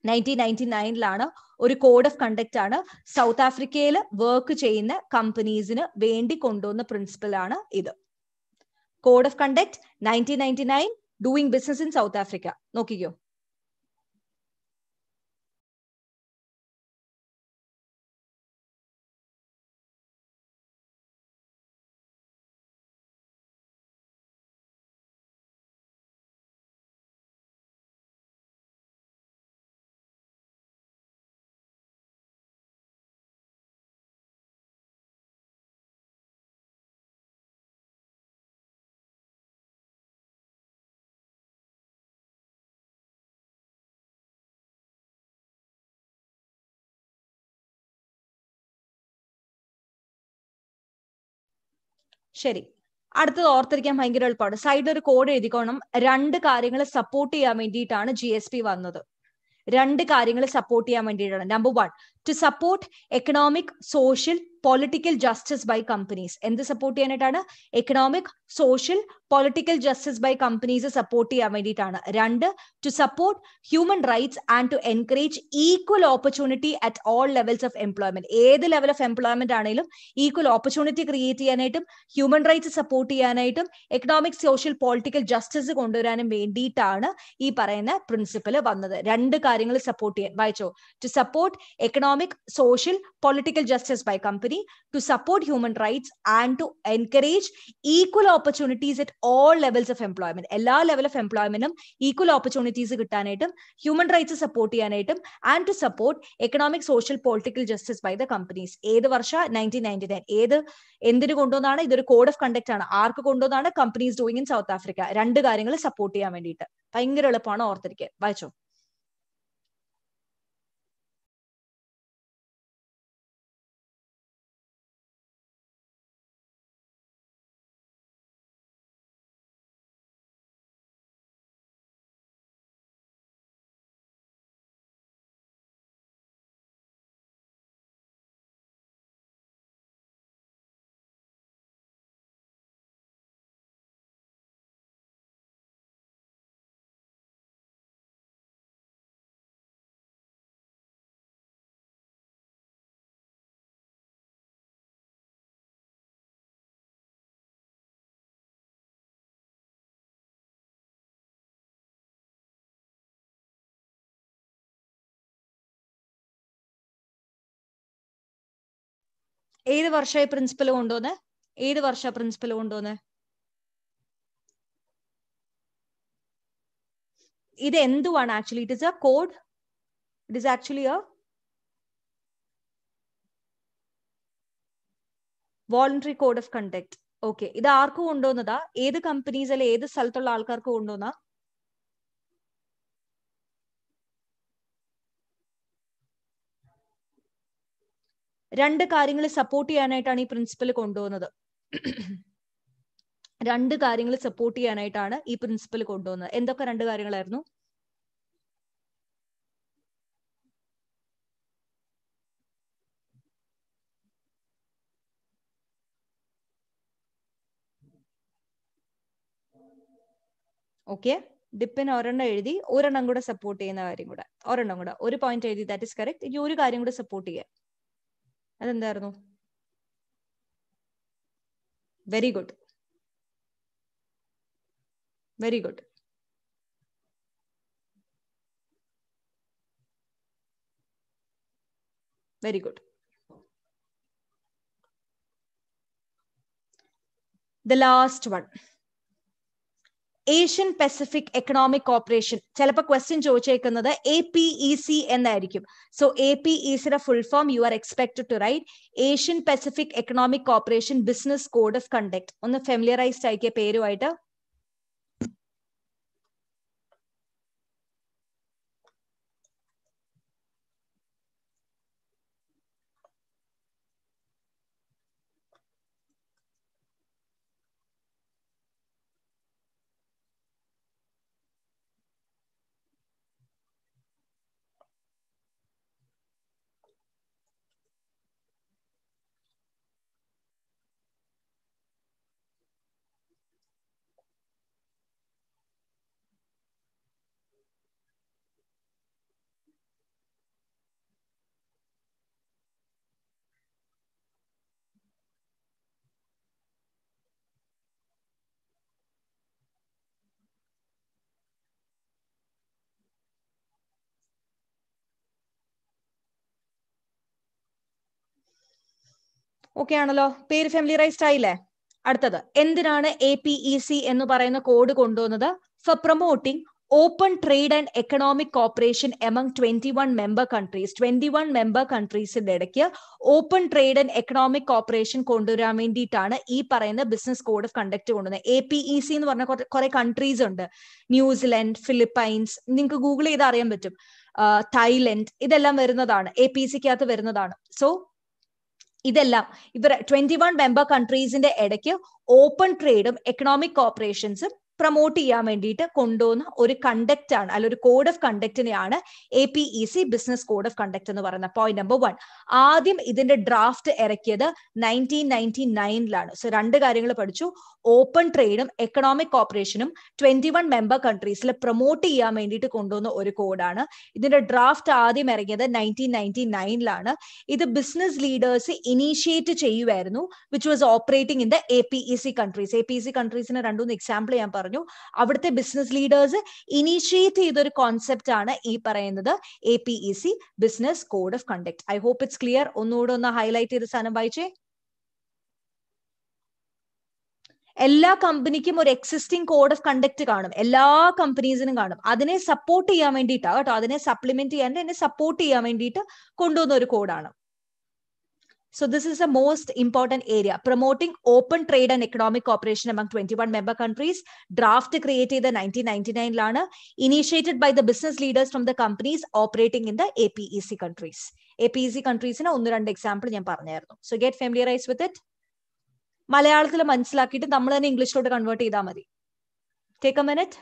[SPEAKER 1] നയൻറ്റീൻ നയൻറ്റി നയനിലാണ് ഒരു കോഡ് ഓഫ് കണ്ടക്ട് ആണ് സൗത്ത് ആഫ്രിക്കയിൽ വർക്ക് ചെയ്യുന്ന കമ്പനീസിന് വേണ്ടി കൊണ്ടുവന്ന പ്രിൻസിപ്പൽ ആണ് ഇത് code of conduct nineteen ninety nine doing business in South Africa നോക്കിക്കോ ശരി അടുത്തത് ഓർത്തിരിക്കാൻ ഭയങ്കര എളുപ്പമാണ് സൈഡിൽ ഒരു കോഡ് എഴുതിക്കോണം രണ്ട് കാര്യങ്ങൾ സപ്പോർട്ട് ചെയ്യാൻ വേണ്ടിയിട്ടാണ് ജി എസ് പി വന്നത് രണ്ട് കാര്യങ്ങൾ സപ്പോർട്ട് ചെയ്യാൻ വേണ്ടിയിട്ടാണ് number one two support economic social political justice by companies എന്ത് സപ്പോർട്ട് ചെയ്യാനായിട്ടാണ് economic social political justice by companies support ചെയ്യാൻ വേണ്ടിയിട്ടാണ് രണ്ട് two support human rights and to encourage equal opportunity at all levels of employment ഏത് level of employment ആണെങ്കിലും equal opportunity create ചെയ്യാനായിട്ടും human rights support ചെയ്യാനായിട്ടും economic social political justice കൊണ്ടുവരാനും വേണ്ടിയിട്ടാണ് ഈ പറയുന്ന പ്രിൻസിപ്പൽ വന്നത് രണ്ട് കാര്യങ്ങൾ സപ്പോർട്ട് ചെയ്യാൻ വായിച്ചോ to support economic social political justice by company community to support human rights and to encourage equal opportunities at all levels of employment എല്ലാ ലെവൽ ഓഫ് എംപ്ലോയ്മെന്റും ഈക്വൽ ഓപ്പർച്യൂണിറ്റീസ് കിട്ടാനായിട്ടും ഹ്യൂമൻ റൈറ്റ്സ് സപ്പോർട്ട് ചെയ്യാനായിട്ടും and to support economic social political justice by the companies ഏത് വർഷം nineteen ninety nine ഏത് എന്തിനു കൊണ്ടുവന്നാണ് ഇതൊരു code of conduct ആണ് ആർക്ക് കൊണ്ടുവന്നാണ് companies doing in South Africa രണ്ട് കാര്യങ്ങൾ സപ്പോർട്ട് ചെയ്യാൻ വേണ്ടിയിട്ട് ഭയങ്കര എളുപ്പമാണ് ഓർത്തിരിക്കുക വായിച്ചോ
[SPEAKER 2] ഏത് വർഷമായി പ്രിൻസിപ്പൽ കൊണ്ടുവന്ന് ഏത് വർഷ
[SPEAKER 1] പ്രിൻസിപ്പൽ കൊണ്ടുവന്ന് ഇത് എന്തുവാണ് actually it is a code it is actually a voluntary code of conduct okay ഇത് ആർക്ക് കൊണ്ടുവന്നതാ ഏത് കമ്പനീസ് അല്ലെ ഏത് സ്ഥലത്തുള്ള ആൾക്കാർക്ക് കൊണ്ടുവന്ന രണ്ട് കാര്യങ്ങൾ സപ്പോർട്ട് ചെയ്യാനായിട്ടാണ് ഈ പ്രിൻസിപ്പൽ കൊണ്ടുവന്നത് രണ്ട് കാര്യങ്ങൾ സപ്പോർട്ട് ചെയ്യാനായിട്ടാണ് ഈ പ്രിൻസിപ്പൽ കൊണ്ടുവന്നത് എന്തൊക്കെ രണ്ട് കാര്യങ്ങളായിരുന്നു ഓക്കെ ഡിപ്പിൻ ഒരെണ്ണം എഴുതി ഒരെണ്ണം കൂടെ സപ്പോർട്ട് ചെയ്യുന്ന കാര്യം കൂടെ ഒരെണ്ണം കൂടെ ഒരു പോയിന്റ് എഴുതി ദാറ്റ് ഇസ് കറക്റ്റ് ഇനി ഒരു കാര്യം കൂടെ സപ്പോർട്ട് ചെയ്യുക അതെന്തായിരുന്നു very
[SPEAKER 2] good very good
[SPEAKER 1] very good the last one Asian Pacific economic cooperation ചിലപ്പോൾ ക്വസ്റ്റ്യൻ ചോദിച്ചേക്കുന്നത് എ പി ഇ സി എന്നായിരിക്കും സോ എ പി ഇ സിയുടെ full form you are expected to write Asian Pacific economic cooperation business code of conduct ഒന്ന് familiarised ആക്കിയ പേരുമായിട്ട് okay ആണല്ലോ പേര് family ആയില്ലേ അടുത്തത് എന്തിനാണ് എ പി ഇ സി എന്ന് പറയുന്ന കോഡ് കൊണ്ടുവന്നത് for promoting open trade and economic cooperation among twenty one member countries twenty one member കൺട്രീസിന്റെ ഇടയ്ക്ക് open trade and economic cooperation കൊണ്ടുവരാൻ വേണ്ടിയിട്ടാണ് ഈ പറയുന്ന ബിസിനസ് കോഡ് ഓഫ് കണ്ടക്ട് കൊണ്ടുവന്നത് എ പി ഇ സി എന്ന് പറഞ്ഞ കുറെ കൺട്രീസ് ഉണ്ട് ന്യൂസിലൻഡ് ഫിലിപ്പൈൻസ് നിങ്ങൾക്ക് ഗൂഗിൾ ചെയ്ത് അറിയാൻ പറ്റും തായ്ലൻഡ് ഇതെല്ലാം വരുന്നതാണ് എ പി സിക്കകത്ത് e വരുന്നതാണ് സോ ഇതെല്ലാം ഇവർ ട്വന്റി വൺ മെമ്പർ കൺട്രീസിന്റെ ഇടയ്ക്ക് ഓപ്പൺ ട്രേഡും എക്കണോമിക് കോപ്പറേഷൻസും പ്രൊമോട്ട് ചെയ്യാൻ വേണ്ടിയിട്ട് കൊണ്ടുവന്ന ഒരു കണ്ടക്റ്റ് ആണ് അല്ല ഒരു കോഡ് ഓഫ് കണ്ടക്ടിനെയാണ് A P E C business code of conduct എന്ന് പറയുന്നത് പോയിന്റ് നമ്പർ വൺ ആദ്യം ഇതിന്റെ ഡ്രാഫ്റ്റ് ഇറക്കിയത് നയൻറ്റീൻ നയൻറ്റി നയനിലാണ് സോ രണ്ട് കാര്യങ്ങൾ പഠിച്ചു ഓപ്പൺ ട്രേഡും എക്കണോമിക് കോപ്പറേഷനും ട്വന്റി വൺ മെമ്പർ കൺട്രീസിൽ പ്രൊമോട്ട് ചെയ്യാൻ വേണ്ടിയിട്ട് കൊണ്ടുവന്ന ഒരു കോഡാണ് ഇതിന്റെ ഡ്രാഫ്റ്റ് ആദ്യം ഇറങ്ങിയത് നയൻറ്റീൻ നയൻറ്റി നയനിലാണ് ഇത് ബിസിനസ് ലീഡേഴ്സ് ഇനീഷ്യേറ്റ് ചെയ്യുമായിരുന്നു which was operating in the A P E C countries A P E C കൺട്രീസിന് രണ്ടൂന്ന് എക്സാമ്പിൾ ഞാൻ പറഞ്ഞു പറഞ്ഞു അവിടുത്തെ ബിസിനസ് ലീഡേഴ്സ് ഇനീഷ്യേറ്റ് ചെയ്തൊരു കോൺസെപ്റ്റ് ആണ് ഈ പറയുന്നത് A P E C business code of conduct I hope it's clear ഒന്നുകൂടെ ഒന്ന് ഹൈലൈറ്റ് ചെയ്ത് സാധനം വായിച്ചേ എല്ലാ കമ്പനിക്കും ഒരു എക്സിസ്റ്റിംഗ് കോഡ് ഓഫ് കണ്ടക്ട് കാണും എല്ലാ കമ്പനീസിനും കാണും അതിനെ സപ്പോർട്ട് ചെയ്യാൻ വേണ്ടിയിട്ടാണ് കേട്ടോ അതിനെ സപ്ലിമെന്റ് ചെയ്യാൻ എന്നെ സപ്പോർട്ട് ചെയ്യാൻ വേണ്ടിയിട്ട് കൊണ്ടുവന്ന ഒരു കോഡാണ് So this is the most important area, promoting open trade and economic cooperation among 21 member countries, draft created the 1999 Lana, initiated by the business leaders from the companies operating in the APEC countries. APEC countries in one example. So get familiarized with it. മലയാളത്തിൽ മനസ്സിലാക്കിയിട്ട് നമ്മൾ English ഇംഗ്ലീഷിലോട്ട് convert ചെയ്താൽ മതി Take a minute.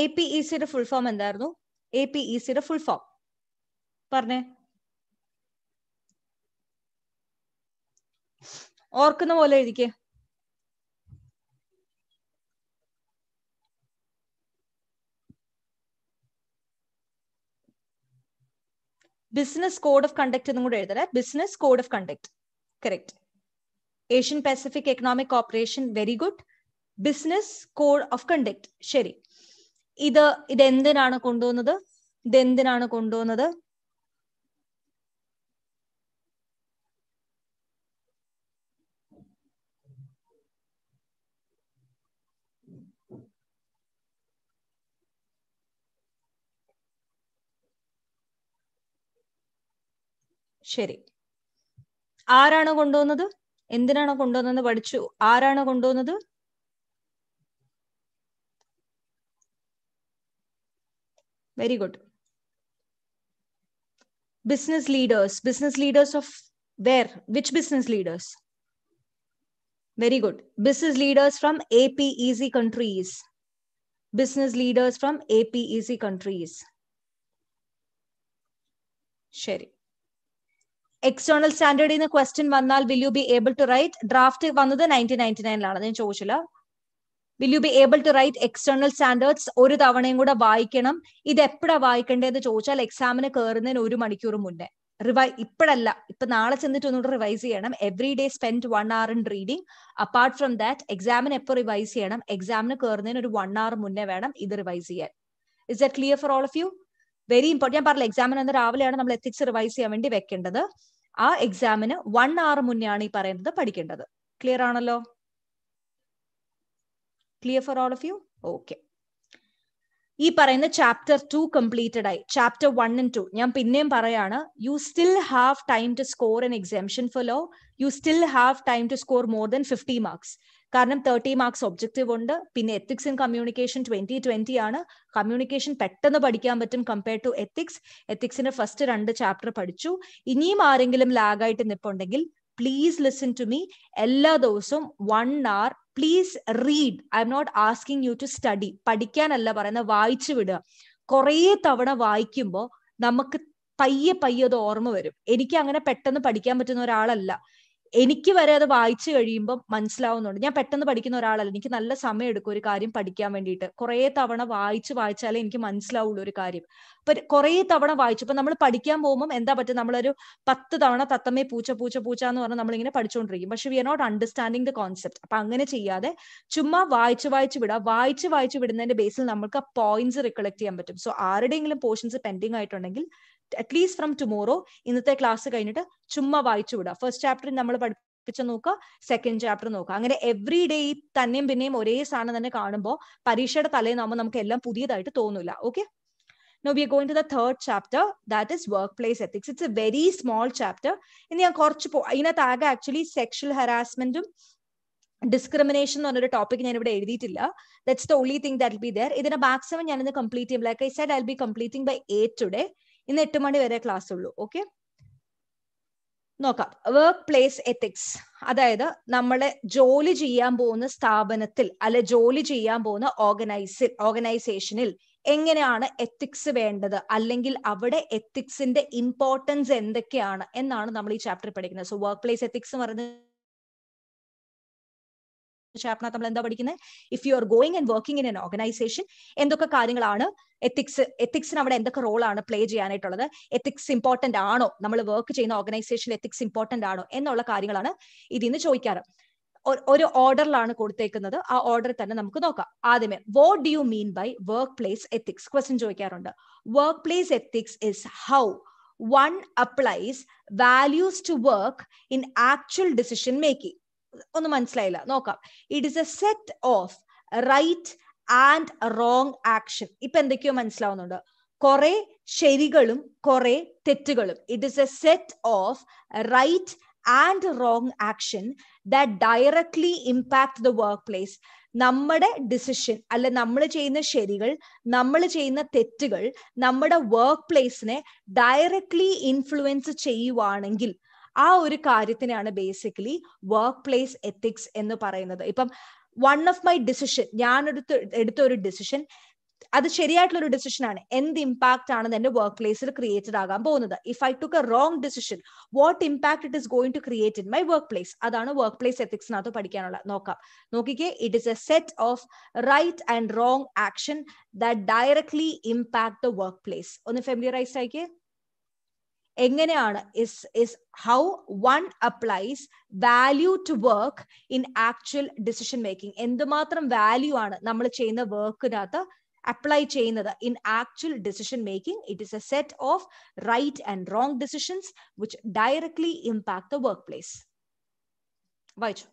[SPEAKER 1] A P E സിയുടെ full form എന്തായിരുന്നു A P E സിയുടെ full form പറഞ്ഞേ ഓർക്കുന്ന പോലെ എഴുതിക്കേ ബിസിനസ് കോഡ് ഓഫ് കണ്ടക്ട് എന്നും കൂടെ എഴുതലേ business code of conduct correct Asian Pacific economic cooperation very good business code of conduct ശരി ഇത് ഇതെന്തിനാണ് കൊണ്ടുവന്നത് ഇതെന്തിനാണ് കൊണ്ടുവന്നത് ശരി ആരാണ് കൊണ്ടുവന്നത് എന്തിനാണ് കൊണ്ടുവന്നെന്ന് പഠിച്ചു ആരാണ് കൊണ്ടുവന്നത് Very good. Business leaders, business leaders of where? Which business leaders? Very good. Business leaders from easy countries. Business leaders from easy countries. Sherry. standard in the question. വന്നാൽ will you be able to write draft? വന്നത് nineteen 1999 നയനിലാണ് ഞാൻ ചോദിച്ചില്ല will you be able to write external standards ഒരു തവണയും കൂടെ വായിക്കണം ഇത് എപ്പോഴാണ് വായിക്കേണ്ടതെന്ന് ചോദിച്ചാൽ എക്സാമിന് കയറുന്നതിന് ഒരു മണിക്കൂർ മുന്നേ റിവൈ ഇപ്പോഴല്ല ഇപ്പൊ നാളെ ചെന്നിട്ട് ഒന്നുകൂടെ റിവൈസ് ചെയ്യണം every day spend one hour in reading apart from that എക്സാമിന് എപ്പോൾ റിവൈസ് ചെയ്യണം എക്സാമിന് കയറുന്നതിന് ഒരു വൺ അവർ മുന്നേ വേണം ഇത് റിവൈസ് ചെയ്യാൻ is that clear for all of you very important ഞാൻ പറഞ്ഞ എക്സാമിന് അന്ന് രാവിലെയാണ് നമ്മൾ എത്തിക്സ് റിവൈസ് ചെയ്യാൻ വേണ്ടി വെക്കേണ്ടത് ആ എക്സാമിന് വൺ അവർ ആണ് ഈ പറയുന്നത് പഠിക്കേണ്ടത് ക്ലിയർ ആണല്ലോ clear for all of you okay ഈ പറയുന്ന ചാപ്റ്റർ ടു കംപ്ലീറ്റഡ് ആയി ചാപ്റ്റർ വൺ ആൻഡ് ടു ഞാൻ പിന്നെയും പറയാണ് you still have time to score in examination for law you still have time to score more than fifty marks കാരണം thirty marks objective ഉണ്ട് പിന്നെ ethics in communication twenty twenty ആണ് communication പെട്ടെന്ന് പഠിക്കാൻ പറ്റും കമ്പയർ ടു എത്തിക്സ് എത്തിക്സിന്റെ first രണ്ട് chapter പഠിച്ചു ഇനിയും ആരെങ്കിലും ലാഗായിട്ട് നിപ്പുണ്ടെങ്കിൽ പ്ലീസ് ലിസൺ ടു മീ എല്ലാ ദിവസവും one hour please read I'm not asking you to study പഠിക്കാനല്ല പറയുന്നത് വായിച്ചു വിടുക കുറേ തവണ വായിക്കുമ്പോൾ നമുക്ക് പയ്യെ പയ്യെ ഓർമ്മ വരും എനിക്ക് അങ്ങനെ പെട്ടെന്ന് പഠിക്കാൻ പറ്റുന്ന ഒരാളല്ല എനിക്ക് വരെ അത് വായിച്ചു കഴിയുമ്പോൾ മനസ്സിലാവുന്നുണ്ട് ഞാൻ പെട്ടെന്ന് പഠിക്കുന്ന ഒരാളല്ല എനിക്ക് നല്ല സമയം എടുക്കും ഒരു കാര്യം പഠിക്കാൻ വേണ്ടിയിട്ട് കുറേ തവണ വായിച്ച് വായിച്ചാലേ എനിക്ക് മനസ്സിലാവുള്ളൂ ഒരു കാര്യം അപ്പൊ കുറേ തവണ വായിച്ചു ഇപ്പൊ നമ്മൾ പഠിക്കാൻ പോകുമ്പോൾ എന്താ പറ്റുക നമ്മളൊരു പത്ത് തവണ തത്തമ്മേ പൂച്ച പൂച്ച പൂച്ച എന്ന് പറഞ്ഞാൽ നമ്മളിങ്ങനെ പഠിച്ചുകൊണ്ടിരിക്കും പക്ഷെ we are not understanding the concept അപ്പൊ അങ്ങനെ ചെയ്യാതെ ചുമ്മാ വായിച്ച് വായിച്ച് വിടുക വായിച്ച് വായിച്ച് വിടുന്നതിന്റെ ബേസിൽ നമുക്ക് ആ പോയിന്റ്സ് റിക്കളക്ട് ചെയ്യാൻ പറ്റും സോ ആരുടെയെങ്കിലും പോർഷൻസ് പെൻഡിങ് ആയിട്ടുണ്ടെങ്കിൽ അറ്റ്ലീസ്റ്റ് ഫ്രം ടുമോറോ ഇന്നത്തെ ക്ലാസ് കഴിഞ്ഞിട്ട് ചുമ്മാ വായിച്ചു വിടുക ഫസ്റ്റ് ചാപ്റ്റർ നമ്മൾ പഠി നോക്കുക സെക്കൻഡ് ചാപ്റ്റർ നോക്കുക അങ്ങനെ എവറി ഡേ തന്നെയും പിന്നെയും ഒരേ സാധനം തന്നെ കാണുമ്പോൾ പരീക്ഷയുടെ തലേന്നാകുമ്പോൾ നമുക്ക് എല്ലാം പുതിയതായിട്ട് തോന്നില്ല okay no we going to the third chapter that is workplace ethics it's a very small chapter ഇനി ഞാൻ കുറച്ച് ഇതിനകത്ത് ആകെ ആക്ച്വലി സെക്ഷൽ ഹറാസ്മെന്റും ഡിസ്ക്രിമിനേഷൻ എന്ന് പറഞ്ഞൊരു ടോപ്പിക് ഞാൻ ഇവിടെ എഴുതിയിട്ടില്ല that's the only thing that be there ഇതിന്റെ മാക്സിമം ഞാനിന്ന് കംപ്ലീറ്റ് ചെയ്യും like I said I be completing by eight today ഇന്ന് എട്ട് മണി വരെ ക്ലാസ് ഉള്ളൂ ഓക്കെ നോക്കാം വർക്ക് പ്ലേസ് എത്തിക്സ് അതായത് നമ്മളെ ജോലി ചെയ്യാൻ പോകുന്ന സ്ഥാപനത്തിൽ അല്ലെ ജോലി ചെയ്യാൻ പോകുന്ന ഓർഗനൈസിൽ ഓർഗനൈസേഷനിൽ എങ്ങനെയാണ് എത്തിക്സ് വേണ്ടത് അല്ലെങ്കിൽ അവിടെ എത്തിക്സിന്റെ ഇമ്പോർട്ടൻസ് എന്തൊക്കെയാണ് എന്നാണ് നമ്മൾ ഈ ചാപ്റ്റർ പഠിക്കുന്നത് സോ വർക്ക് പ്ലേസ് എത്തിക്സ് എന്ന് പറയുന്നത് ചാപ്റ്ററിനകത്ത് നമ്മൾ എന്താ പഠിക്കുന്നത് if you are going and working in an organization എന്തൊക്കെ കാര്യങ്ങളാണ് എത്തിക്സ് എത്തിക്സിന് അവിടെ എന്തൊക്കെ റോളാണ് പ്ലേ ചെയ്യാനായിട്ടുള്ളത് എത്തിക്സ് ഇമ്പോർട്ടന്റ് ആണോ നമ്മൾ വർക്ക് ചെയ്യുന്ന ഓർഗനൈസേഷനിൽ എത്തിക്സ് ഇമ്പോർട്ടന്റ് ആണോ എന്നുള്ള കാര്യങ്ങളാണ് ഇതിൽ നിന്ന് ചോദിക്കാറ് ഒരു ഓർഡറിലാണ് കൊടുത്തേക്കുന്നത് ആ ഓർഡർ തന്നെ നമുക്ക് നോക്കാം ആദ്യമേ what do you mean by workplace ethics question ചോദിക്കാറുണ്ട് workplace ethics is how one applies values to work in actual decision making ഒന്ന് മനസ്സിലായില്ല നോക്കാം it is a set of right and wrong action ഇപ്പൊ എന്തൊക്കെയോ മനസ്സിലാവുന്നുണ്ട് കുറെ ശരികളും കുറെ തെറ്റുകളും it is a set of right and wrong action that directly impact the workplace നമ്മുടെ ഡിസിഷൻ അല്ല നമ്മൾ ചെയ്യുന്ന ശരികൾ നമ്മൾ ചെയ്യുന്ന തെറ്റുകൾ നമ്മുടെ വർക്ക് പ്ലേസിനെ ഡയറക്ട്ലി ഇൻഫ്ലുവൻസ് ചെയ്യുവാണെങ്കിൽ ആ ഒരു കാര്യത്തിനാണ് ബേസിക്കലി വർക്ക് പ്ലേസ് എത്തിക്സ് എന്ന് പറയുന്നത് ഇപ്പം വൺ ഓഫ് മൈ ഡിസിഷൻ ഞാൻ എടുത്ത് എടുത്ത ഒരു ഡിസിഷൻ അത് ശരിയായിട്ടുള്ള ഒരു ഡിസിഷനാണ് എന്ത് ഇമ്പാക്റ്റ് ആണ് എന്റെ വർക്ക് പ്ലേസിൽ ക്രിയേറ്റഡ് ആകാൻ പോകുന്നത് if I took a wrong decision what impact it is going to create in my workplace അതാണ് വർക്ക് പ്ലേസ് എത്തിക്സിനകത്ത് പഠിക്കാനുള്ള നോക്കാം നോക്കിക്കേ it is a set of right and wrong action that directly impact the workplace ഒന്ന് familiarize ആയിക്കേ എങ്ങനെയാണ് is is how one applies value to work in actual decision making എന്തുമാത്രം value ആണ് നമ്മൾ ചെയ്യുന്ന വർക്കിനകത്ത് അപ്ലൈ ചെയ്യുന്നത് in actual decision making it is a set of right and wrong decisions which directly impact the workplace വായിച്ചു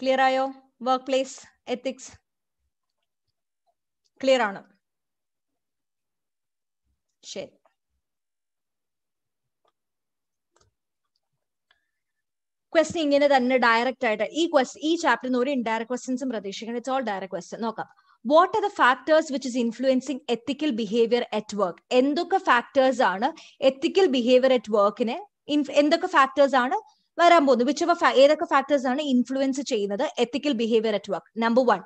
[SPEAKER 2] clear ആയോ workplace ethics clear ആണ്
[SPEAKER 1] ശരി ക്വസ്റ്റ്യൻ ഇങ്ങനെ തന്നെ ഡയറക്റ്റ് ആയിട്ട് ഈ ക്വസ്റ്റ് ഈ ചാപ്റ്ററിൽ നിന്ന് ഒരു ഇൻഡയറക്ട് ക്വസ്റ്റ്യൻസും പ്രതീക്ഷിക്കണം ഇറ്റ്സ് ഓൾ ഡയറക്ട് ക്വസ്റ്റ്യൻ നോക്കാം what are the factors which is influencing ethical behaviour at work എന്തൊക്കെ ഫാക്ടേഴ്സ് ആണ് എത്തിക്കൽ ബിഹേവിയർ അറ്റ് വർക്കിനെ എന്തൊക്കെ ഫാക്ടേഴ്സ് ആണ് വരാൻ പോകുന്നത് വിച്ച് ഏതൊക്കെ ഫാക്ടേഴ്സ് ആണ് ഇൻഫ്ലുവൻസ് ചെയ്യുന്നത് ethical behaviour at work number one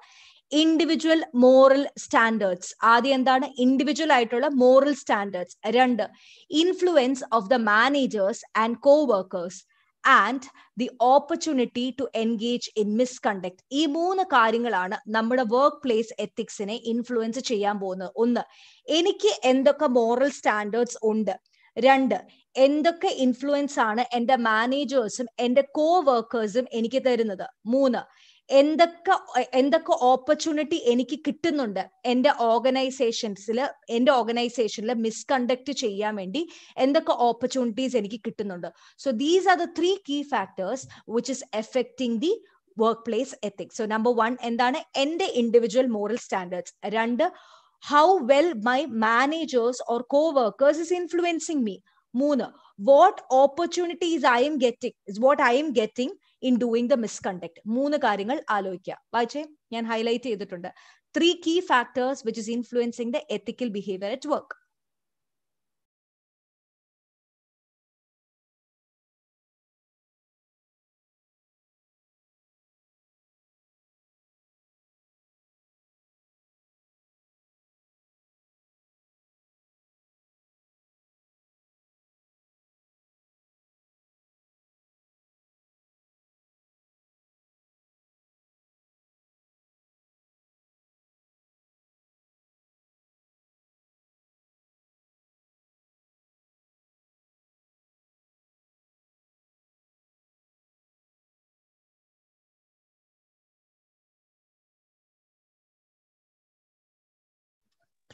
[SPEAKER 1] individual moral standards ആദ്യം എന്താണ് ഇൻഡിവിജ്വൽ ആയിട്ടുള്ള മോറൽ സ്റ്റാൻഡേർഡ്സ് രണ്ട് influence of the managers and coworkers and the opportunity to engage in misconduct ഈ മൂന്ന് കാര്യങ്ങളാണ് നമ്മുടെ വർക്ക് പ്ലേസ് എത്തിക്സിനെ ഇൻഫ്ലുവൻസ് ചെയ്യാൻ പോകുന്നത് ഒന്ന് എനിക്ക് എന്തൊക്കെ മോറൽ സ്റ്റാൻഡേർഡ്സ് ഉണ്ട് രണ്ട് എന്തൊക്കെ ഇൻഫ്ലുവൻസ് ആണ് എൻ്റെ മാനേജേഴ്സും എൻ്റെ കോ വർക്കേഴ്സും എനിക്ക് തരുന്നത് മൂന്ന് എന്തൊക്കെ എന്തൊക്കെ ഓപ്പർച്യൂണിറ്റി എനിക്ക് കിട്ടുന്നുണ്ട് എൻ്റെ ഓർഗനൈസേഷൻസിൽ എൻ്റെ ഓർഗനൈസേഷനിൽ മിസ്കണ്ടക്ട് ചെയ്യാൻ വേണ്ടി എന്തൊക്കെ ഓപ്പർച്യൂണിറ്റീസ് എനിക്ക് കിട്ടുന്നുണ്ട് so these are the three key factors which is affecting the workplace ethics so number one എന്താണ് എൻ്റെ ഇൻഡിവിജ്വൽ മോറൽ സ്റ്റാൻഡേർഡ്സ് രണ്ട് how well my managers or coworkers is influencing me മൂന്ന് what opportunities I'm getting is what I'm getting in doing the misconduct മൂന്ന് കാര്യങ്ങൾ ആലോചിക്കുക വായിച്ചേ ഞാൻ highlight ചെയ്തിട്ടുണ്ട് three key factors which is influencing the ethical behaviour
[SPEAKER 2] at work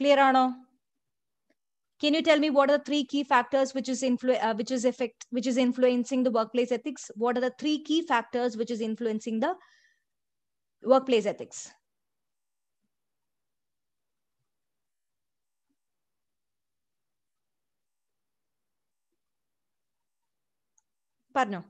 [SPEAKER 2] Clear ano?
[SPEAKER 1] Can you tell me what are the three key factors which is influ- uh, which is effect which is influencing the workplace ethics? What are the three key factors which is influencing the workplace ethics? Pardon.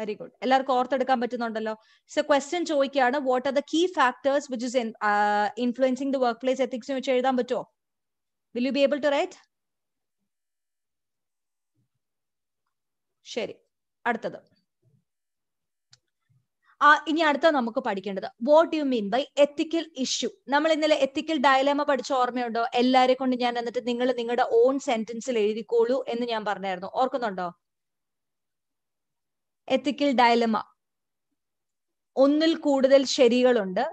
[SPEAKER 1] Very good എല്ലാവർക്കും ഓർത്തെടുക്കാൻ പറ്റുന്നുണ്ടല്ലോ so question ചോദിക്കുകയാണ് what are the key factors which is influencing the workplace ethics വെച്ച് എഴുതാൻ പറ്റുമോ will you be able to write ശരി അടുത്തത് ആ ഇനി അടുത്ത നമുക്ക് പഠിക്കേണ്ടത് what you mean by ethical issue നമ്മൾ ഇന്നലെ എത്തിക്കൽ ഡയലമ പഠിച്ച ഓർമ്മയുണ്ടോ എല്ലാരെ കൊണ്ട് ഞാൻ എന്നിട്ട് നിങ്ങൾ നിങ്ങളുടെ ഓൺ സെന്റൻസിൽ എഴുതിക്കോളൂ എന്ന് ഞാൻ പറഞ്ഞായിരുന്നു ഓർക്കുന്നുണ്ടോ എത്തിക്കൽ ഡയലമ ഒന്നിൽ കൂടുതൽ ശരികളുണ്ട്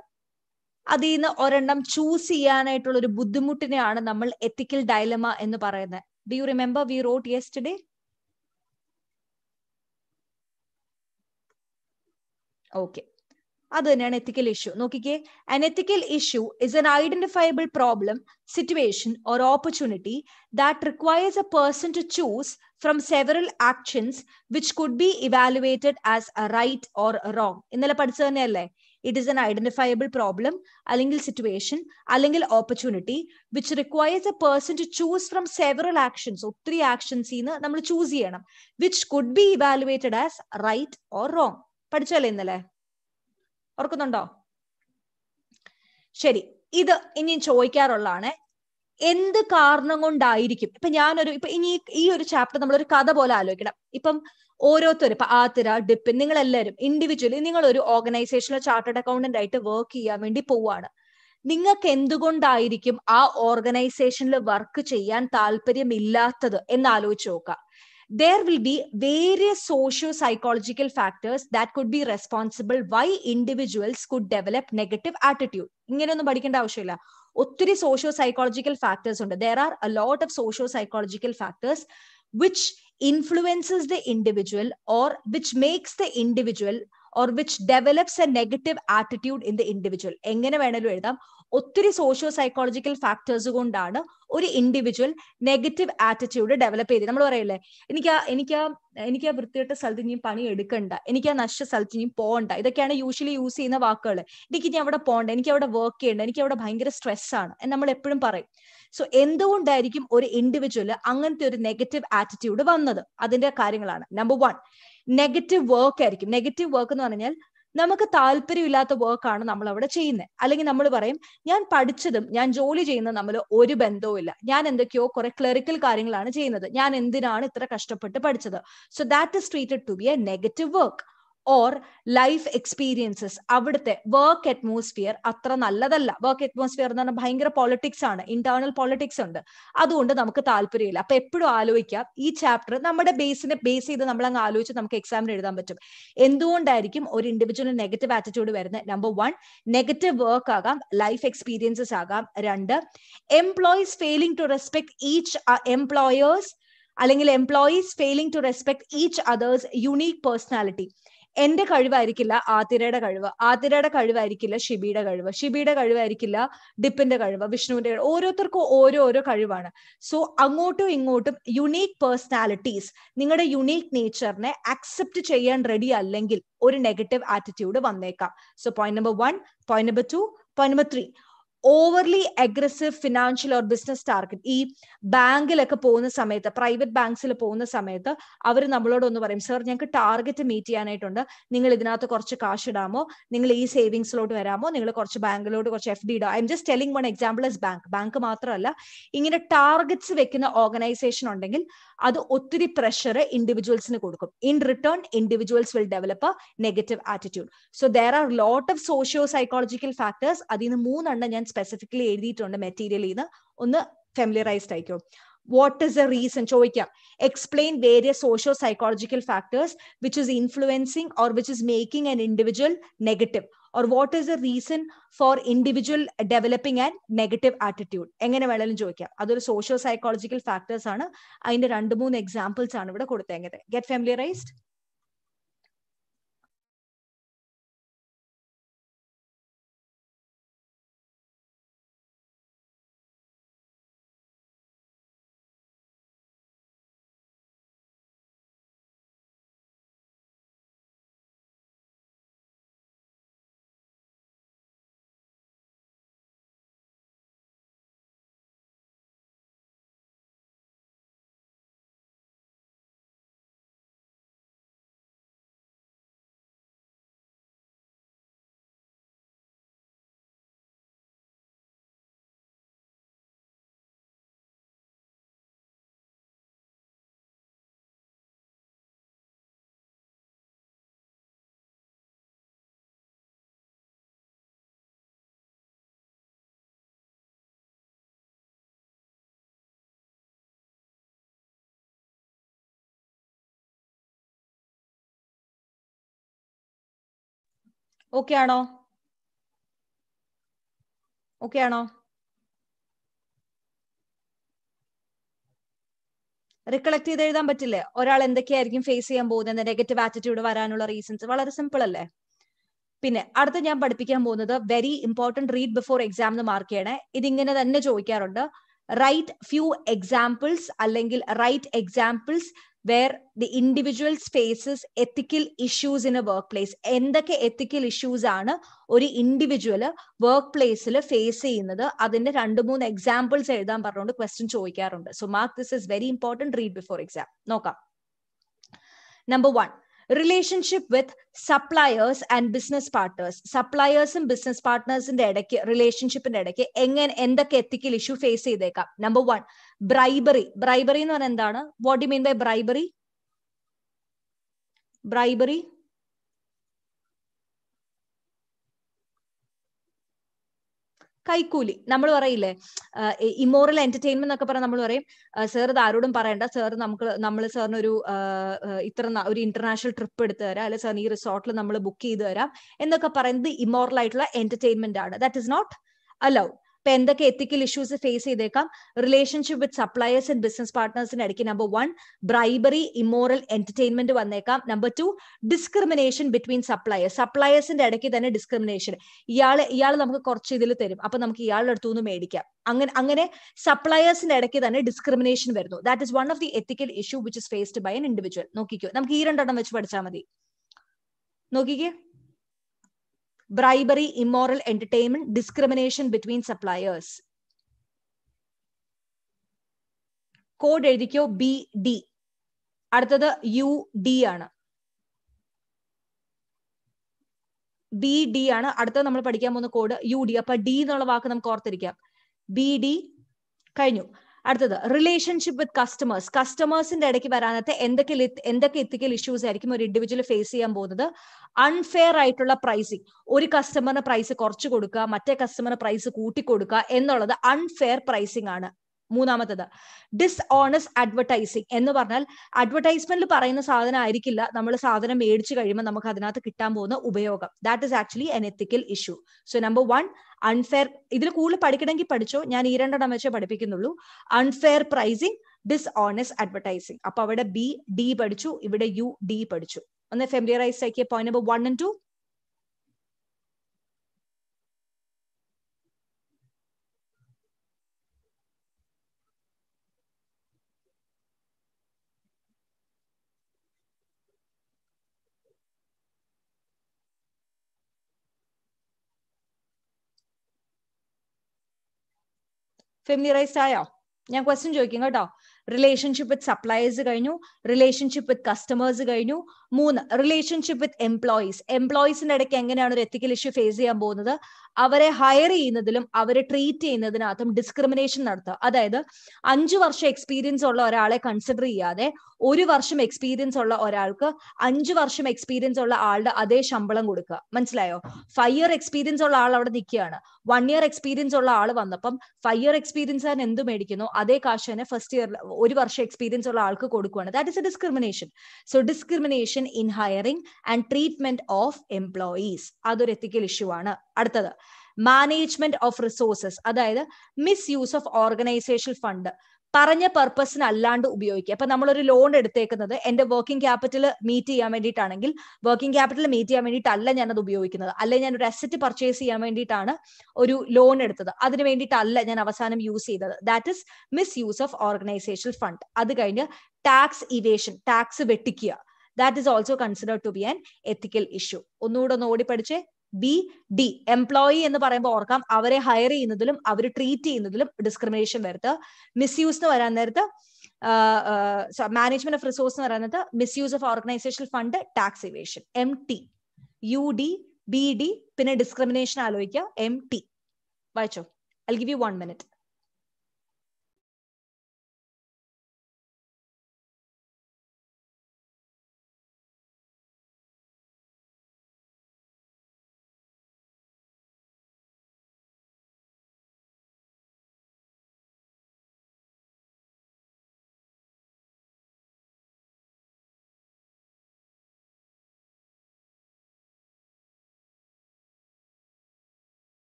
[SPEAKER 1] അതിൽ നിന്ന് ഒരെണ്ണം ചൂസ് ചെയ്യാനായിട്ടുള്ള ഒരു ബുദ്ധിമുട്ടിനെയാണ് നമ്മൾ എത്തിക്കൽ ഡയലമ എന്ന് പറയുന്നത് do you remember we wrote yesterday okay അത് തന്നെയാണ് എത്തിക്കൽ ഇഷ്യൂ നോക്കിക്കേ an ethical issue is an identifiable problem situation or opportunity that requires a person to choose from several actions which could be evaluated as a right or wrong ഇന്നലെ പഠിച്ചത് തന്നെയല്ലേ it is an identifiable problem അല്ലെങ്കിൽ situation അല്ലെങ്കിൽ opportunity which requires a person to choose from several actions ഒത്തിരി ആക്ഷൻസിൽ നിന്ന് നമ്മൾ choose ചെയ്യണം which could be evaluated as right or wrong പഠിച്ചല്ലേ ഇന്നലെ ഓർക്കുന്നുണ്ടോ ശരി ഇത് ഇനി ചോദിക്കാറുള്ളതാണ് എന്ത് കാരണം കൊണ്ടായിരിക്കും ഇപ്പൊ ഞാനൊരു ഇപ്പൊ ഇനി ഈ ഒരു ചാപ്റ്റർ നമ്മൾ ഒരു കഥ പോലെ ആലോചിക്കണം ഇപ്പം ഓരോരുത്തരും ഇപ്പൊ ആതിര ഡിപ്പിൻ നിങ്ങൾ എല്ലാവരും ഇൻഡിവിജ്വലി നിങ്ങൾ ഒരു ഓർഗനൈസേഷനിലെ ചാർട്ടേഡ് അക്കൗണ്ടന്റ് ആയിട്ട് വർക്ക് ചെയ്യാൻ വേണ്ടി പോവാണ് നിങ്ങൾക്ക് എന്തുകൊണ്ടായിരിക്കും ആ ഓർഗനൈസേഷനിൽ വർക്ക് ചെയ്യാൻ താല്പര്യമില്ലാത്തത് എന്ന് ആലോചിച്ച് നോക്കാം there will be various socio psychological factors that could be responsible why individuals could develop negative attitude ഇങ്ങനെയൊന്നും പഠിക്കേണ്ട ആവശ്യമില്ല ഒത്തിരി സോഷ്യോ സൈക്കോളജിക്കൽ ഫാക്ടേഴ്സ് ഉണ്ട് there are a lot of socio psychological factors which influences the individual or which makes the individual or which develops a negative attitude in the individual എങ്ങനെ വേണേലും എഴുതാം ഒത്തിരി socio psychological factors കൊണ്ടാണ് ഒരു individual negative attitude develop ചെയ്ത് നമ്മൾ പറയല്ലേ എനിക്ക് എനിക്ക് എനിക്ക് ആ വൃത്തിയിട്ട സ്ഥലത്ത് ഇനിയും പണി എടുക്കണ്ട എനിക്ക് ആ നശിച്ച സ്ഥലത്ത് ഇനിയും പോകണ്ട ഇതൊക്കെയാണ് യൂഷ്വലി യൂസ് ചെയ്യുന്ന വാക്കുകൾ എനിക്ക് ഇനി അവിടെ പോകണ്ട എനിക്ക് അവിടെ വർക്ക് ചെയ്യണ്ട എനിക്ക് അവിടെ ഭയങ്കര സ്ട്രെസ് ആണ് എന്ന് നമ്മൾ എപ്പോഴും പറയും സോ എന്തുകൊണ്ടായിരിക്കും ഒരു ഇൻഡിവിജ്വല് അങ്ങനത്തെ ഒരു നെഗറ്റീവ് ആറ്റിറ്റ്യൂഡ് വന്നത് അതിന്റെ കാര്യങ്ങളാണ് നമ്പർ വൺ നെഗറ്റീവ് വർക്ക് ആയിരിക്കും നെഗറ്റീവ് വർക്ക് എന്ന് പറഞ്ഞാൽ നമുക്ക് താല്പര്യമില്ലാത്ത വർക്കാണ് നമ്മൾ അവിടെ ചെയ്യുന്നത് അല്ലെങ്കിൽ നമ്മൾ പറയും ഞാൻ പഠിച്ചതും ഞാൻ ജോലി ചെയ്യുന്നതും നമ്മൾ ഒരു ഇല്ല ഞാൻ എന്തൊക്കെയോ കുറെ ക്ലറിക്കൽ കാര്യങ്ങളാണ് ചെയ്യുന്നത് ഞാൻ എന്തിനാണ് ഇത്ര കഷ്ടപ്പെട്ട് പഠിച്ചത് so that is treated to be a negative work or life experiences അവിടുത്തെ വർക്ക് അറ്റ്മോസ്ഫിയർ അത്ര നല്ലതല്ല വർക്ക് അറ്റ്മോസ്ഫിയർ എന്ന് പറഞ്ഞാൽ ഭയങ്കര പൊളിറ്റിക്സ് ആണ് ഇന്റേണൽ പൊളിറ്റിക്സ് ഉണ്ട് അതുകൊണ്ട് നമുക്ക് താല്പര്യമില്ല അപ്പൊ എപ്പോഴും ആലോചിക്കാം ഈ ചാപ്റ്റർ നമ്മുടെ ബേസിനെ ബേസ് ചെയ്ത് നമ്മൾ അങ്ങ് ആലോചിച്ച് നമുക്ക് എക്സാമിന് എഴുതാൻ പറ്റും എന്തുകൊണ്ടായിരിക്കും ഒരു ഇൻഡിവിജ്വൽ നെഗറ്റീവ് ആറ്റിറ്റ്യൂഡ് വരുന്നത് നമ്പർ വൺ നെഗറ്റീവ് വർക്ക് ആകാം ലൈഫ് എക്സ്പീരിയൻസസ് ആകാം രണ്ട് employees failing to respect each employers അല്ലെങ്കിൽ employees failing to respect each others unique personality എന്റെ കഴിവായിരിക്കില്ല ആതിരയുടെ കഴിവ് ആതിരയുടെ കഴിവായിരിക്കില്ല ഷിബിയുടെ കഴിവ് ഷിബിയുടെ കഴിവായിരിക്കില്ല ഡിപ്പിന്റെ കഴിവ് വിഷ്ണുവിന്റെ കഴിവ് ഓരോരുത്തർക്കും ഓരോ ഓരോ കഴിവാണ് സോ അങ്ങോട്ടും ഇങ്ങോട്ടും യുണീക് പേഴ്സണാലിറ്റീസ് നിങ്ങളുടെ യുണീക് നേച്ചറിനെ അക്സെപ്റ്റ് ചെയ്യാൻ റെഡി അല്ലെങ്കിൽ ഒരു നെഗറ്റീവ് ആറ്റിറ്റ്യൂഡ് വന്നേക്കാം so point number one point number two point number three overly aggressive financial or business target ഈ ബാങ്കിലൊക്കെ പോകുന്ന സമയത്ത് പ്രൈവറ്റ് ബാങ്ക്സിൽ പോകുന്ന സമയത്ത് അവർ നമ്മളോട് ഒന്ന് പറയും സർ ഞങ്ങൾക്ക് ടാർഗറ്റ് മീറ്റ് ചെയ്യാനായിട്ടുണ്ട് നിങ്ങൾ ഇതിനകത്ത് കുറച്ച് കാശ് ഇടാമോ നിങ്ങൾ ഈ സേവിങ്സിലോട്ട് വരാമോ നിങ്ങൾ കുറച്ച് ബാങ്കിലോട്ട് കുറച്ച് എഫ് ഡി ഇടാം I'm just telling one example is bank bank മാത്രമല്ല ഇങ്ങനെ ടാർഗറ്റ്സ് വെക്കുന്ന ഓർഗനൈസേഷൻ ഉണ്ടെങ്കിൽ അത് ഒത്തിരി പ്രഷർ ഇൻഡിവിജ്വൽസിന് കൊടുക്കും in return individuals will develop negative attitude so there are lot of socio psychological factors അതിൽ നിന്ന് മൂന്നെണ്ണം ഞാൻ സ്പെസിഫിക്കലി എഴുതിയിട്ടുണ്ട് മെറ്റീരിയലിൽ നിന്ന് ഒന്ന് ഫെമിലിയറൈസ്ഡ് ആയിക്കോ വാട്ട് ഇസ് എ റീസൺ ചോദിക്കാം explain various socio psychological factors which is influencing or which is making an individual negative or what is a reason for individual developing and negative attitude എങ്ങനെ വേണമെങ്കിലും ചോദിക്കാം അതൊരു socio psychological factors ആണ് അതിന്റെ രണ്ട് മൂന്ന് examples ആണ് ഇവിടെ കൊടുത്തേക്കുന്നത് ഗെറ്റ് ഫെമിലിയറൈസ്ഡ് ഓക്കെ ആണോ ഓക്കെ ആണോ റിക്കളക്ട് ചെയ്ത് എഴുതാൻ പറ്റില്ലേ ഒരാൾ എന്തൊക്കെയായിരിക്കും ഫേസ് ചെയ്യാൻ പോകുന്നത് നെഗറ്റീവ് ആറ്റിറ്റ്യൂഡ് വരാനുള്ള റീസൺസ് വളരെ സിമ്പിൾ അല്ലേ പിന്നെ അടുത്ത ഞാൻ പഠിപ്പിക്കാൻ പോകുന്നത് very important read before exam എന്ന് മാർക്ക് ചെയ്യണേ ഇതിങ്ങനെ തന്നെ ചോദിക്കാറുണ്ട് റൈറ്റ് ഫ്യൂ എക്സാമ്പിൾസ് അല്ലെങ്കിൽ write examples where the individuals faces ethical issues in a workplace എന്തൊക്കെ ethical issues ആണ് ഒരു ഇൻഡിവിജ്വൽ വർക്ക് പ്ലേസിൽ ഫേസ് ചെയ്യുന്നത് അതിന്റെ രണ്ട് മൂന്ന് എക്സാമ്പിൾസ് എഴുതാൻ പറഞ്ഞുകൊണ്ട് ക്വസ്റ്റ്യൻ ചോദിക്കാറുണ്ട് so mark this is very important read before exam നോക്കാം number one relationship with suppliers and business partners സപ്ലയേഴ്സും ബിസിനസ് പാർട്ട്നേഴ്സിന്റെ ഇടയ്ക്ക് റിലേഷൻഷിപ്പിന്റെ ഇടയ്ക്ക് എങ്ങനെ എന്തൊക്കെ എത്തിക്കൽ ഇഷ്യൂ ഫേസ് ചെയ്തേക്കാം നമ്പർ വൺ ബ്രൈബറി ബ്രൈബറി എന്ന് പറഞ്ഞാൽ എന്താണ് what you mean by bribery bribery കൈക്കൂലി നമ്മൾ പറയില്ലേ ഇമോറൽ എന്റർടൈൻമെന്റ് എന്നൊക്കെ പറഞ്ഞാൽ നമ്മൾ പറയും സാർ ഇത് ആരോടും പറയണ്ട സാർ നമുക്ക് നമ്മൾ സാറിന് ഒരു ഇത്ര ഒരു ഇന്റർനാഷണൽ ട്രിപ്പ് എടുത്ത് തരാം അല്ലെ സാർ ഈ റിസോർട്ടിൽ നമ്മൾ ബുക്ക് ചെയ്ത് തരാം എന്നൊക്കെ പറയുന്നത് ഇമോറൽ ആയിട്ടുള്ള എന്റർടൈൻമെന്റ് ആണ് ദാറ്റ് ഇസ് നോട്ട് അലൗഡ് ഇപ്പൊ എന്തൊക്കെ എത്തിക്കൽ ഇഷ്യൂസ് ഫേസ് ചെയ്തേക്കാം relationship with suppliers and business പാർട്ട്നേഴ്സിന്റെ ഇടയ്ക്ക് number one bribery immoral entertainment വന്നേക്കാം number two discrimination between suppliers സപ്ലയേഴ്സിന്റെ ഇടയ്ക്ക് തന്നെ ഡിസ്ക്രിമിനേഷൻ ഇയാൾ ഇയാൾ നമുക്ക് കുറച്ച് ഇതിൽ തരും അപ്പൊ നമുക്ക് ഇയാളുടെ അടുത്തു നിന്ന് മേടിക്കാം അങ്ങനെ അങ്ങനെ സപ്ലയേഴ്സിന്റെ ഇടയ്ക്ക് തന്നെ ഡിസ്ക്രിമിനേഷൻ വരുന്നു that is one of the ethical issue which is faced by an individual നോക്കിക്കോ നമുക്ക് ഈ രണ്ടെണ്ണം വെച്ച് പഠിച്ചാൽ മതി നോക്കിക്കേ bribery, immoral entertainment, discrimination between suppliers. Code എഴുതിക്കോ ബി ഡി അടുത്തത് യു ഡി ആണ് ബി ഡി ആണ് അടുത്തത് നമ്മൾ പഠിക്കാൻ പോകുന്ന കോഡ് യു ഡി അപ്പൊ ഡി എന്നുള്ള വാക്ക് നമുക്ക് ഓർത്തിരിക്കാം ബി ഡി കഴിഞ്ഞു അടുത്തത് റിലേഷൻഷിപ്പ് വിത്ത് കസ്റ്റമേഴ്സ് കസ്റ്റമേഴ്സിന്റെ ഇടയ്ക്ക് വരാനത്തെ എന്തൊക്കെ എന്തൊക്കെ എത്തിക്കൽ ഇഷ്യൂസ് ആയിരിക്കും ഒരു ഇൻഡിവിജ്വൽ ഫേസ് ചെയ്യാൻ പോകുന്നത് അൺഫെയർ ആയിട്ടുള്ള പ്രൈസിങ് ഒരു കസ്റ്റമറിന് പ്രൈസ് കുറച്ച് കൊടുക്കുക മറ്റേ കസ്റ്റമറിന് പ്രൈസ് കൂട്ടി കൊടുക്കുക എന്നുള്ളത് അൺഫെയർ പ്രൈസിങ് ആണ് മൂന്നാമത്തത് ഡിസ്ഓണസ്റ്റ് അഡ്വർടൈസിങ് എന്ന് പറഞ്ഞാൽ അഡ്വർടൈസ്മെന്റിൽ പറയുന്ന സാധനം ആയിരിക്കില്ല നമ്മൾ സാധനം മേടിച്ചു കഴിയുമ്പോൾ നമുക്ക് അതിനകത്ത് കിട്ടാൻ പോകുന്ന ഉപയോഗം that is actually an ethical issue so number one unfair ഇതിൽ കൂടുതൽ പഠിക്കണമെങ്കിൽ പഠിച്ചോ ഞാൻ ഈ രണ്ടെണ്ണം വെച്ചേ പഠിപ്പിക്കുന്നുള്ളൂ unfair pricing dis dishonest advertising അപ്പൊ അവിടെ ബി ഡി പഠിച്ചു ഇവിടെ യു ഡി പഠിച്ചു ഒന്ന് ഫെമിലിയറൈസ് ആക്കിയ point number one and two familiarized ആയോ ഞാൻ ക്വസ്റ്റ്യൻ ചോദിക്കും കേട്ടോ റിലേഷൻഷിപ്പ് വിത്ത് സപ്ലയേഴ്സ് കഴിഞ്ഞു റിലേഷൻഷിപ്പ് വിത്ത് കസ്റ്റമേഴ്സ് കഴിഞ്ഞു മൂന്ന് റിലേഷൻഷിപ്പ് വിത്ത് എംപ്ലോയീസ് എംപ്ലോയീസിന്റെ ഇടയ്ക്ക് എങ്ങനെയാണ് ഒരു എത്തിക്കൽ ഇഷ്യൂ ഫേസ് ചെയ്യാൻ പോകുന്നത് അവരെ ഹയർ ചെയ്യുന്നതിലും അവരെ ട്രീറ്റ് ചെയ്യുന്നതിനകത്തും ഡിസ്ക്രിമിനേഷൻ നടത്തുക അതായത് അഞ്ചു വർഷം എക്സ്പീരിയൻസ് ഉള്ള ഒരാളെ കൺസിഡർ ചെയ്യാതെ ഒരു വർഷം എക്സ്പീരിയൻസ് ഉള്ള ഒരാൾക്ക് അഞ്ചു വർഷം എക്സ്പീരിയൻസ് ഉള്ള ആളുടെ അതേ ശമ്പളം കൊടുക്കുക മനസ്സിലായോ ഫൈവ് ഇയർ എക്സ്പീരിയൻസ് ഉള്ള ആൾ അവിടെ നിൽക്കുകയാണ് വൺ ഇയർ എക്സ്പീരിയൻസ് ഉള്ള ആൾ വന്നപ്പം ഫൈവ് ഇയർ എക്സ്പീരിയൻസ് ആണ് എന്ത് മേടിക്കുന്നു അതേ കാശ് തന്നെ ഫസ്റ്റ് ഇയർ ഒരു വർഷം എക്സ്പീരിയൻസ് ഉള്ള ആൾക്ക് കൊടുക്കുകയാണ് that is a discrimination so discrimination in hiring and treatment of employees അതൊരു എത്തിക്കൽ ഇഷ്യൂ ആണ് അടുത്തത് മാനേജ്മെന്റ് ഓഫ് റിസോഴ്സസ് അതായത് misuse of organization fund പറഞ്ഞ പർപ്പസിന് അല്ലാണ്ട് ഉപയോഗിക്കുക അപ്പൊ നമ്മളൊരു ലോൺ എടുത്തേക്കുന്നത് എന്റെ വർക്കിംഗ് ക്യാപിറ്റൽ മീറ്റ് ചെയ്യാൻ വേണ്ടിയിട്ടാണെങ്കിൽ വർക്കിംഗ് ക്യാപിറ്റൽ മീറ്റ് ചെയ്യാൻ വേണ്ടിയിട്ടല്ല ഞാനത് ഉപയോഗിക്കുന്നത് അല്ലെങ്കിൽ ഞാൻ ഒരു അസറ്റ് പർച്ചേസ് ചെയ്യാൻ വേണ്ടിയിട്ടാണ് ഒരു ലോൺ എടുത്തത് അതിന് വേണ്ടിയിട്ടല്ല ഞാൻ അവസാനം യൂസ് ചെയ്തത് that is misuse of organizational fund അത് കഴിഞ്ഞ് ടാക്സ് ഇവേഷൻ ടാക്സ് വെട്ടിക്കുക that is also consider to be an ethical issue ഒന്നുകൂടെ ഒന്ന് ഓടി പഠിച്ചേ ബി ഡി എംപ്ലോയി എന്ന് പറയുമ്പോൾ ഓർക്കാം അവരെ ഹയർ ചെയ്യുന്നതിലും അവർ ട്രീറ്റ് ചെയ്യുന്നതിലും ഡിസ്ക്രിമിനേഷൻ വരുത്തുക മിസ്യൂസ് എന്ന് വരാൻ നേരത്ത് മാനേജ്മെന്റ് ഓഫ് റിസോഴ്സ് എന്ന് പറയുന്നത് misuse of organization fund tax evasion M T U D B D പിന്നെ ഡിസ്ക്രിമിനേഷൻ ആലോചിക്കുക എം ടി വായിച്ചോ I give you one minute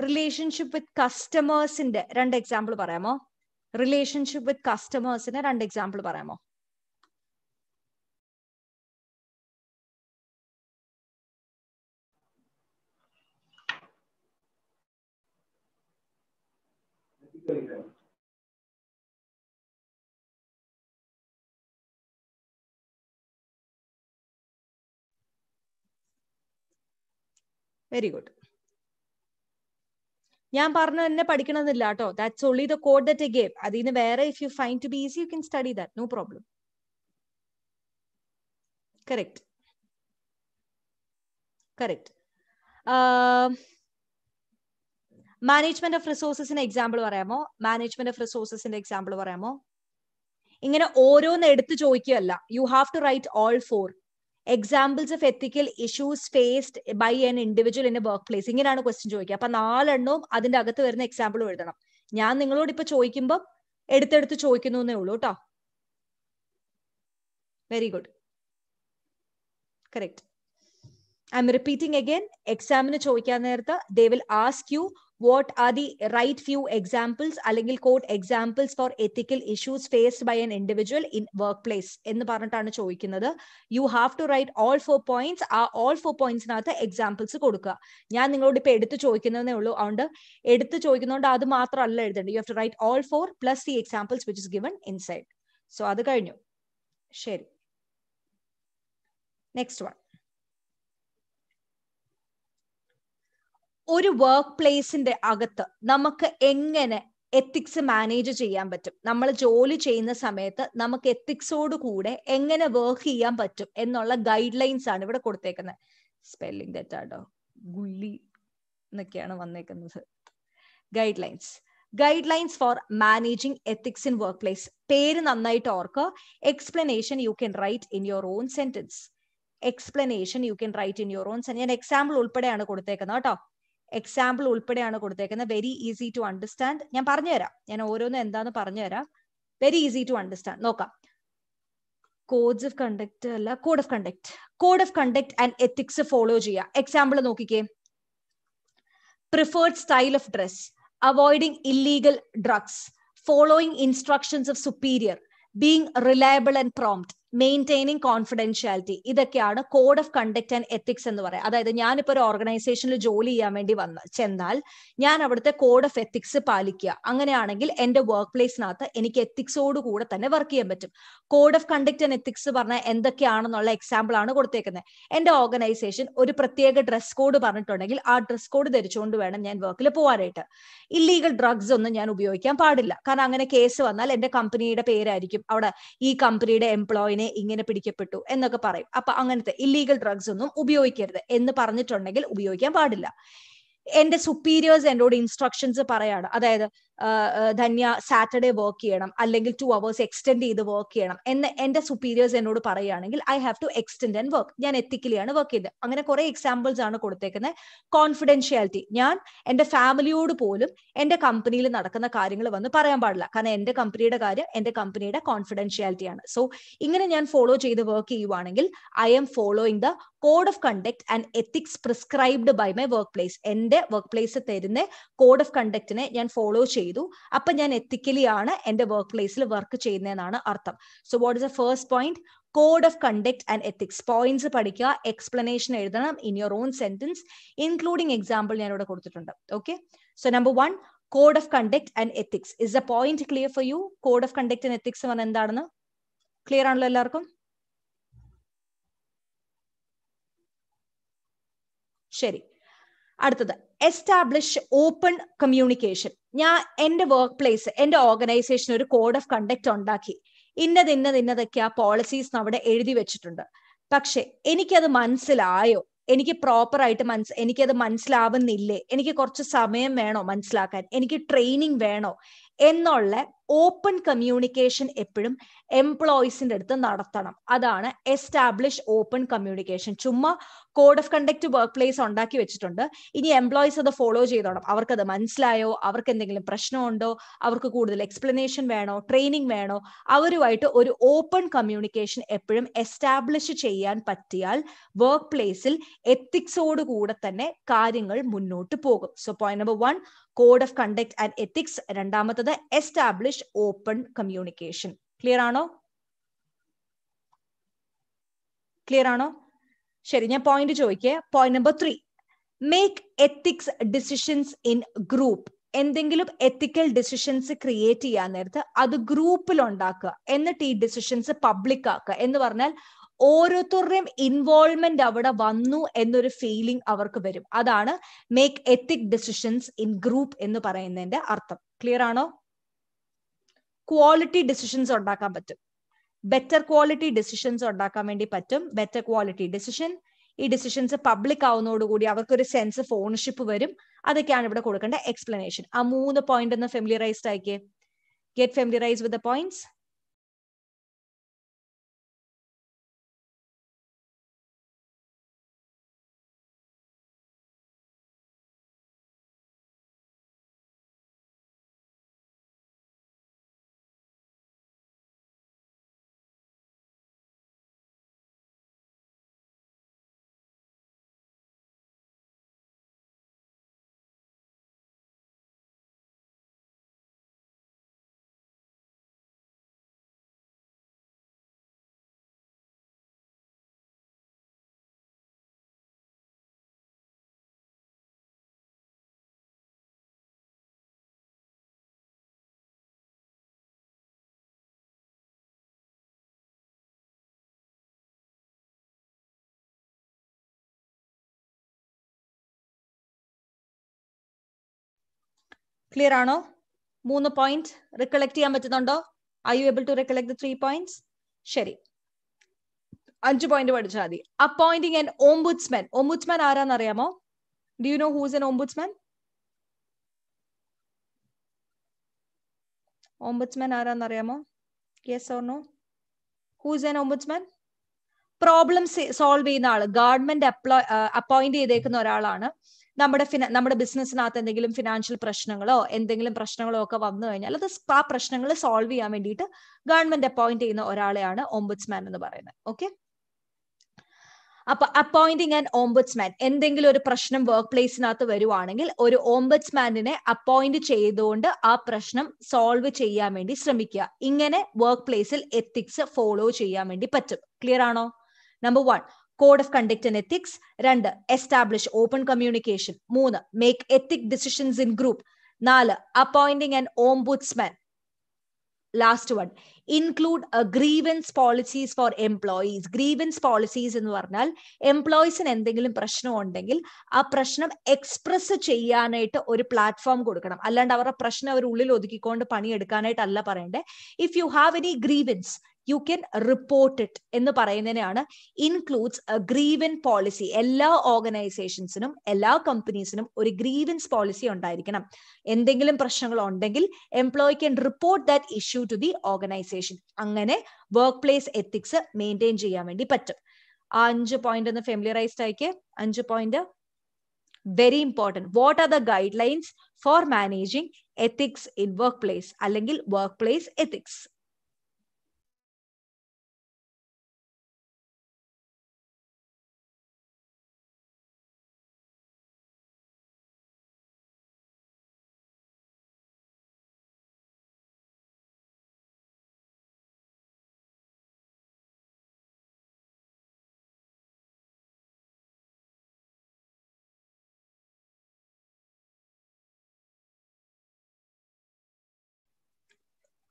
[SPEAKER 2] relationship with customers in the രണ്ട് example പറയാമോ relationship with customers in a രണ്ട് example പറയാമോ
[SPEAKER 1] very good ഞാൻ പറഞ്ഞു തന്നെ പഠിക്കണമെന്നില്ല കേട്ടോ that's only the code that I gave അതിൽ നിന്ന് വേറെ if you find to be easy you can study that no problem correct correct management of റിസോഴ്സസിന് എക്സാമ്പിൾ പറയാമോ മാനേജ്മെന്റ് ഓഫ് റിസോഴ്സസിന്റെ എക്സാമ്പിൾ പറയാമോ ഇങ്ങനെ ഓരോന്ന് എടുത്ത് ചോദിക്കുകയല്ല you have to write all four examples of ethical issues faced by an individual in a workplace ഇങ്ങനെയാണ് question ചോദിക്കുക അപ്പൊ നാലെണ്ണവും അതിന്റെ അകത്ത് വരുന്ന എക്സാമ്പിൾ എഴുതണം ഞാൻ നിങ്ങളോട് ഇപ്പൊ ചോദിക്കുമ്പോൾ എടുത്തെടുത്ത് ചോദിക്കുന്നു എന്നേ ഉള്ളൂ കേട്ടോ very good correct I M repeating again എക്സാമിന് ചോദിക്കാൻ നേരത്തെ they will ask you what are the right few examples അല്ലെങ്കിൽ quote examples for ethical issues faced by an individual in workplace എന്ന് പറഞ്ഞിട്ടാണ് ചോദിക്കുന്നത് you have to write all four points ആ all four പോയിന്റ്സിനകത്ത് examples കൊടുക്കുക ഞാൻ നിങ്ങളോട് ഇപ്പൊ എടുത്ത് ചോദിക്കുന്നതേ ഉള്ളൂ അതുകൊണ്ട് എടുത്ത് ചോദിക്കുന്നതുകൊണ്ട് അത് മാത്രമല്ല എഴുതേണ്ടത് you have to write all four plus the examples which is given inside so അത് കഴിഞ്ഞു ശരി നെക്സ്റ്റ് വൺ ഒരു വർക്ക് പ്ലേസിന്റെ അകത്ത് നമുക്ക് എങ്ങനെ എത്തിക്സ് മാനേജ് ചെയ്യാൻ പറ്റും നമ്മൾ ജോലി ചെയ്യുന്ന സമയത്ത് നമുക്ക് എത്തിക്സോട് കൂടെ എങ്ങനെ വർക്ക് ചെയ്യാൻ പറ്റും എന്നുള്ള ഗൈഡ് ലൈൻസ് ആണ് ഇവിടെ കൊടുത്തേക്കുന്നത് സ്പെല്ലിംഗ് തെറ്റാട്ടോ ഗുള്ളി എന്നൊക്കെയാണ് വന്നേക്കുന്നത് guidelines guidelines for managing ethics in workplace പേര് നന്നായിട്ട് ഓർക്കുക explanation you can write in your own sentence explanation you can write in your own sentence ഞാൻ എക്സാമ്പിൾ ഉൾപ്പെടെയാണ് കൊടുത്തേക്കുന്നത് കേട്ടോ എക്സാമ്പിൾ ഉൾപ്പെടെയാണ് കൊടുത്തേക്കുന്നത് വെരി ഈസി ടു അണ്ടർസ്റ്റാൻഡ് ഞാൻ പറഞ്ഞുതരാം ഞാൻ ഓരോന്നും എന്താന്ന് പറഞ്ഞുതരാം വെരി ഈസി ടു അണ്ടർസ്റ്റാൻഡ് നോക്കാം കോഡ്സ് ഓഫ് കണ്ടക്ട് അല്ല code of conduct code of conduct and ethics follow ചെയ്യുക എക്സാമ്പിൾ നോക്കിക്കേ preferred style of dress avoiding illegal drugs following instructions of superior being reliable and prompt maintaining confidentiality ഇതൊക്കെയാണ് code of conduct and ethics എന്ന് പറയാം അതായത് ഞാനിപ്പോ ഒരു ഓർഗനൈസേഷനിൽ ജോലി ചെയ്യാൻ വേണ്ടി വന്ന് ചെന്നാൽ ഞാൻ അവിടുത്തെ കോഡ് ഓഫ് എത്തിക്സ് പാലിക്കുക അങ്ങനെയാണെങ്കിൽ എന്റെ വർക്ക് പ്ലേസിനകത്ത് എനിക്ക് എത്തിക്സോട് കൂടെ തന്നെ വർക്ക് ചെയ്യാൻ പറ്റും code of conduct and ethics പറഞ്ഞാൽ എന്തൊക്കെയാണെന്നുള്ള എക്സാമ്പിൾ ആണ് കൊടുത്തേക്കുന്നത് എന്റെ ഓർഗനൈസേഷൻ ഒരു പ്രത്യേക ഡ്രസ് കോഡ് പറഞ്ഞിട്ടുണ്ടെങ്കിൽ ആ ഡ്രസ് കോഡ് ധരിച്ചുകൊണ്ട് വേണം ഞാൻ വർക്കിൽ പോകാനായിട്ട് ഇല്ലീഗൽ ഡ്രഗ്സ് ഒന്നും ഞാൻ ഉപയോഗിക്കാൻ പാടില്ല കാരണം അങ്ങനെ കേസ് വന്നാൽ എന്റെ കമ്പനിയുടെ പേരായിരിക്കും അവിടെ ഈ കമ്പനിയുടെ എംപ്ലോയിനെ ഇങ്ങനെ ഇങ്ങനെ പിടിക്കപ്പെട്ടു എന്നൊക്കെ പറയും അപ്പൊ അങ്ങനത്തെ ഇല്ലീഗൽ ഡ്രഗ്സ് ഒന്നും ഉപയോഗിക്കരുത് എന്ന് പറഞ്ഞിട്ടുണ്ടെങ്കിൽ ഉപയോഗിക്കാൻ പാടില്ല എന്റെ സുപ്പീരിയേഴ്സ് എന്നോട് ഇൻസ്ട്രക്ഷൻസ് പറയാണ് അതായത് ധന്യ സാറ്റർഡേ വർക്ക് ചെയ്യണം അല്ലെങ്കിൽ ടു അവേഴ്സ് എക്സ്റ്റെൻഡ് ചെയ്ത് വർക്ക് ചെയ്യണം എന്ന് എന്റെ സുപ്പീരിയേഴ്സ് എന്നോട് പറയുകയാണെങ്കിൽ I have to extend and work ഞാൻ എത്തിക്കലിയാണ് വർക്ക് ചെയ്തത് അങ്ങനെ കുറെ എക്സാമ്പിൾസ് ആണ് കൊടുത്തേക്കുന്നത് കോൺഫിഡൻഷ്യാലിറ്റി ഞാൻ എന്റെ ഫാമിലിയോട് പോലും എന്റെ കമ്പനിയിൽ നടക്കുന്ന കാര്യങ്ങൾ വന്ന് പറയാൻ പാടില്ല കാരണം എന്റെ കമ്പനിയുടെ കാര്യം എന്റെ കമ്പനിയുടെ കോൺഫിഡൻഷ്യാലിറ്റി ആണ് സോ ഇങ്ങനെ ഞാൻ ഫോളോ ചെയ്ത് വർക്ക് ചെയ്യുവാണെങ്കിൽ I am following the code of conduct and ethics prescribed by my workplace എന്റെ വർക്ക് പ്ലേസ് തരുന്ന കോഡ് ഓഫ് കണ്ടക്ടിനെ ഞാൻ ഫോളോ ചെയ്യും ചെയ്തു അപ്പൊ ഞാൻ എത്തിക്കലി ആണ് എന്റെ വർക്ക് പ്ലേസിൽ വർക്ക് ചെയ്യുന്നതെന്നാണ് അർത്ഥം so what is a first point code of conduct and ethics points പഠിക്കുക എക്സ്പ്ലനേഷൻ എഴുതണം in your own sentence including example ഞാൻ ഇവിടെ കൊടുത്തിട്ടുണ്ട് okay so number one code of conduct and ethics is a point clear for you code of conduct and ethics എന്ന് പറഞ്ഞാൽ എന്താണെന്ന് clear ആണല്ലോ എല്ലാവർക്കും ശരി അടുത്തത് എസ്റ്റാബ്ലിഷ് ഓപ്പൺ കമ്മ്യൂണിക്കേഷൻ ഞാൻ എൻ്റെ വർക്ക് പ്ലേസ് എൻ്റെ ഓർഗനൈസേഷൻ ഒരു കോഡ് ഓഫ് കണ്ടക്ട് ഉണ്ടാക്കി ഇന്നത് ഇന്നത് ഇന്നതൊക്കെ ആ പോളിസീസ് അവിടെ എഴുതി വെച്ചിട്ടുണ്ട് പക്ഷെ എനിക്കത് മനസ്സിലായോ എനിക്ക് പ്രോപ്പർ ആയിട്ട് മനസ് എനിക്കത് മനസ്സിലാവുന്നില്ലേ എനിക്ക് കുറച്ച് സമയം വേണോ മനസ്സിലാക്കാൻ എനിക്ക് ട്രെയിനിങ് വേണോ എന്നുള്ള ഓപ്പൺ കമ്മ്യൂണിക്കേഷൻ എപ്പോഴും എംപ്ലോയീസിന്റെ അടുത്ത് നടത്തണം അതാണ് എസ്റ്റാബ്ലിഷ് ഓപ്പൺ കമ്മ്യൂണിക്കേഷൻ ചുമ്മാ code of conduct workplace ഉണ്ടാക്കി വെച്ചിട്ടുണ്ട് ഇനി എംപ്ലോയീസ് അത് ഫോളോ ചെയ്തോണം അവർക്കത് മനസ്സിലായോ അവർക്ക് എന്തെങ്കിലും പ്രശ്നമുണ്ടോ അവർക്ക് കൂടുതൽ എക്സ്പ്ലനേഷൻ വേണോ ട്രെയിനിങ് വേണോ അവരുമായിട്ട് ഒരു ഓപ്പൺ കമ്മ്യൂണിക്കേഷൻ എപ്പോഴും എസ്റ്റാബ്ലിഷ് ചെയ്യാൻ പറ്റിയാൽ വർക്ക് പ്ലേസിൽ എത്തിക്സോടുകൂടെ തന്നെ കാര്യങ്ങൾ മുന്നോട്ട് പോകും so point number one code of conduct and ethics രണ്ടാമത്തത് establish encourage open communication clear ആണോ ക്ലിയർ ആണോ ശരി ഞാൻ പോയിന്റ് ചോദിക്കുക point number three make ethics decisions in group എന്തെങ്കിലും എത്തിക്കൽ ഡിസിഷൻസ് ക്രിയേറ്റ് ചെയ്യാൻ നേരത്ത് അത് ഗ്രൂപ്പിൽ ഉണ്ടാക്കുക എന്നിട്ട് ഈ ഡിസിഷൻസ് പബ്ലിക് ആക്കുക എന്ന് പറഞ്ഞാൽ ഓരോരുത്തരുടെയും ഇൻവോൾവ്മെന്റ് അവിടെ വന്നു എന്നൊരു ഫീലിംഗ് അവർക്ക് വരും അതാണ് make ethic decisions in group എന്ന് പറയുന്നതിന്റെ അർത്ഥം ക്ലിയർ ആണോ ക്വാളിറ്റി ഡിസിഷൻസ് ഉണ്ടാക്കാൻ പറ്റും ബെറ്റർ ക്വാളിറ്റി ഡിസിഷൻസ് ഉണ്ടാക്കാൻ വേണ്ടി പറ്റും ബെറ്റർ ക്വാളിറ്റി ഡിസിഷൻ ഈ ഡിസിഷൻസ് പബ്ലിക് ആവുന്നതോടുകൂടി അവർക്കൊരു സെൻസ് ഓഫ് ഓണർഷിപ്പ് വരും അതൊക്കെയാണ് ഇവിടെ കൊടുക്കേണ്ട എക്സ്പ്ലനേഷൻ ആ മൂന്ന് പോയിന്റ് ഒന്ന് ഫെമിലിയറൈസ്ഡ് ആയിക്കേ get familiarise with the points clear ആണോ മൂന്ന് പോയിന്റ് റിക്കളക്ട് ചെയ്യാൻ പറ്റുന്നുണ്ടോ I you able to recollect the three points ശരി അഞ്ച് പോയിന്റ് പഠിച്ചാൽ മതി അപ്പോയിന്റിംഗ് ആൻഡ് ഓംബുഡ്സ്മാൻ ഓംബുഡ്സ്മാൻ ആരാന്നറിയാമോ do you know who's an ombudsman ombudsman ആരാന്നറിയാമോ yes or no who's an ombudsman problems solve ചെയ്യുന്ന ആൾ ഗവൺമെന്റ് അപ്പോയിന്റ് ചെയ്തേക്കുന്ന ഒരാളാണ് നമ്മുടെ ഫിന നമ്മുടെ ബിസിനസ്സിനകത്ത് എന്തെങ്കിലും ഫിനാൻഷ്യൽ പ്രശ്നങ്ങളോ എന്തെങ്കിലും പ്രശ്നങ്ങളോ ഒക്കെ വന്നു കഴിഞ്ഞാൽ അത് ആ പ്രശ്നങ്ങൾ സോൾവ് ചെയ്യാൻ വേണ്ടിയിട്ട് ഗവൺമെന്റ് അപ്പോയിന്റ് ചെയ്യുന്ന ഒരാളെയാണ് ഓംബുഡ്സ്മാൻ എന്ന് പറയുന്നത് ഓക്കെ അപ്പൊ അപ്പോയിന്റിങ് ആൻഡ് ഓംബുഡ്സ്മാൻ എന്തെങ്കിലും ഒരു പ്രശ്നം വർക്ക് പ്ലേസിനകത്ത് വരുവാണെങ്കിൽ ഒരു ഓംബുഡ്സ്മാനിനെ അപ്പോയിന്റ് ചെയ്തുകൊണ്ട് ആ പ്രശ്നം സോൾവ് ചെയ്യാൻ വേണ്ടി ശ്രമിക്കുക ഇങ്ങനെ വർക്ക് പ്ലേസിൽ എത്തിക്സ് ഫോളോ ചെയ്യാൻ വേണ്ടി പറ്റും ക്ലിയർ ആണോ number one code of conduct and ethics രണ്ട് എസ്റ്റാബ്ലിഷ് ഓപ്പൺ കമ്മ്യൂണിക്കേഷൻ മൂന്ന് make ethic decisions in group നാല് appointing and ombudsman last one include grievance policies for employees grievance policies എന്ന് പറഞ്ഞാൽ എംപ്ലോയീസിന് എന്തെങ്കിലും പ്രശ്നം ഉണ്ടെങ്കിൽ ആ പ്രശ്നം എക്സ്പ്രസ് ചെയ്യാനായിട്ട് ഒരു പ്ലാറ്റ്ഫോം കൊടുക്കണം അല്ലാണ്ട് അവരുടെ പ്രശ്നം അവർ ഉള്ളിൽ ഒതുക്കിക്കൊണ്ട് പണിയെടുക്കാനായിട്ടല്ല പറയണ്ടേ if you have any grievance you can report it എന്ന് പറയുന്നതിനാണ് ഇൻക്ലൂഡ്സ് ഗ്രീവൻ പോളിസി എല്ലാ ഓർഗനൈസേഷൻസിനും എല്ലാ കമ്പനീസിനും ഒരു ഗ്രീവൻസ് പോളിസി ഉണ്ടായിരിക്കണം എന്തെങ്കിലും പ്രശ്നങ്ങൾ ഉണ്ടെങ്കിൽ employee can report that issue to the organisation അങ്ങനെ വർക്ക് പ്ലേസ് എത്തിക്സ് മെയിൻറ്റെയിൻ ചെയ്യാൻ വേണ്ടി പറ്റും ആ അഞ്ച് പോയിന്റ് ഒന്ന് ഫെമിലിയറൈസ്ഡ് ആയിക്കേ അഞ്ച് point very important what are the guidelines for managing ethics in workplace അല്ലെങ്കിൽ workplace ethics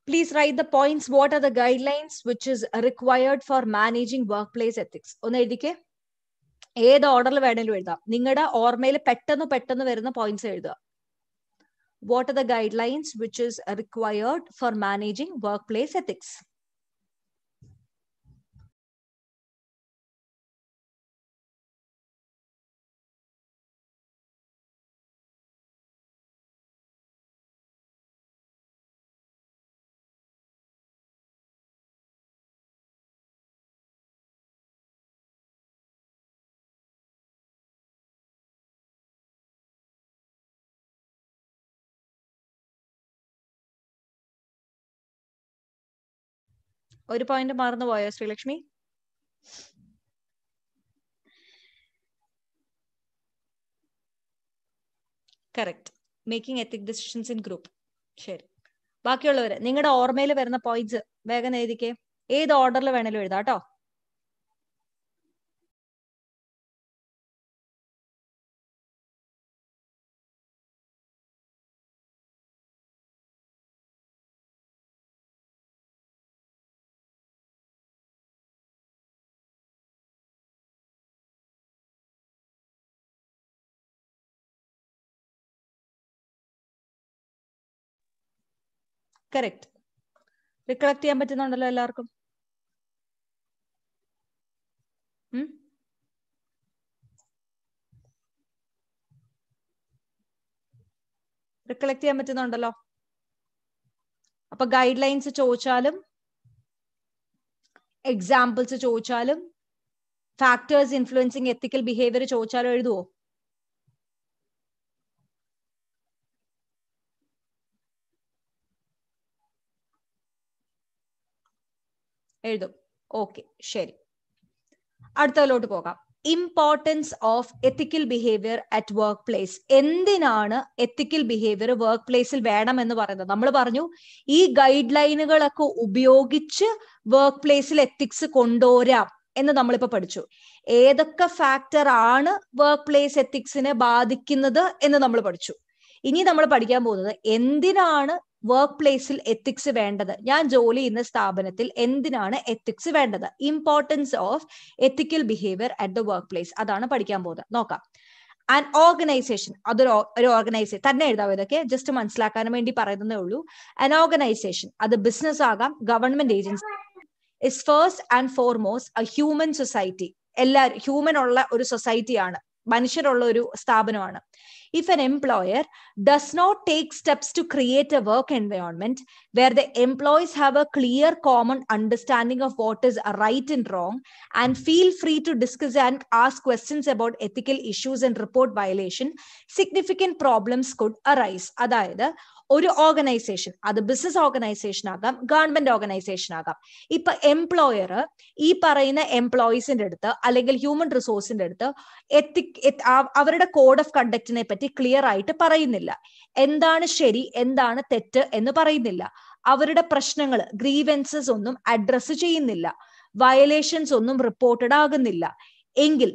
[SPEAKER 1] please write the points what are the guidelines which is required for managing workplace ethics ഒന്ന് എഴുതിക്കേ ഏത് ഓർഡറിൽ വേണമെങ്കിലും എഴുതാം നിങ്ങളുടെ ഓർമ്മയിൽ പെട്ടെന്ന് പെട്ടെന്ന് വരുന്ന പോയിന്റ്സ് എഴുതുക what are the guidelines which is required for managing workplace ethics
[SPEAKER 2] ഒരു പോയിന്റ് മറന്നു
[SPEAKER 1] പോയോ Sreelakshmi correct making ethic decisions in group ശരി ബാക്കിയുള്ളവര് നിങ്ങളുടെ ഓർമ്മയിൽ വരുന്ന പോയിന്റ്സ് വേഗം എഴുതിക്കേ ഏത് ഓർഡറിൽ
[SPEAKER 2] വേണേലും എഴുതാം കേട്ടോ കറക്റ്റ് റിക്കളക്ട് ചെയ്യാൻ പറ്റുന്നുണ്ടല്ലോ എല്ലാവർക്കും റിക്കളക്ട് ചെയ്യാൻ പറ്റുന്നുണ്ടല്ലോ
[SPEAKER 1] അപ്പൊ ഗൈഡ് ലൈൻസ് ചോദിച്ചാലും എക്സാമ്പിൾസ് ചോദിച്ചാലും ഫാക്ടേഴ്സ് ഇൻഫ്ലുവൻസിങ് എത്തിക്കൽ ബിഹേവിയർ ചോദിച്ചാലും എഴുതുവോ എഴുതും ഓക്കെ ശരി അടുത്തതിലോട്ട് പോകാം importance of ethical behaviour at workplace എന്തിനാണ് എത്തിക്കൽ ബിഹേവിയർ വർക്ക് പ്ലേസിൽ വേണം എന്ന് പറയുന്നത് നമ്മൾ പറഞ്ഞു ഈ ഗൈഡ് ലൈനുകളൊക്കെ ഉപയോഗിച്ച് വർക്ക് പ്ലേസിൽ എത്തിക്സ് കൊണ്ടുവരാം എന്ന് നമ്മളിപ്പോ പഠിച്ചു ഏതൊക്കെ ഫാക്ടർ ആണ് വർക്ക് പ്ലേസ് എത്തിക്സിനെ ബാധിക്കുന്നത് എന്ന് നമ്മൾ പഠിച്ചു ഇനി നമ്മൾ പഠിക്കാൻ പോകുന്നത് എന്തിനാണ് വർക്ക് പ്ലേസിൽ എത്തിക്സ് വേണ്ടത് ഞാൻ ജോലി ചെയ്യുന്ന സ്ഥാപനത്തിൽ എന്തിനാണ് എത്തിക്സ് വേണ്ടത് importance of ethical behaviour at the workplace അതാണ് പഠിക്കാൻ പോകുന്നത് നോക്കാം ആൻഡ് ഓർഗനൈസേഷൻ അതൊരു ഒരു ഓർഗനൈസേഷൻ തന്നെ എഴുതാവും ഇതൊക്കെ ജസ്റ്റ് മനസ്സിലാക്കാൻ വേണ്ടി പറയുന്നതേ ഉള്ളൂ ആൻ ഓർഗനൈസേഷൻ അത് ബിസിനസ് ആകാം government agency is first and foremost a human society എല്ലാ ഹ്യൂമൻ ഉള്ള ഒരു സൊസൈറ്റിയാണ് മനുഷ്യരുള്ള ഒരു സ്ഥാപനമാണ് if an employer does not take steps to create a work environment where the employees have a clear common understanding of what is right and wrong and feel free to discuss and ask questions about ethical issues and report violation significant problems could arise അതായത് ഒരു organisation അത് business organisation ആകാം government organisation ആകാം ഇപ്പൊ employer ഈ പറയുന്ന എംപ്ലോയീസിന്റെ അടുത്ത് അല്ലെങ്കിൽ ഹ്യൂമൻ റിസോഴ്സിന്റെ അടുത്ത് എത്തിക് അവരുടെ കോഡ് ഓഫ് കണ്ടക്റ്റിനെ പറ്റി ക്ലിയർ ആയിട്ട് പറയുന്നില്ല എന്താണ് ശരി എന്താണ് തെറ്റ് എന്ന് പറയുന്നില്ല അവരുടെ പ്രശ്നങ്ങൾ ഗ്രീവൻസസ് ഒന്നും അഡ്രസ്സ് ചെയ്യുന്നില്ല വയലേഷൻസ് ഒന്നും റിപ്പോർട്ടഡ് ആകുന്നില്ല എങ്കിൽ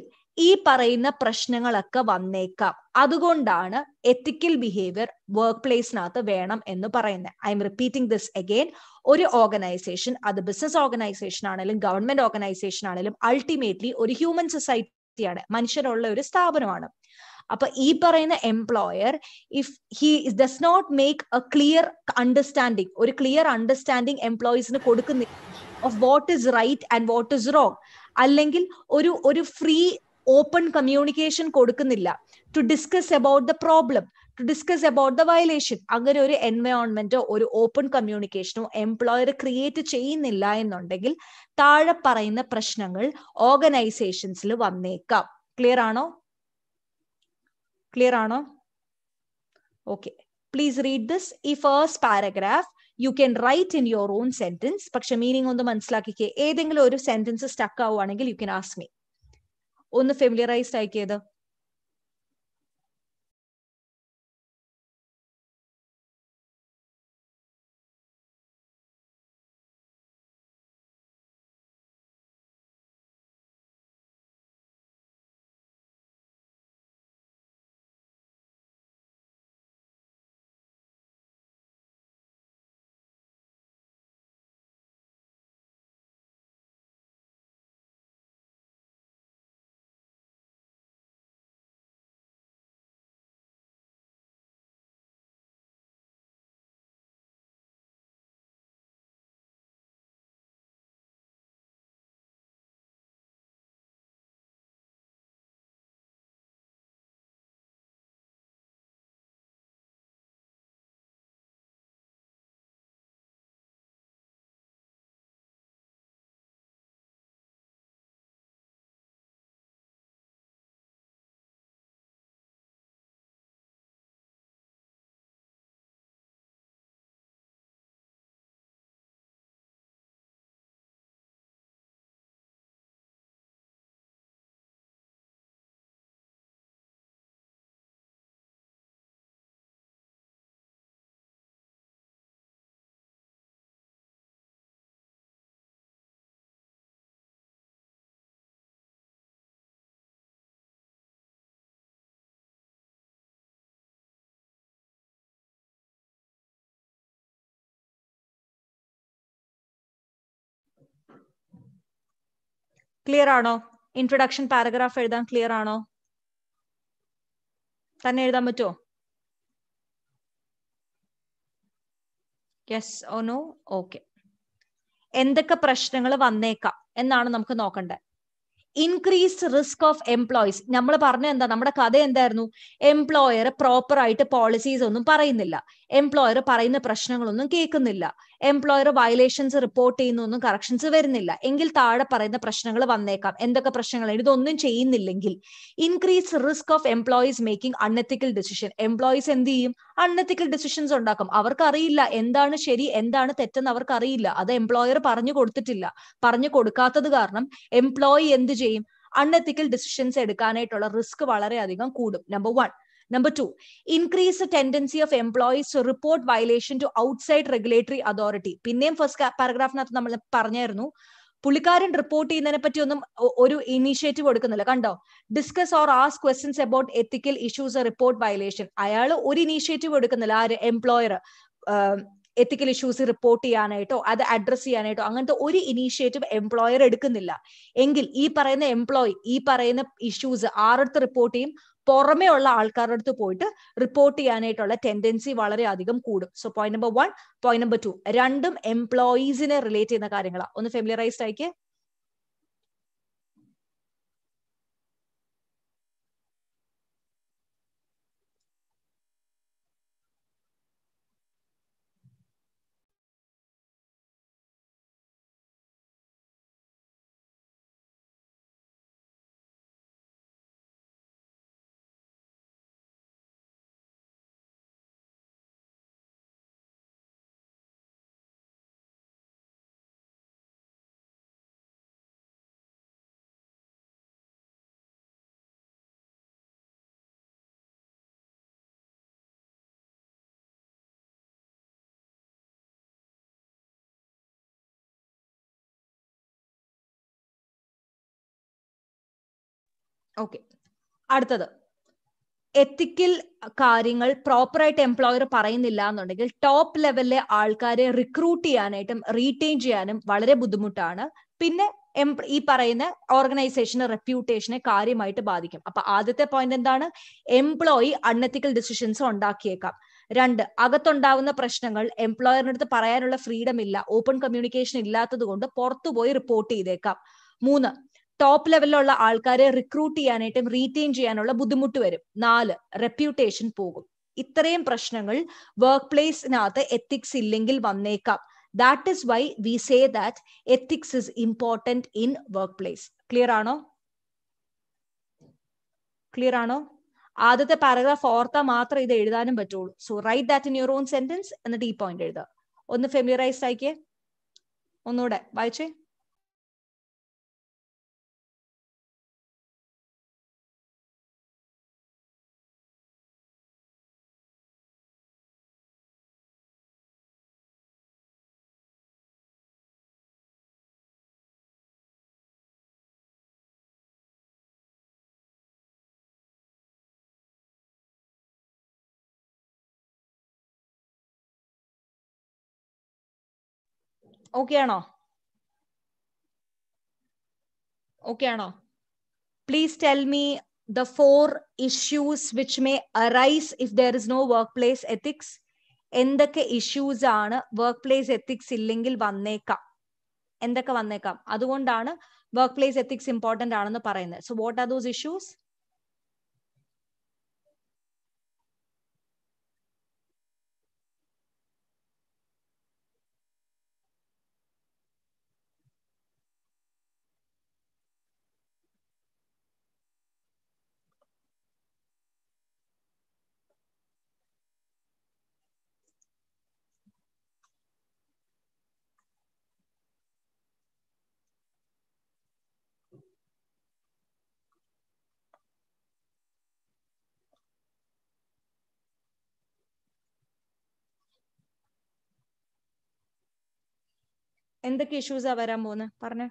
[SPEAKER 1] ഈ പറയുന്ന പ്രശ്നങ്ങളൊക്കെ വന്നേക്കാം അതുകൊണ്ടാണ് എത്തിക്കൽ ബിഹേവിയർ വർക്ക് പ്ലേസിനകത്ത് വേണം എന്ന് പറയുന്നത് I M repeating this again ഒരു ഓർഗനൈസേഷൻ അത് ബിസിനസ് ഓർഗനൈസേഷൻ ആണെങ്കിലും ഗവൺമെന്റ് ഓർഗനൈസേഷൻ ആണെങ്കിലും അൾട്ടിമേറ്റ്ലി ഒരു ഹ്യൂമൻ സൊസൈറ്റിയാണ് മനുഷ്യരുള്ള ഒരു സ്ഥാപനമാണ് അപ്പൊ ഈ പറയുന്ന employer if he does not make a clear understanding ഒരു ക്ലിയർ അണ്ടർസ്റ്റാൻഡിങ് എംപ്ലോയീസിന് കൊടുക്കുന്നില്ല of what is right and what is wrong അല്ലെങ്കിൽ ഒരു ഒരു ഫ്രീ ഓപ്പൺ കമ്മ്യൂണിക്കേഷൻ കൊടുക്കുന്നില്ല to discuss about the problem to discuss about the violation അങ്ങനെ ഒരു എൻവയോൺമെന്റോ ഒരു ഓപ്പൺ കമ്മ്യൂണിക്കേഷനോ എംപ്ലോയർ ക്രിയേറ്റ് ചെയ്യുന്നില്ല എന്നുണ്ടെങ്കിൽ താഴെ പറയുന്ന പ്രശ്നങ്ങൾ ഓർഗനൈസേഷൻസിൽ വന്നേക്കാം ക്ലിയർ ആണോ ക്ലിയർ ആണോ ഓക്കെ പ്ലീസ് റീഡ് ദിസ് ഈ first paragraph you can write in your own sentence പക്ഷെ മീനിങ് ഒന്ന് മനസ്സിലാക്കിക്കേ ഏതെങ്കിലും ഒരു സെന്റൻസ് സ്റ്റക്ക് ആവുകയാണെങ്കിൽ യു ക്യാൻ ആസ്മി ഒന്ന് ഫെമിലിയറൈസ്ഡ് ആക്കിയത് ക്ലിയർ ആണോ ഇൻട്രൊഡക്ഷൻ പാരഗ്രാഫ് എഴുതാൻ ക്ലിയർ ആണോ തന്നെ എഴുതാൻ പറ്റുമോ യെസ് ഓ നോ ഓക്കെ എന്തൊക്കെ പ്രശ്നങ്ങൾ വന്നേക്കാം എന്നാണ് നമുക്ക് നോക്കണ്ടേ ഇൻക്രീസ്ഡ് റിസ്ക് ഓഫ് എംപ്ലോയീസ് നമ്മൾ പറഞ്ഞ എന്താ നമ്മുടെ കഥ എന്തായിരുന്നു എംപ്ലോയർ പ്രോപ്പർ ആയിട്ട് പോളിസീസ് ഒന്നും പറയുന്നില്ല എംപ്ലോയർ പറയുന്ന പ്രശ്നങ്ങളൊന്നും കേൾക്കുന്നില്ല എംപ്ലോയർ വയലേഷൻസ് റിപ്പോർട്ട് ചെയ്യുന്നൊന്നും കറക്ഷൻസ് വരുന്നില്ല എങ്കിൽ താഴെ പറയുന്ന പ്രശ്നങ്ങൾ വന്നേക്കാം എന്തൊക്കെ പ്രശ്നങ്ങൾ ഇതൊന്നും ചെയ്യുന്നില്ലെങ്കിൽ increase risk of employees making unethical decision employees എന്ത് ചെയ്യും അൺഎത്തിക്കൽ ഡിസിഷൻസ് ഉണ്ടാക്കും അവർക്കറിയില്ല എന്താണ് ശരി എന്താണ് തെറ്റെന്ന് അവർക്കറിയില്ല അത് എംപ്ലോയർ പറഞ്ഞു കൊടുത്തിട്ടില്ല പറഞ്ഞു കൊടുക്കാത്തത് കാരണം എംപ്ലോയി എന്ത് ചെയ്യും അൺഎത്തിക്കൽ ഡിസിഷൻസ് എടുക്കാനായിട്ടുള്ള റിസ്ക് വളരെയധികം കൂടും number one Number two, increase the tendency of employees to report violation to outside regulatory authority. പിന്നെയും ഫസ്റ്റ് പാരഗ്രാഫിനകത്ത് നമ്മൾ പറഞ്ഞായിരുന്നു പുള്ളിക്കാരൻ റിപ്പോർട്ട് ചെയ്യുന്നതിനെ പറ്റി ഒന്നും ഒരു ഇനീഷ്യേറ്റീവ് കൊടുക്കുന്നില്ല കണ്ടോ discuss or ask questions about ethical issues report violation അയാൾ ഒരു ഇനീഷ്യേറ്റീവ് എടുക്കുന്നില്ല ആര് എംപ്ലോയർ എത്തിക്കൽ ഇഷ്യൂസ് റിപ്പോർട്ട് ചെയ്യാനായിട്ടോ അത് അഡ്രസ് ചെയ്യാനായിട്ടോ അങ്ങനത്തെ ഒരു ഇനീഷ്യേറ്റീവ് എംപ്ലോയർ എടുക്കുന്നില്ല എങ്കിൽ ഈ പറയുന്ന എംപ്ലോയി ഈ പറയുന്ന ഇഷ്യൂസ് ആറടുത്ത് റിപ്പോർട്ട് ചെയ്യും പുറമേ ഉള്ള ആൾക്കാരുടെ അടുത്ത് പോയിട്ട് റിപ്പോർട്ട് ചെയ്യാനായിട്ടുള്ള ടെൻഡൻസി വളരെ അധികം കൂടും so point number one point number two രണ്ടും എംപ്ലോയീസിനെ റിലേറ്റ് ചെയ്യുന്ന കാര്യങ്ങളാണ് ഒന്ന് ഫെമിലിയറൈസ്ഡ് ആയിക്കേ
[SPEAKER 2] ഓക്കെ അടുത്തത്
[SPEAKER 1] എത്തിക്കൽ കാര്യങ്ങൾ പ്രോപ്പറായിട്ട് എംപ്ലോയർ പറയുന്നില്ല എന്നുണ്ടെങ്കിൽ ടോപ്പ് ലെവലിലെ ആൾക്കാരെ റിക്രൂട്ട് ചെയ്യാനായിട്ടും റീറ്റെയിൻ ചെയ്യാനും വളരെ ബുദ്ധിമുട്ടാണ് പിന്നെ ഈ പറയുന്ന ഓർഗനൈസേഷന് റെപ്യൂട്ടേഷനെ കാര്യമായിട്ട് ബാധിക്കും അപ്പൊ ആദ്യത്തെ പോയിന്റ് എന്താണ് എംപ്ലോയി അൺഎത്തിക്കൽ ഡിസിഷൻസ് ഉണ്ടാക്കിയേക്കാം രണ്ട് അകത്തുണ്ടാവുന്ന പ്രശ്നങ്ങൾ എംപ്ലോയറിനടുത്ത് പറയാനുള്ള ഫ്രീഡം ഇല്ല ഓപ്പൺ കമ്മ്യൂണിക്കേഷൻ ഇല്ലാത്തത് കൊണ്ട് പുറത്തുപോയി റിപ്പോർട്ട് ചെയ്തേക്കാം മൂന്ന് ടോപ്പ് ലെവലിലുള്ള ആൾക്കാരെ റിക്രൂട്ട് ചെയ്യാനായിട്ടും റീറ്റെയിൻ ചെയ്യാനുള്ള ബുദ്ധിമുട്ട് വരും നാല് റെപ്യൂട്ടേഷൻ പോകും ഇത്രയും പ്രശ്നങ്ങൾ വർക്ക് പ്ലേസിനകത്ത് എത്തിക്സ് ഇല്ലെങ്കിൽ വന്നേക്കാം that is why we say that ethics is important in workplace clear ആണോ ക്ലിയർ ആണോ ആദ്യത്തെ പാരഗ്രാഫ് ഓർത്താൽ മാത്രം ഇത് എഴുതാനും പറ്റുള്ളൂ so write that in your own sentence എന്നിട്ട് ഈ പോയിന്റ് എഴുതുക ഒന്ന് ഫെമിലറൈസ് ആക്കിയേ ഒന്നുകൂടെ വായിച്ചേ ഓക്കെ ആണോ ഓക്കെ ആണോ please tell me the four issues which may arise if there is no workplace ethics എന്തൊക്കെ ഇഷ്യൂസ് ആണ് വർക്ക് പ്ലേസ് എത്തിക്സ് ഇല്ലെങ്കിൽ വന്നേക്കാം എന്തൊക്കെ വന്നേക്കാം അതുകൊണ്ടാണ് വർക്ക് പ്ലേസ് എത്തിക്സ് ഇമ്പോർട്ടന്റ് ആണെന്ന് പറയുന്നത് so what are those issues എന്തൊക്കെ ഇഷ്യൂസാ വരാൻ പോകുന്നത് പറഞ്ഞേ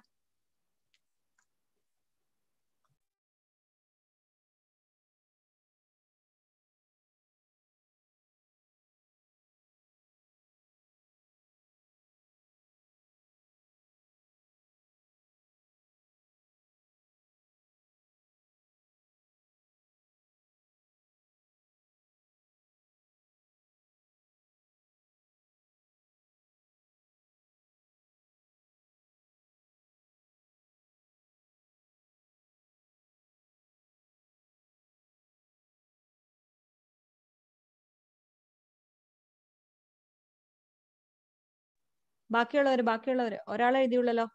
[SPEAKER 2] ബാക്കിയുള്ളവർ ബാക്കിയുള്ളവർ ഒരാളെ എഴുതിയുള്ളല്ലോ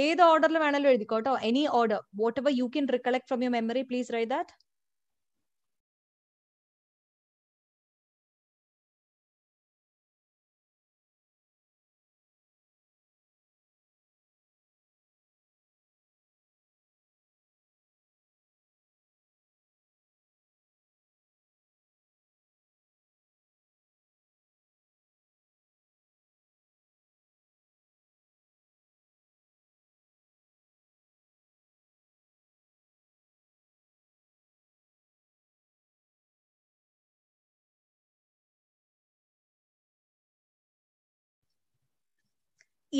[SPEAKER 2] ഏത് ഓർഡറിൽ വേണമല്ലോ എഴുതിക്കോട്ടോ any order whatever you can recollect from your memory please write that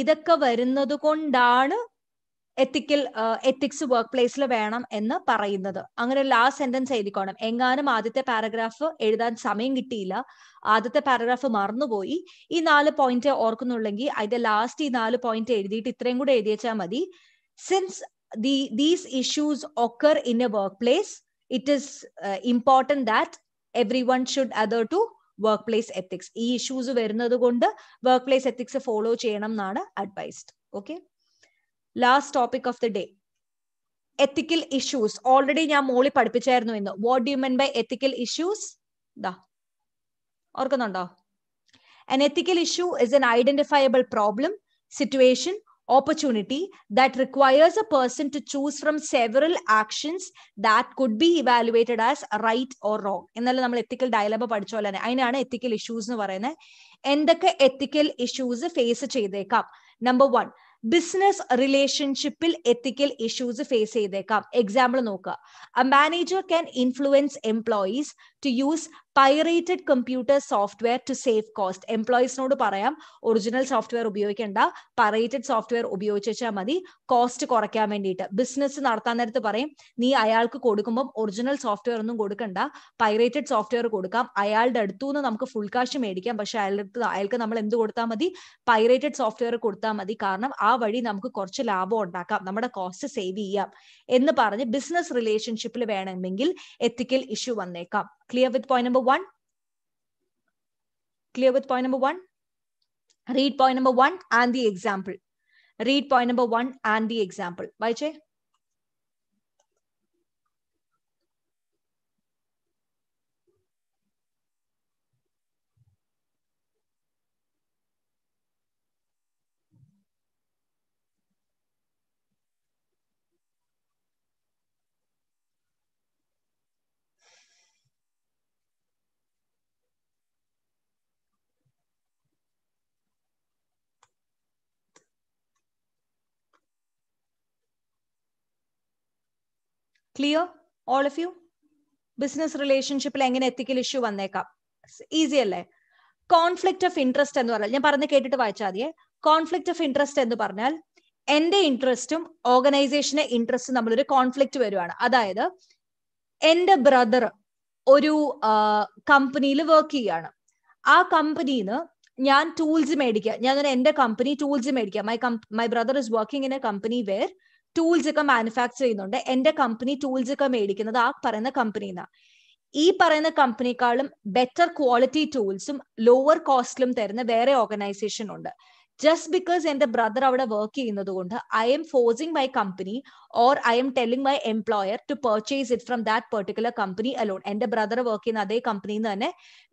[SPEAKER 1] ഇതൊക്കെ വരുന്നത് കൊണ്ടാണ് എത്തിക്കൽ എത്തിക്സ് വർക്ക് പ്ലേസിൽ വേണം എന്ന് പറയുന്നത് അങ്ങനെ ലാസ്റ്റ് സെന്റൻസ് എഴുതിക്കോണം എങ്ങാനും ആദ്യത്തെ പാരഗ്രാഫ് എഴുതാൻ സമയം കിട്ടിയില്ല ആദ്യത്തെ പാരഗ്രാഫ് മറന്നുപോയി ഈ നാല് പോയിന്റ് ഓർക്കുന്നുള്ളെങ്കിൽ അതിന്റെ ലാസ്റ്റ് ഈ നാല് പോയിന്റ് എഴുതിയിട്ട് ഇത്രയും കൂടെ എഴുതിയച്ചാൽ മതി since the these issues occur in a workplace it is important that everyone should adhere to workplace ethics ഈ ഇഷ്യൂസ് വരുന്നത് കൊണ്ട് വർക്ക് പ്ലേസ് എത്തിക്സ് ഫോളോ ചെയ്യണം എന്നാണ് advised okay last topic of the day ethical issues already ഞാൻ Molly പഠിപ്പിച്ചായിരുന്നു ഇന്ന് what do you mean by ethical issues ദാ ഓർക്കുന്നുണ്ടോ An ethical issue is an identifiable problem situation opportunity that requires a person to choose from several actions that could be evaluated as right or wrong In ennalla nammal ethical dilemma padicholane ayinana ethical issues nu parayne endakke ethical issues face cheyidekam number 1 business relationship business റിലേഷൻഷിപ്പിൽ ethical issues face Example noka. A manager can influence employees. To use pirated computer software to save cost എംപ്ലോയീസിനോട് പറയാം original software ഉപയോഗിക്കേണ്ട pirated software ഉപയോഗിച്ചാൽ മതി cost കുറയ്ക്കാൻ വേണ്ടിയിട്ട് business നടത്താൻ നേരത്ത് പറയും നീ അയാൾക്ക് കൊടുക്കുമ്പോൾ ഒറിജിനൽ സോഫ്റ്റ്വെയർ ഒന്നും കൊടുക്കണ്ട പൈറേറ്റഡ് സോഫ്റ്റ്വെയർ കൊടുക്കാം അയാളുടെ അടുത്തു നിന്ന് നമുക്ക് ഫുൾ കാശ് മേടിക്കാം പക്ഷെ അയാളുടെ അയാൾക്ക് നമ്മൾ എന്ത് കൊടുത്താൽ മതി പൈറേറ്റഡ് സോഫ്റ്റ്വെയർ കൊടുത്താൽ മതി കാരണം ആ വഴി നമുക്ക് കുറച്ച് ലാഭം ഉണ്ടാക്കാം നമ്മുടെ കോസ്റ്റ് സേവ് ചെയ്യാം എന്ന് പറഞ്ഞ് ബിസിനസ് റിലേഷൻഷിപ്പിൽ വേണമെങ്കിൽ എത്തിക്കൽ ഇഷ്യൂ വന്നേക്കാം Clear with point number one? Clear with point number one? Read point number one and the example. Read point number one and the example. Bye, Jay. Clear all of you business റിലേഷൻഷിപ്പിൽ എങ്ങനെ ethical issue വന്നേക്കാം easy അല്ലേ conflict of interest എന്ന് പറഞ്ഞാൽ ഞാൻ പറഞ്ഞ് കേട്ടിട്ട് വായിച്ചാൽ മതിയെ കോൺഫ്ലിക്ട് ഓഫ് ഇൻട്രസ്റ്റ് എന്ന് പറഞ്ഞാൽ എന്റെ ഇൻട്രസ്റ്റും ഓർഗനൈസേഷന്റെ ഇൻട്രസ്റ്റും തമ്മിലൊരു കോൺഫ്ലിക്ട് വരുവാണ് അതായത് എന്റെ ബ്രദർ ഒരു കമ്പനിയിൽ വർക്ക് ചെയ്യാണ് ആ കമ്പനിയിൽ ഞാൻ ടൂൾസ് മേടിക്കുക ഞാൻ എന്റെ കമ്പനി ടൂൾസ് മേടിക്കുക my my brother is working in a company where tools ഒക്കെ മാനുഫാക്ചർ ചെയ്യുന്നുണ്ട് എന്റെ കമ്പനി ടൂൾസ് ഒക്കെ മേടിക്കുന്നത് ആ പറയുന്ന കമ്പനിയിൽ നിന്നാണ് ഈ പറയുന്ന കമ്പനിക്കാളും ബെറ്റർ ക്വാളിറ്റി ടൂൾസും ലോവർ കോസ്റ്റിലും തരുന്ന വേറെ ഓർഗനൈസേഷൻ ഉണ്ട് ജസ്റ്റ് ബിക്കോസ് എന്റെ ബ്രദർ അവിടെ വർക്ക് ചെയ്യുന്നത് കൊണ്ട് I am forcing my company or I am telling my employer to purchase it from that particular company alone എന്റെ ബ്രദർ വർക്ക് ചെയ്യുന്ന അതേ കമ്പനിയിൽ നിന്ന് തന്നെ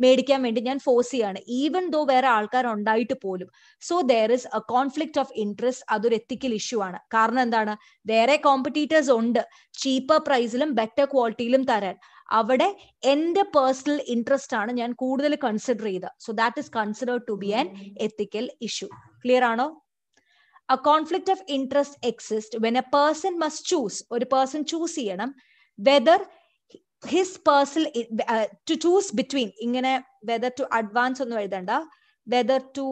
[SPEAKER 1] മേടിക്കാൻ വേണ്ടി ഞാൻ ഫോഴ്സ് ചെയ്യാണ് ഈവൻ ദോ വേറെ ആൾക്കാർ ഉണ്ടായിട്ട് പോലും so there is a conflict of interest അതൊരു എത്തിക്കൽ ഇഷ്യൂ ആണ് കാരണം എന്താണ് വേറെ കോമ്പറ്റീറ്റേഴ്സ് ഉണ്ട് ചീപ്പർ പ്രൈസിലും ബെറ്റർ ക്വാളിറ്റിയിലും തരാൻ അവിടെ എന്റെ പേഴ്സണൽ ഇൻട്രസ്റ്റ് ആണ് ഞാൻ കൂടുതൽ കൺസിഡർ ചെയ്തത് so that is consider to be an ethical issue clear ആണോ a conflict of interest exist when a person must choose ഒരു പേഴ്സൺ ചൂസ് ചെയ്യണം whether his person to choose between ഇങ്ങനെ whether to advance ഒന്നും എഴുതണ്ട whether to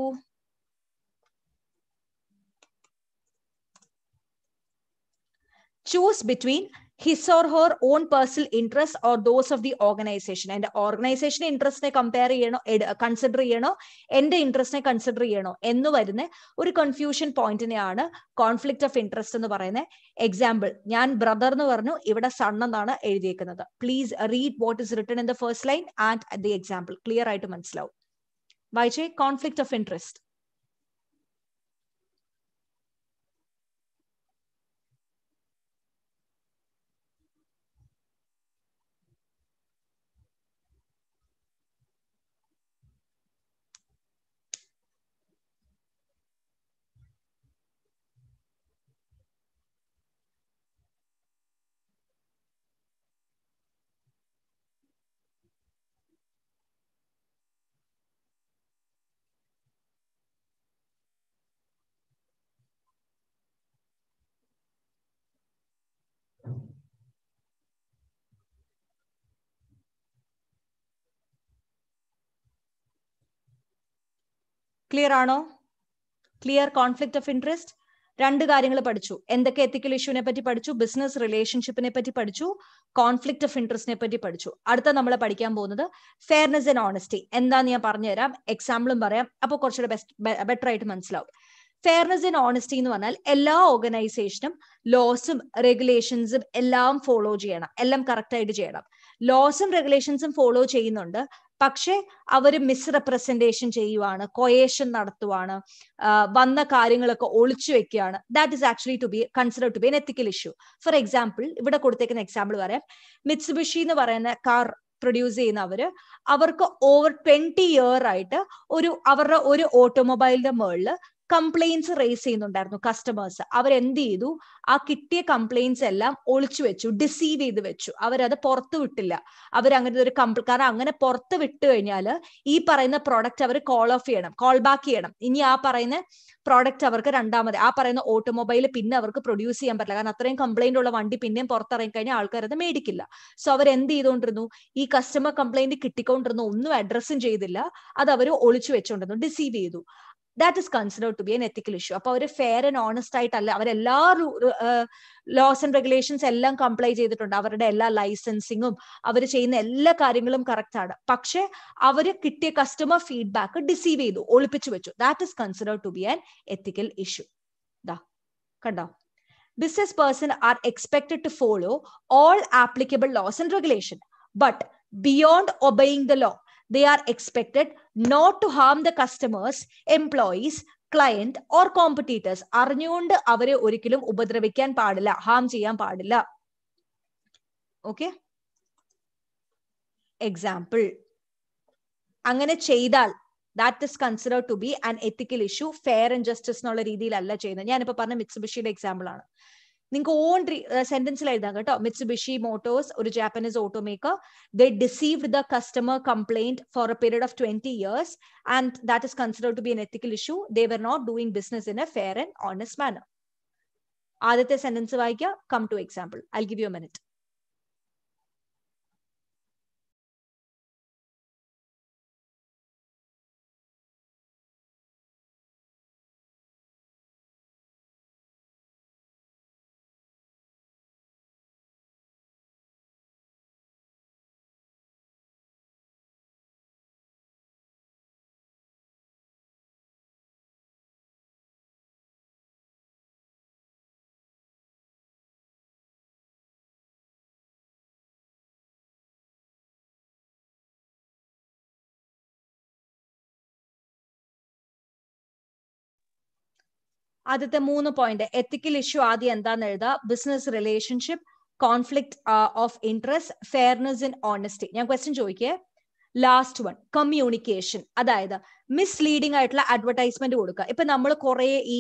[SPEAKER 1] choose between his or her own personal interest or those of the organization എന്റെ organization ഇൻട്രസ്റ്റിനെ compare ചെയ്യണോ consider ചെയ്യണോ എന്റെ ഇൻട്രസ്റ്റിനെ കൺസിഡർ ചെയ്യണോ എന്ന് വരുന്ന ഒരു കൺഫ്യൂഷൻ പോയിന്റിനെയാണ് കോൺഫ്ലിക്ട് ഓഫ് ഇൻട്രസ്റ്റ് എന്ന് പറയുന്നത് എക്സാമ്പിൾ ഞാൻ ബ്രദർ എന്ന് പറഞ്ഞു ഇവിടെ സൺ എന്നാണ് എഴുതിയേക്കുന്നത് please read what is written in the first line and the example clear ആയിട്ട് മനസ്സിലാവും വായിച്ചേ കോൺഫ്ലിക്ട് ഓഫ് ഇൻട്രസ്റ്റ് ക്ലിയർ ആണോ ക്ലിയർ കോൺഫ്ലിക്ട് ഓഫ് ഇൻട്രസ്റ്റ് രണ്ട് കാര്യങ്ങൾ പഠിച്ചു എന്തൊക്കെ എത്തിക്കൽ ഇഷ്യൂവിനെ പറ്റി പഠിച്ചു ബിസിനസ് റിലേഷൻഷിപ്പിനെ പറ്റി പഠിച്ചു കോൺഫ്ലിക്ട് ഓഫ് ഇൻട്രസ്റ്റിനെ പറ്റി പഠിച്ചു അടുത്ത നമ്മൾ പഠിക്കാൻ പോകുന്നത് ഫെയർനെസ് ആൻഡ് ഓണസ്റ്റി എന്താന്ന് ഞാൻ പറഞ്ഞു തരാം എക്സാമ്പിളും പറയാം അപ്പോൾ കുറച്ചുകൂടെ ബെസ്റ്റ് ബെറ്റർ ആയിട്ട് മനസ്സിലാവും ഫെയർനെസ് ആൻഡ് ഓണസ്റ്റി എന്ന് പറഞ്ഞാൽ എല്ലാ ഓർഗനൈസേഷനും ലോസും റെഗുലേഷൻസും എല്ലാം ഫോളോ ചെയ്യണം എല്ലാം കറക്റ്റ് ആയിട്ട് ചെയ്യണം ലോസും റെഗുലേഷൻസും ഫോളോ ചെയ്യുന്നുണ്ട് പക്ഷെ അവർ മിസ്റെപ്രസെന്റേഷൻ ചെയ്യുവാണ് കൊയേഷൻ നടത്തുവാണ് വന്ന കാര്യങ്ങളൊക്കെ ഒളിച്ചു വെക്കുകയാണ് that is actually to be consider to be an ethical issue for example ഇവിടെ കൊടുത്തേക്കുന്ന എക്സാമ്പിൾ പറയാം മിറ്റ്സുബിഷി എന്ന് പറയുന്ന കാർ പ്രൊഡ്യൂസ് ചെയ്യുന്നവര് അവർക്ക് ഓവർ ട്വന്റി ഇയർ ആയിട്ട് ഒരു അവരുടെ ഒരു ഓട്ടോമൊബൈലിന്റെ മേളിൽ കംപ്ലൈൻസ് റേസ് ചെയ്യുന്നുണ്ടായിരുന്നു കസ്റ്റമേഴ്സ് അവരെന്ത് ചെയ്തു ആ കിട്ടിയ കംപ്ലൈൻസ് എല്ലാം ഒളിച്ചു വെച്ചു ഡിസീവ് ചെയ്ത് വെച്ചു അവരത് പുറത്ത് വിട്ടില്ല അവരങ്ങനെ ഒരു കംപ്ലൈ കാരണം അങ്ങനെ പുറത്ത് വിട്ട് കഴിഞ്ഞാൽ ഈ പറയുന്ന പ്രോഡക്റ്റ് അവർ കോൾ ഓഫ് ചെയ്യണം കോൾ ബാക്ക് ചെയ്യണം ഇനി ആ പറയുന്ന പ്രോഡക്റ്റ് അവർക്ക് രണ്ടാമത് ആ പറയുന്ന ഓട്ടോമൊബൈൽ പിന്നെ അവർക്ക് പ്രൊഡ്യൂസ് ചെയ്യാൻ പറ്റില്ല കാരണം അത്രയും കംപ്ലൈന്റ് ഉള്ള വണ്ടി പിന്നെയും പുറത്തിറങ്ങി കഴിഞ്ഞാൽ ആൾക്കാർ അത് മേടിക്കില്ല സോ അവർ എന്ത് ചെയ്തുകൊണ്ടിരുന്നു ഈ കസ്റ്റമർ കംപ്ലൈന്റ് കിട്ടിക്കൊണ്ടിരുന്നു ഒന്നും അഡ്രസ്സും ചെയ്തില്ല അത് അവർ ഒളിച്ചു വെച്ചോണ്ടിരുന്നു ഡിസീവ് ചെയ്തു that is considered to be an ethical issue അപ്പൊ അവർ ഫെയർ ആൻഡ് ഓണസ്റ്റ് ആയിട്ടല്ല അവരെല്ലാ ലോസ് ആൻഡ് റെഗുലേഷൻസ് എല്ലാം കംപ്ലൈ ചെയ്തിട്ടുണ്ട് അവരുടെ എല്ലാ ലൈസൻസിങ്ങും അവർ ചെയ്യുന്ന എല്ലാ കാര്യങ്ങളും കറക്റ്റ് ആണ് പക്ഷെ അവർ കിട്ടിയ കസ്റ്റമർ ഫീഡ്ബാക്ക് ഡിസീവ് ചെയ്തു ഒളിപ്പിച്ചു വെച്ചു that is considered to be an ethical issue ദാ കണ്ടോ business person are expected to follow all applicable laws and regulation but beyond obeying the law they are expected not to harm the customers, employees, client or competitors. Arnyund avare orikilum ubadravikyan paadilla, harm cheyan paadilla. Okay? Example. Angane cheydal. That is considered to be an ethical issue. Fair and justice nolla reethiyil alla cheyyunnu. Njan ippa parna Mitsubishi example aanu. നിങ്ങൾക്ക് own സെന്റൻസിൽ എഴുതാം കേട്ടോ Mitsubishi Motors ഒരു Japanese automaker they deceived the customer complaint for a period of twenty years and that is considered to be an ethical issue they were not doing business in a fair and honest manner ആദ്യത്തെ sentence വായിക്കുക come to example I give you a minute ആദ്യത്തെ മൂന്ന് point ethical issue ആദ്യം എന്താന്ന് എഴുതുക business relationship conflict of interest fairness in honesty ഞാൻ question ചോദിക്കേ last one communication അതായത് മിസ്ലീഡിംഗ് ആയിട്ടുള്ള അഡ്വർടൈസ്മെന്റ് കൊടുക്കുക ഇപ്പൊ നമ്മൾ കുറെ ഈ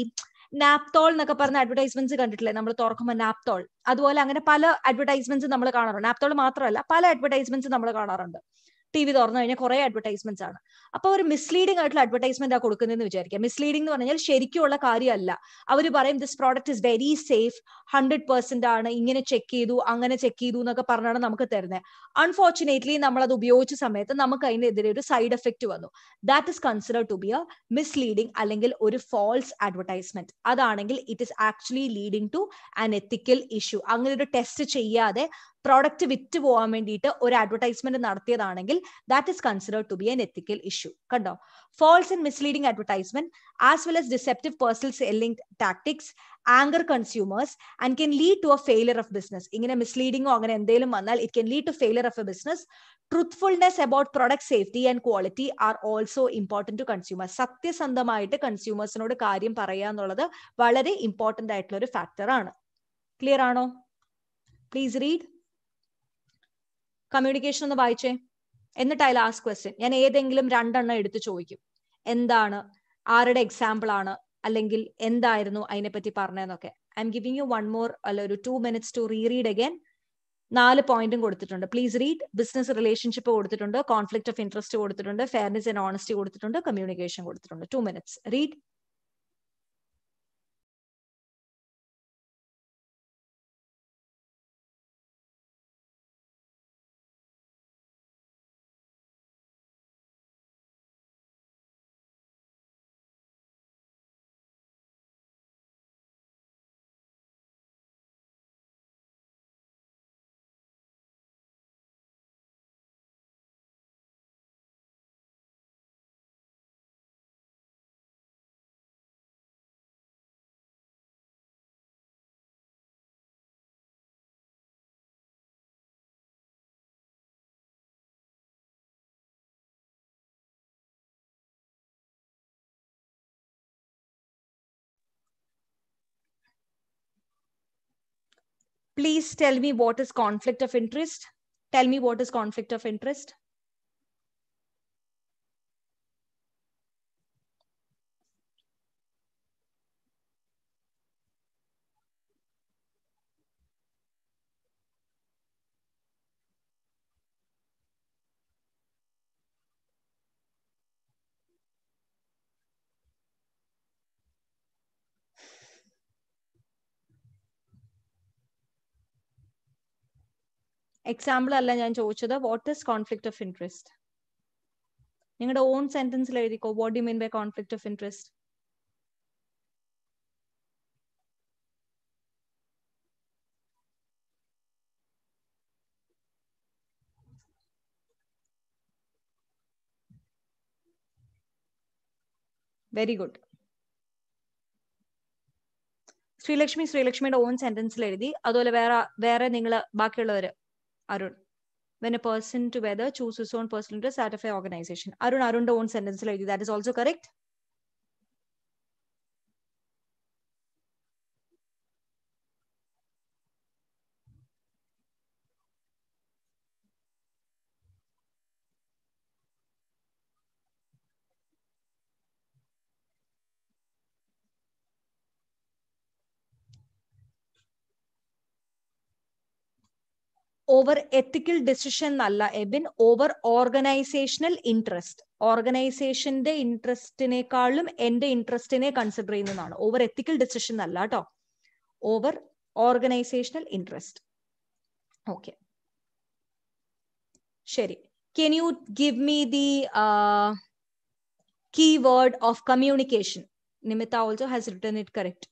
[SPEAKER 1] നാപ്തോൾ എന്നൊക്കെ പറഞ്ഞ അഡ്വർടൈസ്മെന്റ്സ് കണ്ടിട്ടില്ലേ നമ്മൾ തുറക്കുമ്പോൾ നാപ്തോൾ അതുപോലെ അങ്ങനെ പല അഡ്വർടൈസ്മെന്റ്സ് നമ്മൾ കാണാറുണ്ട് നാപ്തോൾ മാത്രമല്ല പല അഡ്വർടൈസ്മെന്റ്സ് നമ്മൾ കാണാറുണ്ട് ടി വി തുറന്നു കഴിഞ്ഞാൽ കുറെ അഡ്വർടൈസ്മെന്റ്സ് ആണ് അപ്പൊ ഒരു മിസ്ലീഡിംഗ് ആയിട്ടുള്ള അഡ്വർടൈസ്മെന്റ് ആ കൊടുക്കുന്നതെന്ന് വിചാരിക്കുക മിസ്ലീഡിംഗ് എന്ന് പറഞ്ഞാൽ ഉള്ള കാര്യമല്ല അവർ പറയും this product is very safe hundred percent ആണ് ഇങ്ങനെ ചെക്ക് ചെയ്തു അങ്ങനെ ചെക്ക് ചെയ്തു എന്നൊക്കെ പറഞ്ഞാണ് നമുക്ക് തരുന്നത് അൺഫോർച്ചുനേറ്റ്ലി നമ്മൾ അത് ഉപയോഗിച്ച സമയത്ത് നമുക്ക് അതിനെതിരെ ഒരു സൈഡ് എഫക്റ്റ് വന്നു that is consider to be a misleading അല്ലെങ്കിൽ ഒരു ഫോൾസ് അഡ്വർടൈസ്മെന്റ് അതാണെങ്കിൽ it is actually leading to an ethical issue അങ്ങനെ ഒരു ടെസ്റ്റ് ചെയ്യാതെ പ്രോഡക്റ്റ് വിറ്റ് പോകാൻ വേണ്ടിയിട്ട് ഒരു അഡ്വർടൈസ്മെന്റ് നടത്തിയതാണെങ്കിൽ that is considered to be an ethical issue കണ്ടോ false and misleading advertisement as well as deceptive personal selling tactics anchor consumers and can lead to a failure of business ഇങ്ങനെ മിസ്ലീഡിംഗോ അങ്ങനെ എന്തെങ്കിലും വന്നാൽ it can lead to failure of a business truthfulness about product safety and quality are also important to consumers സത്യസന്ധമായിട്ട് കൺസ്യൂമേഴ്സിനോട് കാര്യം പറയുക എന്നുള്ളത് വളരെ ഇമ്പോർട്ടൻ്റ് ആയിട്ടുള്ള ഒരു ഫാക്ടറാണ് ക്ലിയർ ആണോ പ്ലീസ് റീഡ് കമ്മ്യൂണിക്കേഷൻ ഒന്ന് വായിച്ചേ എന്നിട്ട് അതിൽ ലാസ്റ്റ് ക്വസ്റ്റ്യൻ ഞാൻ ഏതെങ്കിലും രണ്ടെണ്ണം എടുത്ത് ചോദിക്കും എന്താണ് ആരുടെ എക്സാമ്പിൾ ആണ് അല്ലെങ്കിൽ എന്തായിരുന്നു അതിനെ പറ്റി പറഞ്ഞതെന്നൊക്കെ I'm giving you one more അല്ല ഒരു two minutes to reread again നാല് പോയിന്റും കൊടുത്തിട്ടുണ്ട് പ്ലീസ് റീഡ് ബിസിനസ് റിലേഷൻഷിപ്പ് കൊടുത്തിട്ടുണ്ട് കോൺഫ്ലിക്ട് ഓഫ് ഇൻട്രസ്റ്റ് കൊടുത്തിട്ടുണ്ട് ഫെയർനെസ് ആൻഡ് ഓണസ്റ്റി കൊടുത്തിട്ടുണ്ട് കമ്മ്യൂണിക്കേഷൻ കൊടുത്തിട്ടുണ്ട് two minutes read please tell me what is conflict of interest tell me what is conflict of interest example അല്ല ഞാൻ ചോദിച്ചത് what is conflict of interest നിങ്ങളുടെ own സെന്റൻസിൽ എഴുതിക്കോ what you mean by conflict of interest very good Sreelakshmi ശ്രീലക്ഷ്മിയുടെ own സെന്റൻസിൽ എഴുതി അതുപോലെ വേറെ വേറെ നിങ്ങൾ ബാക്കിയുള്ളവർ Arun. When a person whether chooses his own personal interest, satisfy organization. Arun, Arun, the own sentence like that is also correct. Our ethical decision എന്നല്ല Abin our organizational interest ഓർഗനൈസേഷന്റെ ഇൻട്രസ്റ്റിനേക്കാളും എന്റെ ഇൻട്രസ്റ്റിനെ കൺസിഡർ ചെയ്യുന്നതാണ് ഓവർ എത്തിക്കൽ ഡിസിഷൻ അല്ല കേട്ടോ our organizational interest okay ശരി can you give me the keyword of communication Nimitha also has written it correct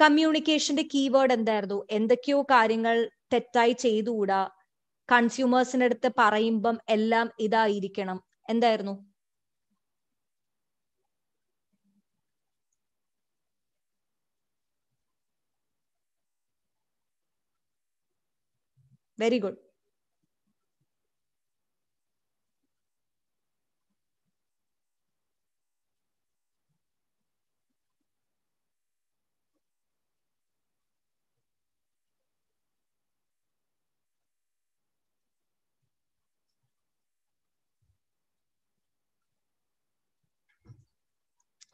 [SPEAKER 1] കമ്മ്യൂണിക്കേഷന്റെ കീവേഡ് എന്തായിരുന്നു എന്തൊക്കെയോ കാര്യങ്ങൾ തെറ്റായി ചെയ്തുകൂടാ അടുത്ത് പറയുമ്പം എല്ലാം ഇതായിരിക്കണം എന്തായിരുന്നു
[SPEAKER 2] വെരി ഗുഡ്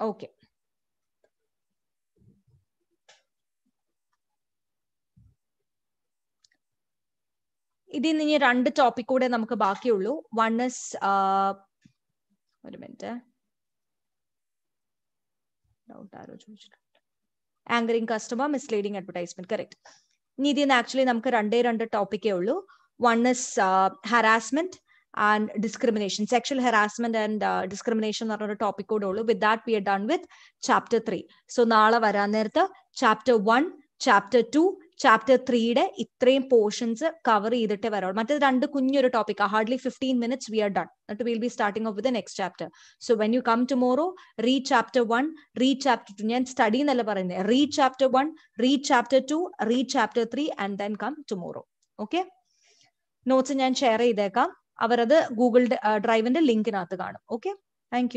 [SPEAKER 3] ഓക്കെ
[SPEAKER 1] ഇതിൽ നിന്ന് രണ്ട് ടോപ്പിക് കൂടെ നമുക്ക് ബാക്കിയുള്ളൂ വൺ ഇസ് uh, ഒരു മിനിറ്റ് ഡൗട്ട് ആരോ ചോദിച്ചിട്ടുണ്ട് anchoring customer misleading advertisement correct ഇനി ഇതിൽ നിന്ന് ആക്ച്വലി നമുക്ക് രണ്ടേ രണ്ട് ടോപ്പിക്കേ ഉള്ളൂ one is harassment and discrimination, sexual harassment and uh, discrimination are on a topic code. With that, we are done with chapter three. So, now Nala Varanertha, chapter one, chapter two. Chapter 3 itrain portions cover either under topic. Hardly 15 minutes, we are done. And we'll be starting off with the next chapter. So when you come tomorrow, read chapter one, read chapter two. Study in the read chapter one, read chapter two, read chapter three, and then come tomorrow. Okay. Notes in share come. അവരത് അത് Google ഡ്രൈവിന്റെ ലിങ്കിനകത്ത് കാണും okay thank